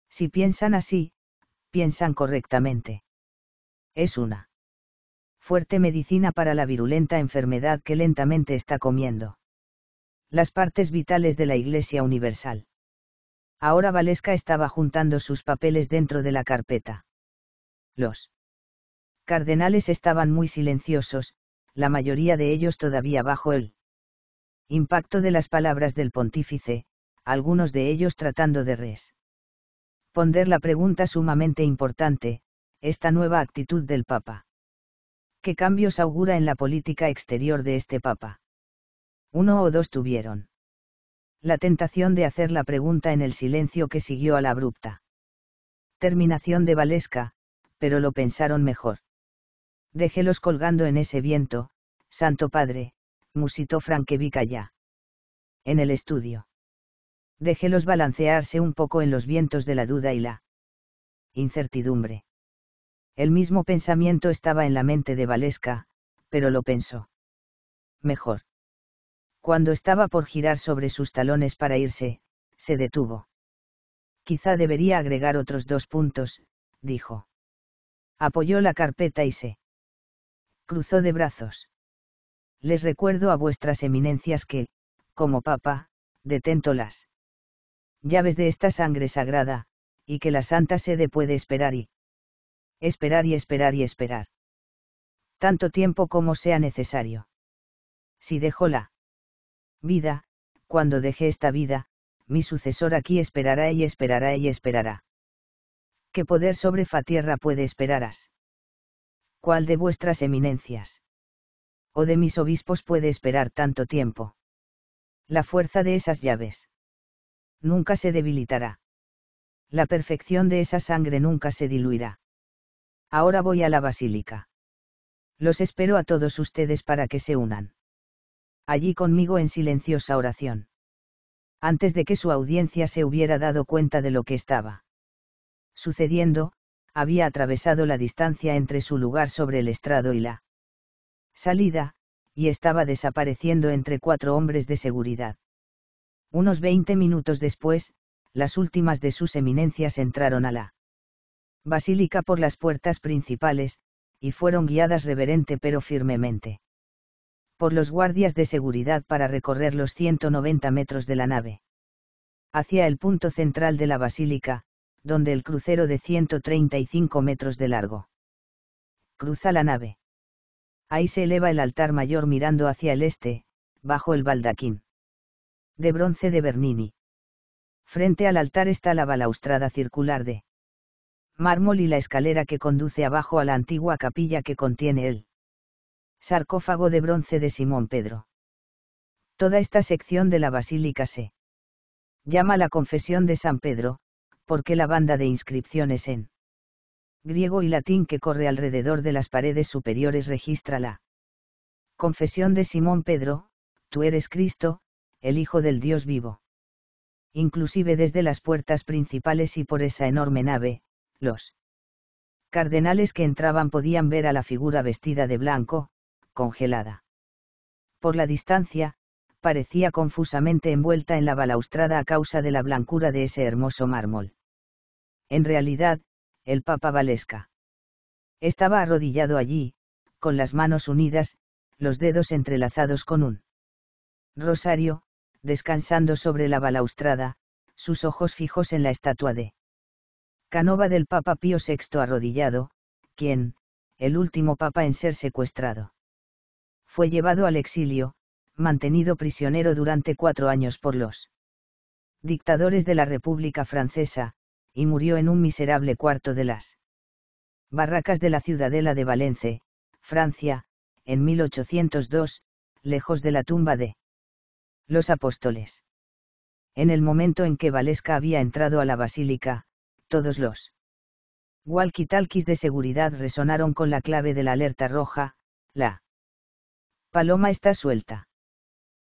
Si piensan así, piensan correctamente. Es una fuerte medicina para la virulenta enfermedad que lentamente está comiendo. Las partes vitales de la Iglesia Universal. Ahora Valesca estaba juntando sus papeles dentro de la carpeta. Los cardenales estaban muy silenciosos, la mayoría de ellos todavía bajo el impacto de las palabras del pontífice, algunos de ellos tratando de res. Ponder la pregunta sumamente importante, esta nueva actitud del Papa qué cambios augura en la política exterior de este Papa. Uno o dos tuvieron. La tentación de hacer la pregunta en el silencio que siguió a la abrupta. Terminación de Valesca, pero lo pensaron mejor. Déjelos colgando en ese viento, Santo Padre, musitó Frankevica ya. En el estudio. Déjelos balancearse un poco en los vientos de la duda y la incertidumbre. El mismo pensamiento estaba en la mente de Valesca, pero lo pensó. Mejor. Cuando estaba por girar sobre sus talones para irse, se detuvo. Quizá debería agregar otros dos puntos, dijo. Apoyó la carpeta y se cruzó de brazos. Les recuerdo a vuestras eminencias que, como papa, detento las llaves de esta sangre sagrada, y que la Santa Sede puede esperar y Esperar y esperar y esperar. Tanto tiempo como sea necesario. Si dejo la vida, cuando dejé esta vida, mi sucesor aquí esperará y esperará y esperará. ¿Qué poder sobre Fatierra puede esperarás? ¿Cuál de vuestras eminencias? ¿O de mis obispos puede esperar tanto tiempo? La fuerza de esas llaves nunca se debilitará. La perfección de esa sangre nunca se diluirá. Ahora voy a la basílica. Los espero a todos ustedes para que se unan. Allí conmigo en silenciosa oración. Antes de que su audiencia se hubiera dado cuenta de lo que estaba sucediendo, había atravesado la distancia entre su lugar sobre el estrado y la salida, y estaba desapareciendo entre cuatro hombres de seguridad. Unos veinte minutos después, las últimas de sus eminencias entraron a la basílica por las puertas principales, y fueron guiadas reverente pero firmemente. Por los guardias de seguridad para recorrer los 190 metros de la nave. Hacia el punto central de la basílica, donde el crucero de 135 metros de largo. Cruza la nave. Ahí se eleva el altar mayor mirando hacia el este, bajo el baldaquín. De bronce de Bernini. Frente al altar está la balaustrada circular de mármol y la escalera que conduce abajo a la antigua capilla que contiene el sarcófago de bronce de Simón Pedro. Toda esta sección de la basílica se llama la confesión de San Pedro, porque la banda de inscripciones en griego y latín que corre alrededor de las paredes superiores registra la confesión de Simón Pedro, tú eres Cristo, el Hijo del Dios vivo. Inclusive desde las puertas principales y por esa enorme nave, los cardenales que entraban podían ver a la figura vestida de blanco, congelada. Por la distancia, parecía confusamente envuelta en la balaustrada a causa de la blancura de ese hermoso mármol. En realidad, el Papa Valesca. Estaba arrodillado allí, con las manos unidas, los dedos entrelazados con un rosario, descansando sobre la balaustrada, sus ojos fijos en la estatua de Canova del Papa Pío VI arrodillado, quien, el último papa en ser secuestrado. Fue llevado al exilio, mantenido prisionero durante cuatro años por los dictadores de la República Francesa, y murió en un miserable cuarto de las barracas de la ciudadela de Valence, Francia, en 1802, lejos de la tumba de los apóstoles. En el momento en que Valesca había entrado a la basílica, todos los walkie-talkies de seguridad resonaron con la clave de la alerta roja, la paloma está suelta.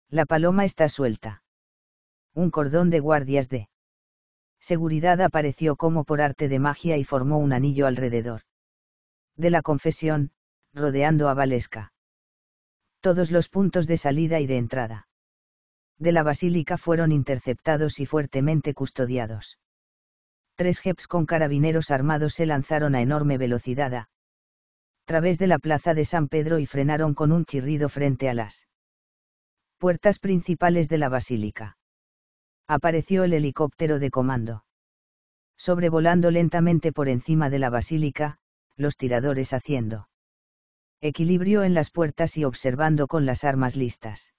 La paloma está suelta. Un cordón de guardias de seguridad apareció como por arte de magia y formó un anillo alrededor de la confesión, rodeando a Valesca. Todos los puntos de salida y de entrada de la basílica fueron interceptados y fuertemente custodiados tres jeps con carabineros armados se lanzaron a enorme velocidad a través de la plaza de San Pedro y frenaron con un chirrido frente a las puertas principales de la basílica. Apareció el helicóptero de comando. Sobrevolando lentamente por encima de la basílica, los tiradores haciendo equilibrio en las puertas y observando con las armas listas.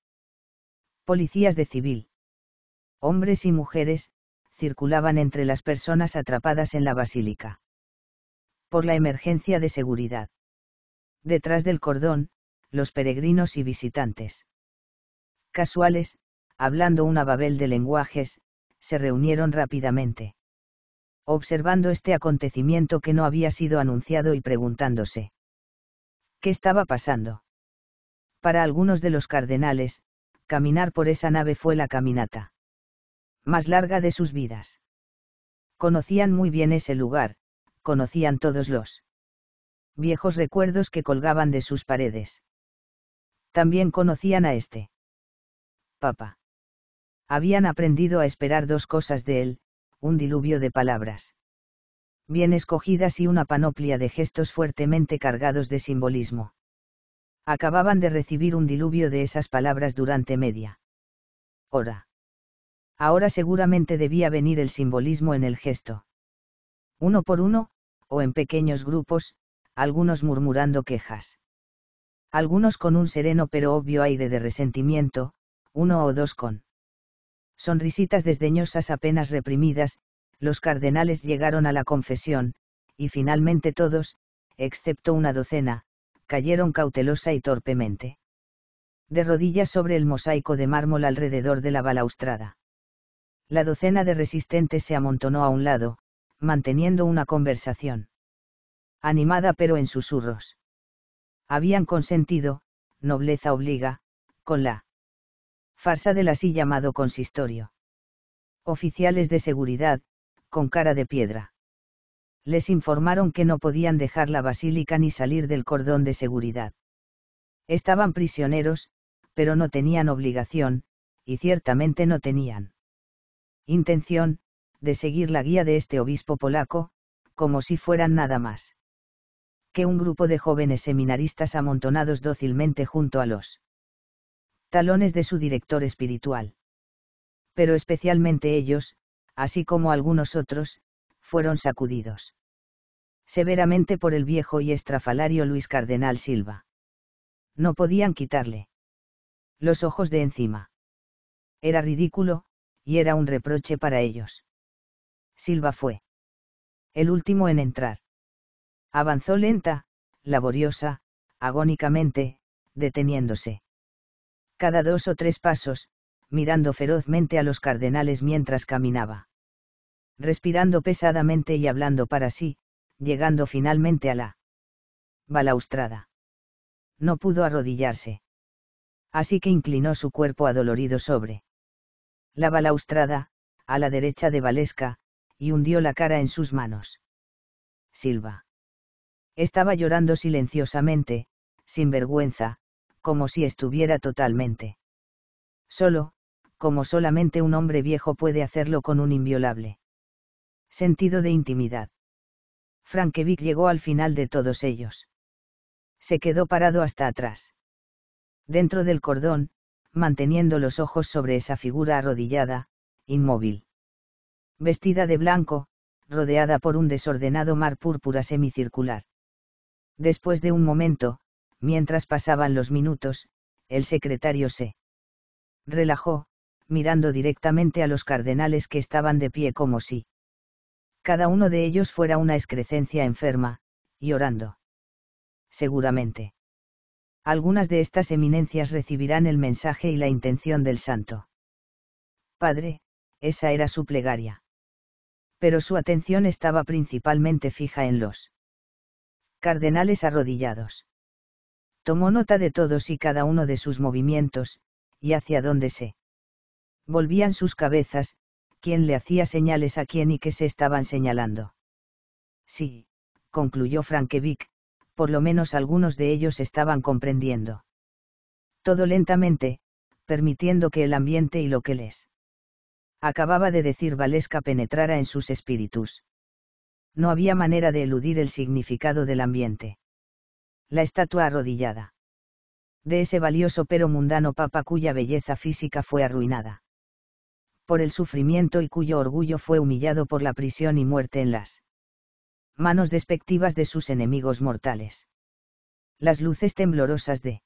Policías de civil. Hombres y mujeres, circulaban entre las personas atrapadas en la basílica. Por la emergencia de seguridad. Detrás del cordón, los peregrinos y visitantes. Casuales, hablando una babel de lenguajes, se reunieron rápidamente. Observando este acontecimiento que no había sido anunciado y preguntándose. ¿Qué estaba pasando? Para algunos de los cardenales, caminar por esa nave fue la caminata más larga de sus vidas. Conocían muy bien ese lugar, conocían todos los viejos recuerdos que colgaban de sus paredes. También conocían a este. Papa. Habían aprendido a esperar dos cosas de él, un diluvio de palabras. Bien escogidas y una panoplia de gestos fuertemente cargados de simbolismo. Acababan de recibir un diluvio de esas palabras durante media hora. Ahora seguramente debía venir el simbolismo en el gesto. Uno por uno, o en pequeños grupos, algunos murmurando quejas. Algunos con un sereno pero obvio aire de resentimiento, uno o dos con sonrisitas desdeñosas apenas reprimidas, los cardenales llegaron a la confesión, y finalmente todos, excepto una docena, cayeron cautelosa y torpemente. De rodillas sobre el mosaico de mármol alrededor de la balaustrada. La docena de resistentes se amontonó a un lado, manteniendo una conversación. Animada pero en susurros. Habían consentido, nobleza obliga, con la farsa del así llamado consistorio. Oficiales de seguridad, con cara de piedra. Les informaron que no podían dejar la basílica ni salir del cordón de seguridad. Estaban prisioneros, pero no tenían obligación, y ciertamente no tenían intención, de seguir la guía de este obispo polaco, como si fueran nada más que un grupo de jóvenes seminaristas amontonados dócilmente junto a los talones de su director espiritual. Pero especialmente ellos, así como algunos otros, fueron sacudidos severamente por el viejo y estrafalario Luis Cardenal Silva. No podían quitarle los ojos de encima. Era ridículo, y era un reproche para ellos. Silva fue el último en entrar. Avanzó lenta, laboriosa, agónicamente, deteniéndose. Cada dos o tres pasos, mirando ferozmente a los cardenales mientras caminaba. Respirando pesadamente y hablando para sí, llegando finalmente a la balaustrada. No pudo arrodillarse. Así que inclinó su cuerpo adolorido sobre la balaustrada, a la derecha de Valesca, y hundió la cara en sus manos. Silva. Estaba llorando silenciosamente, sin vergüenza, como si estuviera totalmente. Solo, como solamente un hombre viejo puede hacerlo con un inviolable. Sentido de intimidad. Frankevic llegó al final de todos ellos. Se quedó parado hasta atrás. Dentro del cordón, manteniendo los ojos sobre esa figura arrodillada, inmóvil. Vestida de blanco, rodeada por un desordenado mar púrpura semicircular. Después de un momento, mientras pasaban los minutos, el secretario se relajó, mirando directamente a los cardenales que estaban de pie como si cada uno de ellos fuera una excrecencia enferma, y orando. Seguramente algunas de estas eminencias recibirán el mensaje y la intención del santo. Padre, esa era su plegaria. Pero su atención estaba principalmente fija en los cardenales arrodillados. Tomó nota de todos y cada uno de sus movimientos, y hacia dónde se volvían sus cabezas, quién le hacía señales a quién y qué se estaban señalando. Sí, concluyó Frankevic, por lo menos algunos de ellos estaban comprendiendo. Todo lentamente, permitiendo que el ambiente y lo que les acababa de decir Valesca penetrara en sus espíritus. No había manera de eludir el significado del ambiente. La estatua arrodillada. De ese valioso pero mundano papa cuya belleza física fue arruinada. Por el sufrimiento y cuyo orgullo fue humillado por la prisión y muerte en las manos despectivas de sus enemigos mortales. Las luces temblorosas de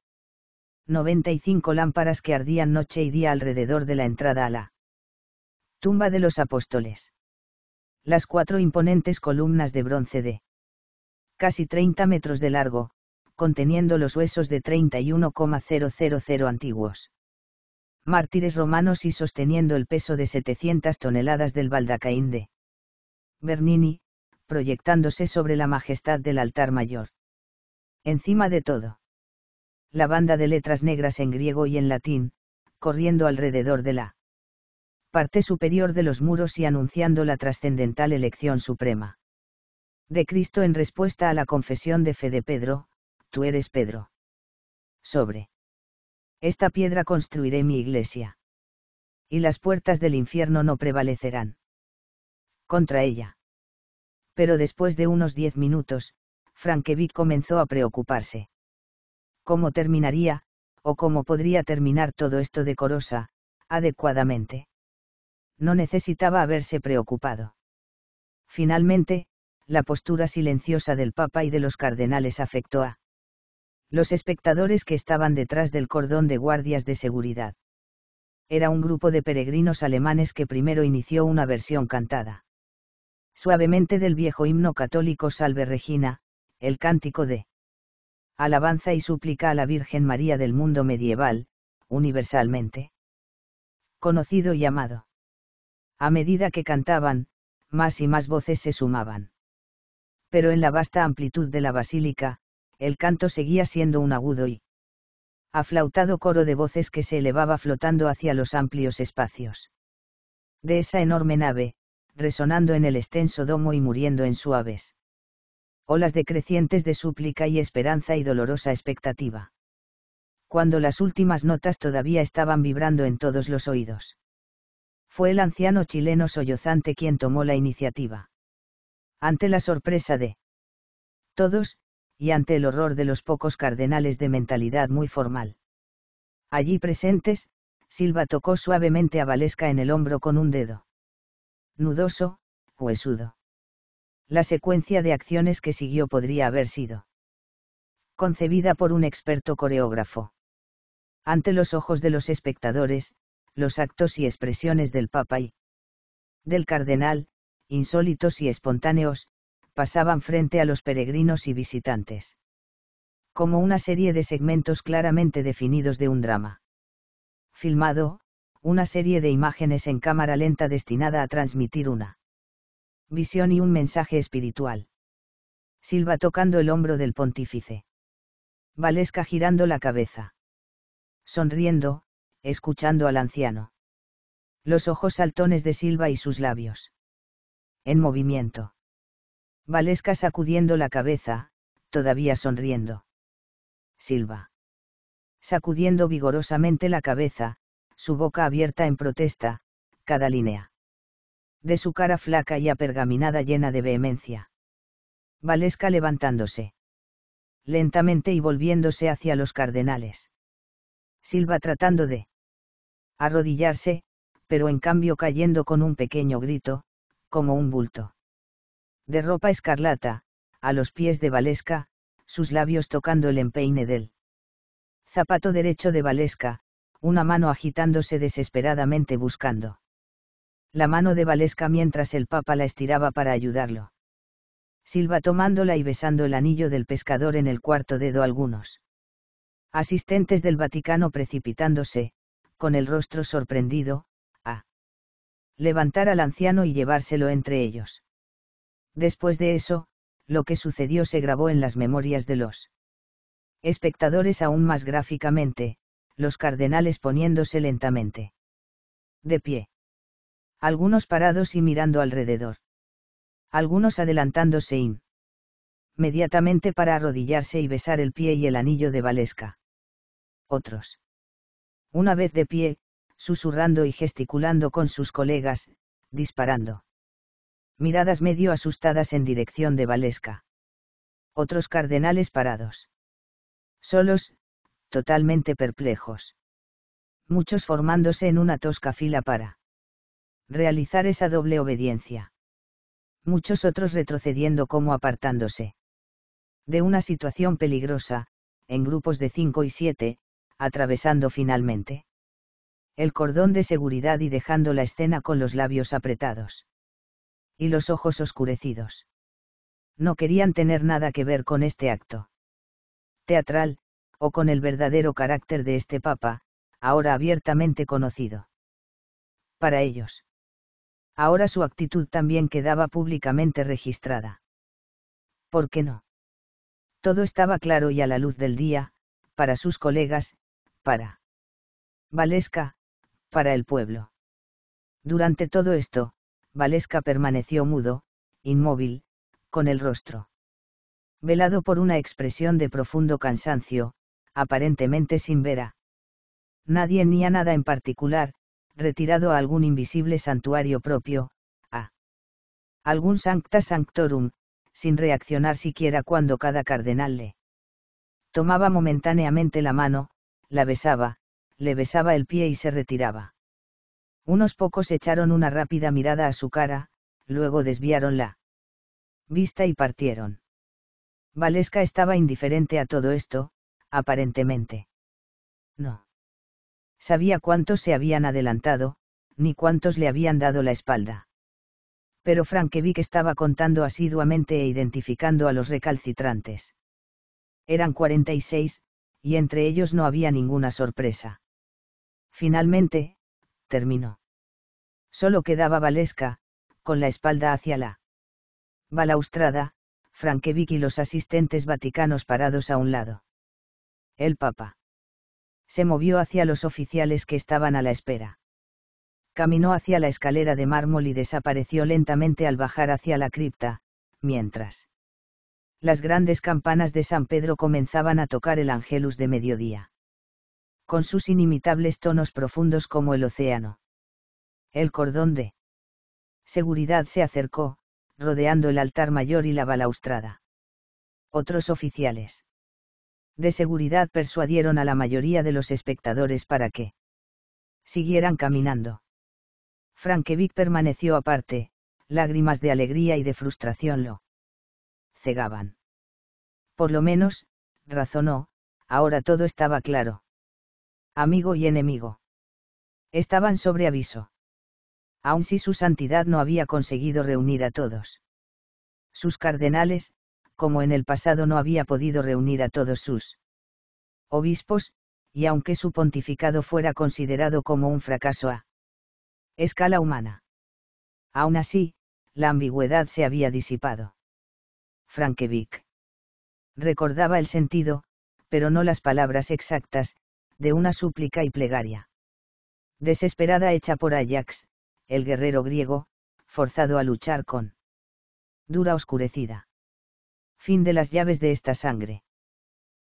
95 lámparas que ardían noche y día alrededor de la entrada a la tumba de los apóstoles. Las cuatro imponentes columnas de bronce de casi 30 metros de largo, conteniendo los huesos de 31,000 antiguos mártires romanos y sosteniendo el peso de 700 toneladas del baldacaín de Bernini, proyectándose sobre la majestad del altar mayor. Encima de todo. La banda de letras negras en griego y en latín, corriendo alrededor de la parte superior de los muros y anunciando la trascendental elección suprema. De Cristo en respuesta a la confesión de fe de Pedro, tú eres Pedro. Sobre esta piedra construiré mi iglesia. Y las puertas del infierno no prevalecerán contra ella pero después de unos diez minutos, Frankevic comenzó a preocuparse. ¿Cómo terminaría, o cómo podría terminar todo esto decorosa, adecuadamente? No necesitaba haberse preocupado. Finalmente, la postura silenciosa del Papa y de los cardenales afectó a los espectadores que estaban detrás del cordón de guardias de seguridad. Era un grupo de peregrinos alemanes que primero inició una versión cantada suavemente del viejo himno católico Salve Regina, el cántico de alabanza y súplica a la Virgen María del mundo medieval, universalmente conocido y amado. A medida que cantaban, más y más voces se sumaban. Pero en la vasta amplitud de la basílica, el canto seguía siendo un agudo y aflautado coro de voces que se elevaba flotando hacia los amplios espacios. De esa enorme nave, resonando en el extenso domo y muriendo en suaves. Olas decrecientes de súplica y esperanza y dolorosa expectativa. Cuando las últimas notas todavía estaban vibrando en todos los oídos. Fue el anciano chileno sollozante quien tomó la iniciativa. Ante la sorpresa de todos, y ante el horror de los pocos cardenales de mentalidad muy formal. Allí presentes, Silva tocó suavemente a Valesca en el hombro con un dedo nudoso, huesudo. La secuencia de acciones que siguió podría haber sido concebida por un experto coreógrafo. Ante los ojos de los espectadores, los actos y expresiones del Papa y del Cardenal, insólitos y espontáneos, pasaban frente a los peregrinos y visitantes. Como una serie de segmentos claramente definidos de un drama. Filmado, una serie de imágenes en cámara lenta destinada a transmitir una visión y un mensaje espiritual. Silva tocando el hombro del pontífice. Valesca girando la cabeza. Sonriendo, escuchando al anciano. Los ojos saltones de Silva y sus labios. En movimiento. Valesca sacudiendo la cabeza, todavía sonriendo. Silva. Sacudiendo vigorosamente la cabeza, su boca abierta en protesta, cada línea. De su cara flaca y apergaminada llena de vehemencia. Valesca levantándose. Lentamente y volviéndose hacia los cardenales. Silva tratando de arrodillarse, pero en cambio cayendo con un pequeño grito, como un bulto. De ropa escarlata, a los pies de Valesca, sus labios tocando el empeine del zapato derecho de Valesca, una mano agitándose desesperadamente buscando. La mano de Valesca mientras el Papa la estiraba para ayudarlo. Silva tomándola y besando el anillo del pescador en el cuarto dedo algunos. Asistentes del Vaticano precipitándose, con el rostro sorprendido, a levantar al anciano y llevárselo entre ellos. Después de eso, lo que sucedió se grabó en las memorias de los espectadores aún más gráficamente, los cardenales poniéndose lentamente. De pie. Algunos parados y mirando alrededor. Algunos adelantándose inmediatamente para arrodillarse y besar el pie y el anillo de Valesca. Otros. Una vez de pie, susurrando y gesticulando con sus colegas, disparando. Miradas medio asustadas en dirección de Valesca. Otros cardenales parados. Solos, totalmente perplejos. Muchos formándose en una tosca fila para realizar esa doble obediencia. Muchos otros retrocediendo como apartándose de una situación peligrosa, en grupos de cinco y siete, atravesando finalmente el cordón de seguridad y dejando la escena con los labios apretados y los ojos oscurecidos. No querían tener nada que ver con este acto teatral, o con el verdadero carácter de este Papa, ahora abiertamente conocido. Para ellos. Ahora su actitud también quedaba públicamente registrada. ¿Por qué no? Todo estaba claro y a la luz del día, para sus colegas, para Valesca, para el pueblo. Durante todo esto, Valesca permaneció mudo, inmóvil, con el rostro velado por una expresión de profundo cansancio, aparentemente sin a Nadie ni a nada en particular, retirado a algún invisible santuario propio, a algún sancta sanctorum, sin reaccionar siquiera cuando cada cardenal le tomaba momentáneamente la mano, la besaba, le besaba el pie y se retiraba. Unos pocos echaron una rápida mirada a su cara, luego desviaron la vista y partieron. Valesca estaba indiferente a todo esto, aparentemente. No. Sabía cuántos se habían adelantado, ni cuántos le habían dado la espalda. Pero Frankevic estaba contando asiduamente e identificando a los recalcitrantes. Eran 46, y entre ellos no había ninguna sorpresa. Finalmente, terminó. Solo quedaba Valesca, con la espalda hacia la balaustrada, Frankevic y los asistentes vaticanos parados a un lado. El Papa. Se movió hacia los oficiales que estaban a la espera. Caminó hacia la escalera de mármol y desapareció lentamente al bajar hacia la cripta, mientras las grandes campanas de San Pedro comenzaban a tocar el Angelus de mediodía. Con sus inimitables tonos profundos como el océano. El cordón de seguridad se acercó, rodeando el altar mayor y la balaustrada. Otros oficiales de seguridad persuadieron a la mayoría de los espectadores para que siguieran caminando. Frankevic permaneció aparte, lágrimas de alegría y de frustración lo cegaban. Por lo menos, razonó, ahora todo estaba claro. Amigo y enemigo. Estaban sobre aviso. Aun si su santidad no había conseguido reunir a todos. Sus cardenales, como en el pasado no había podido reunir a todos sus obispos, y aunque su pontificado fuera considerado como un fracaso a escala humana. Aún así, la ambigüedad se había disipado. Frankevic recordaba el sentido, pero no las palabras exactas, de una súplica y plegaria. Desesperada hecha por Ajax, el guerrero griego, forzado a luchar con dura oscurecida fin de las llaves de esta sangre.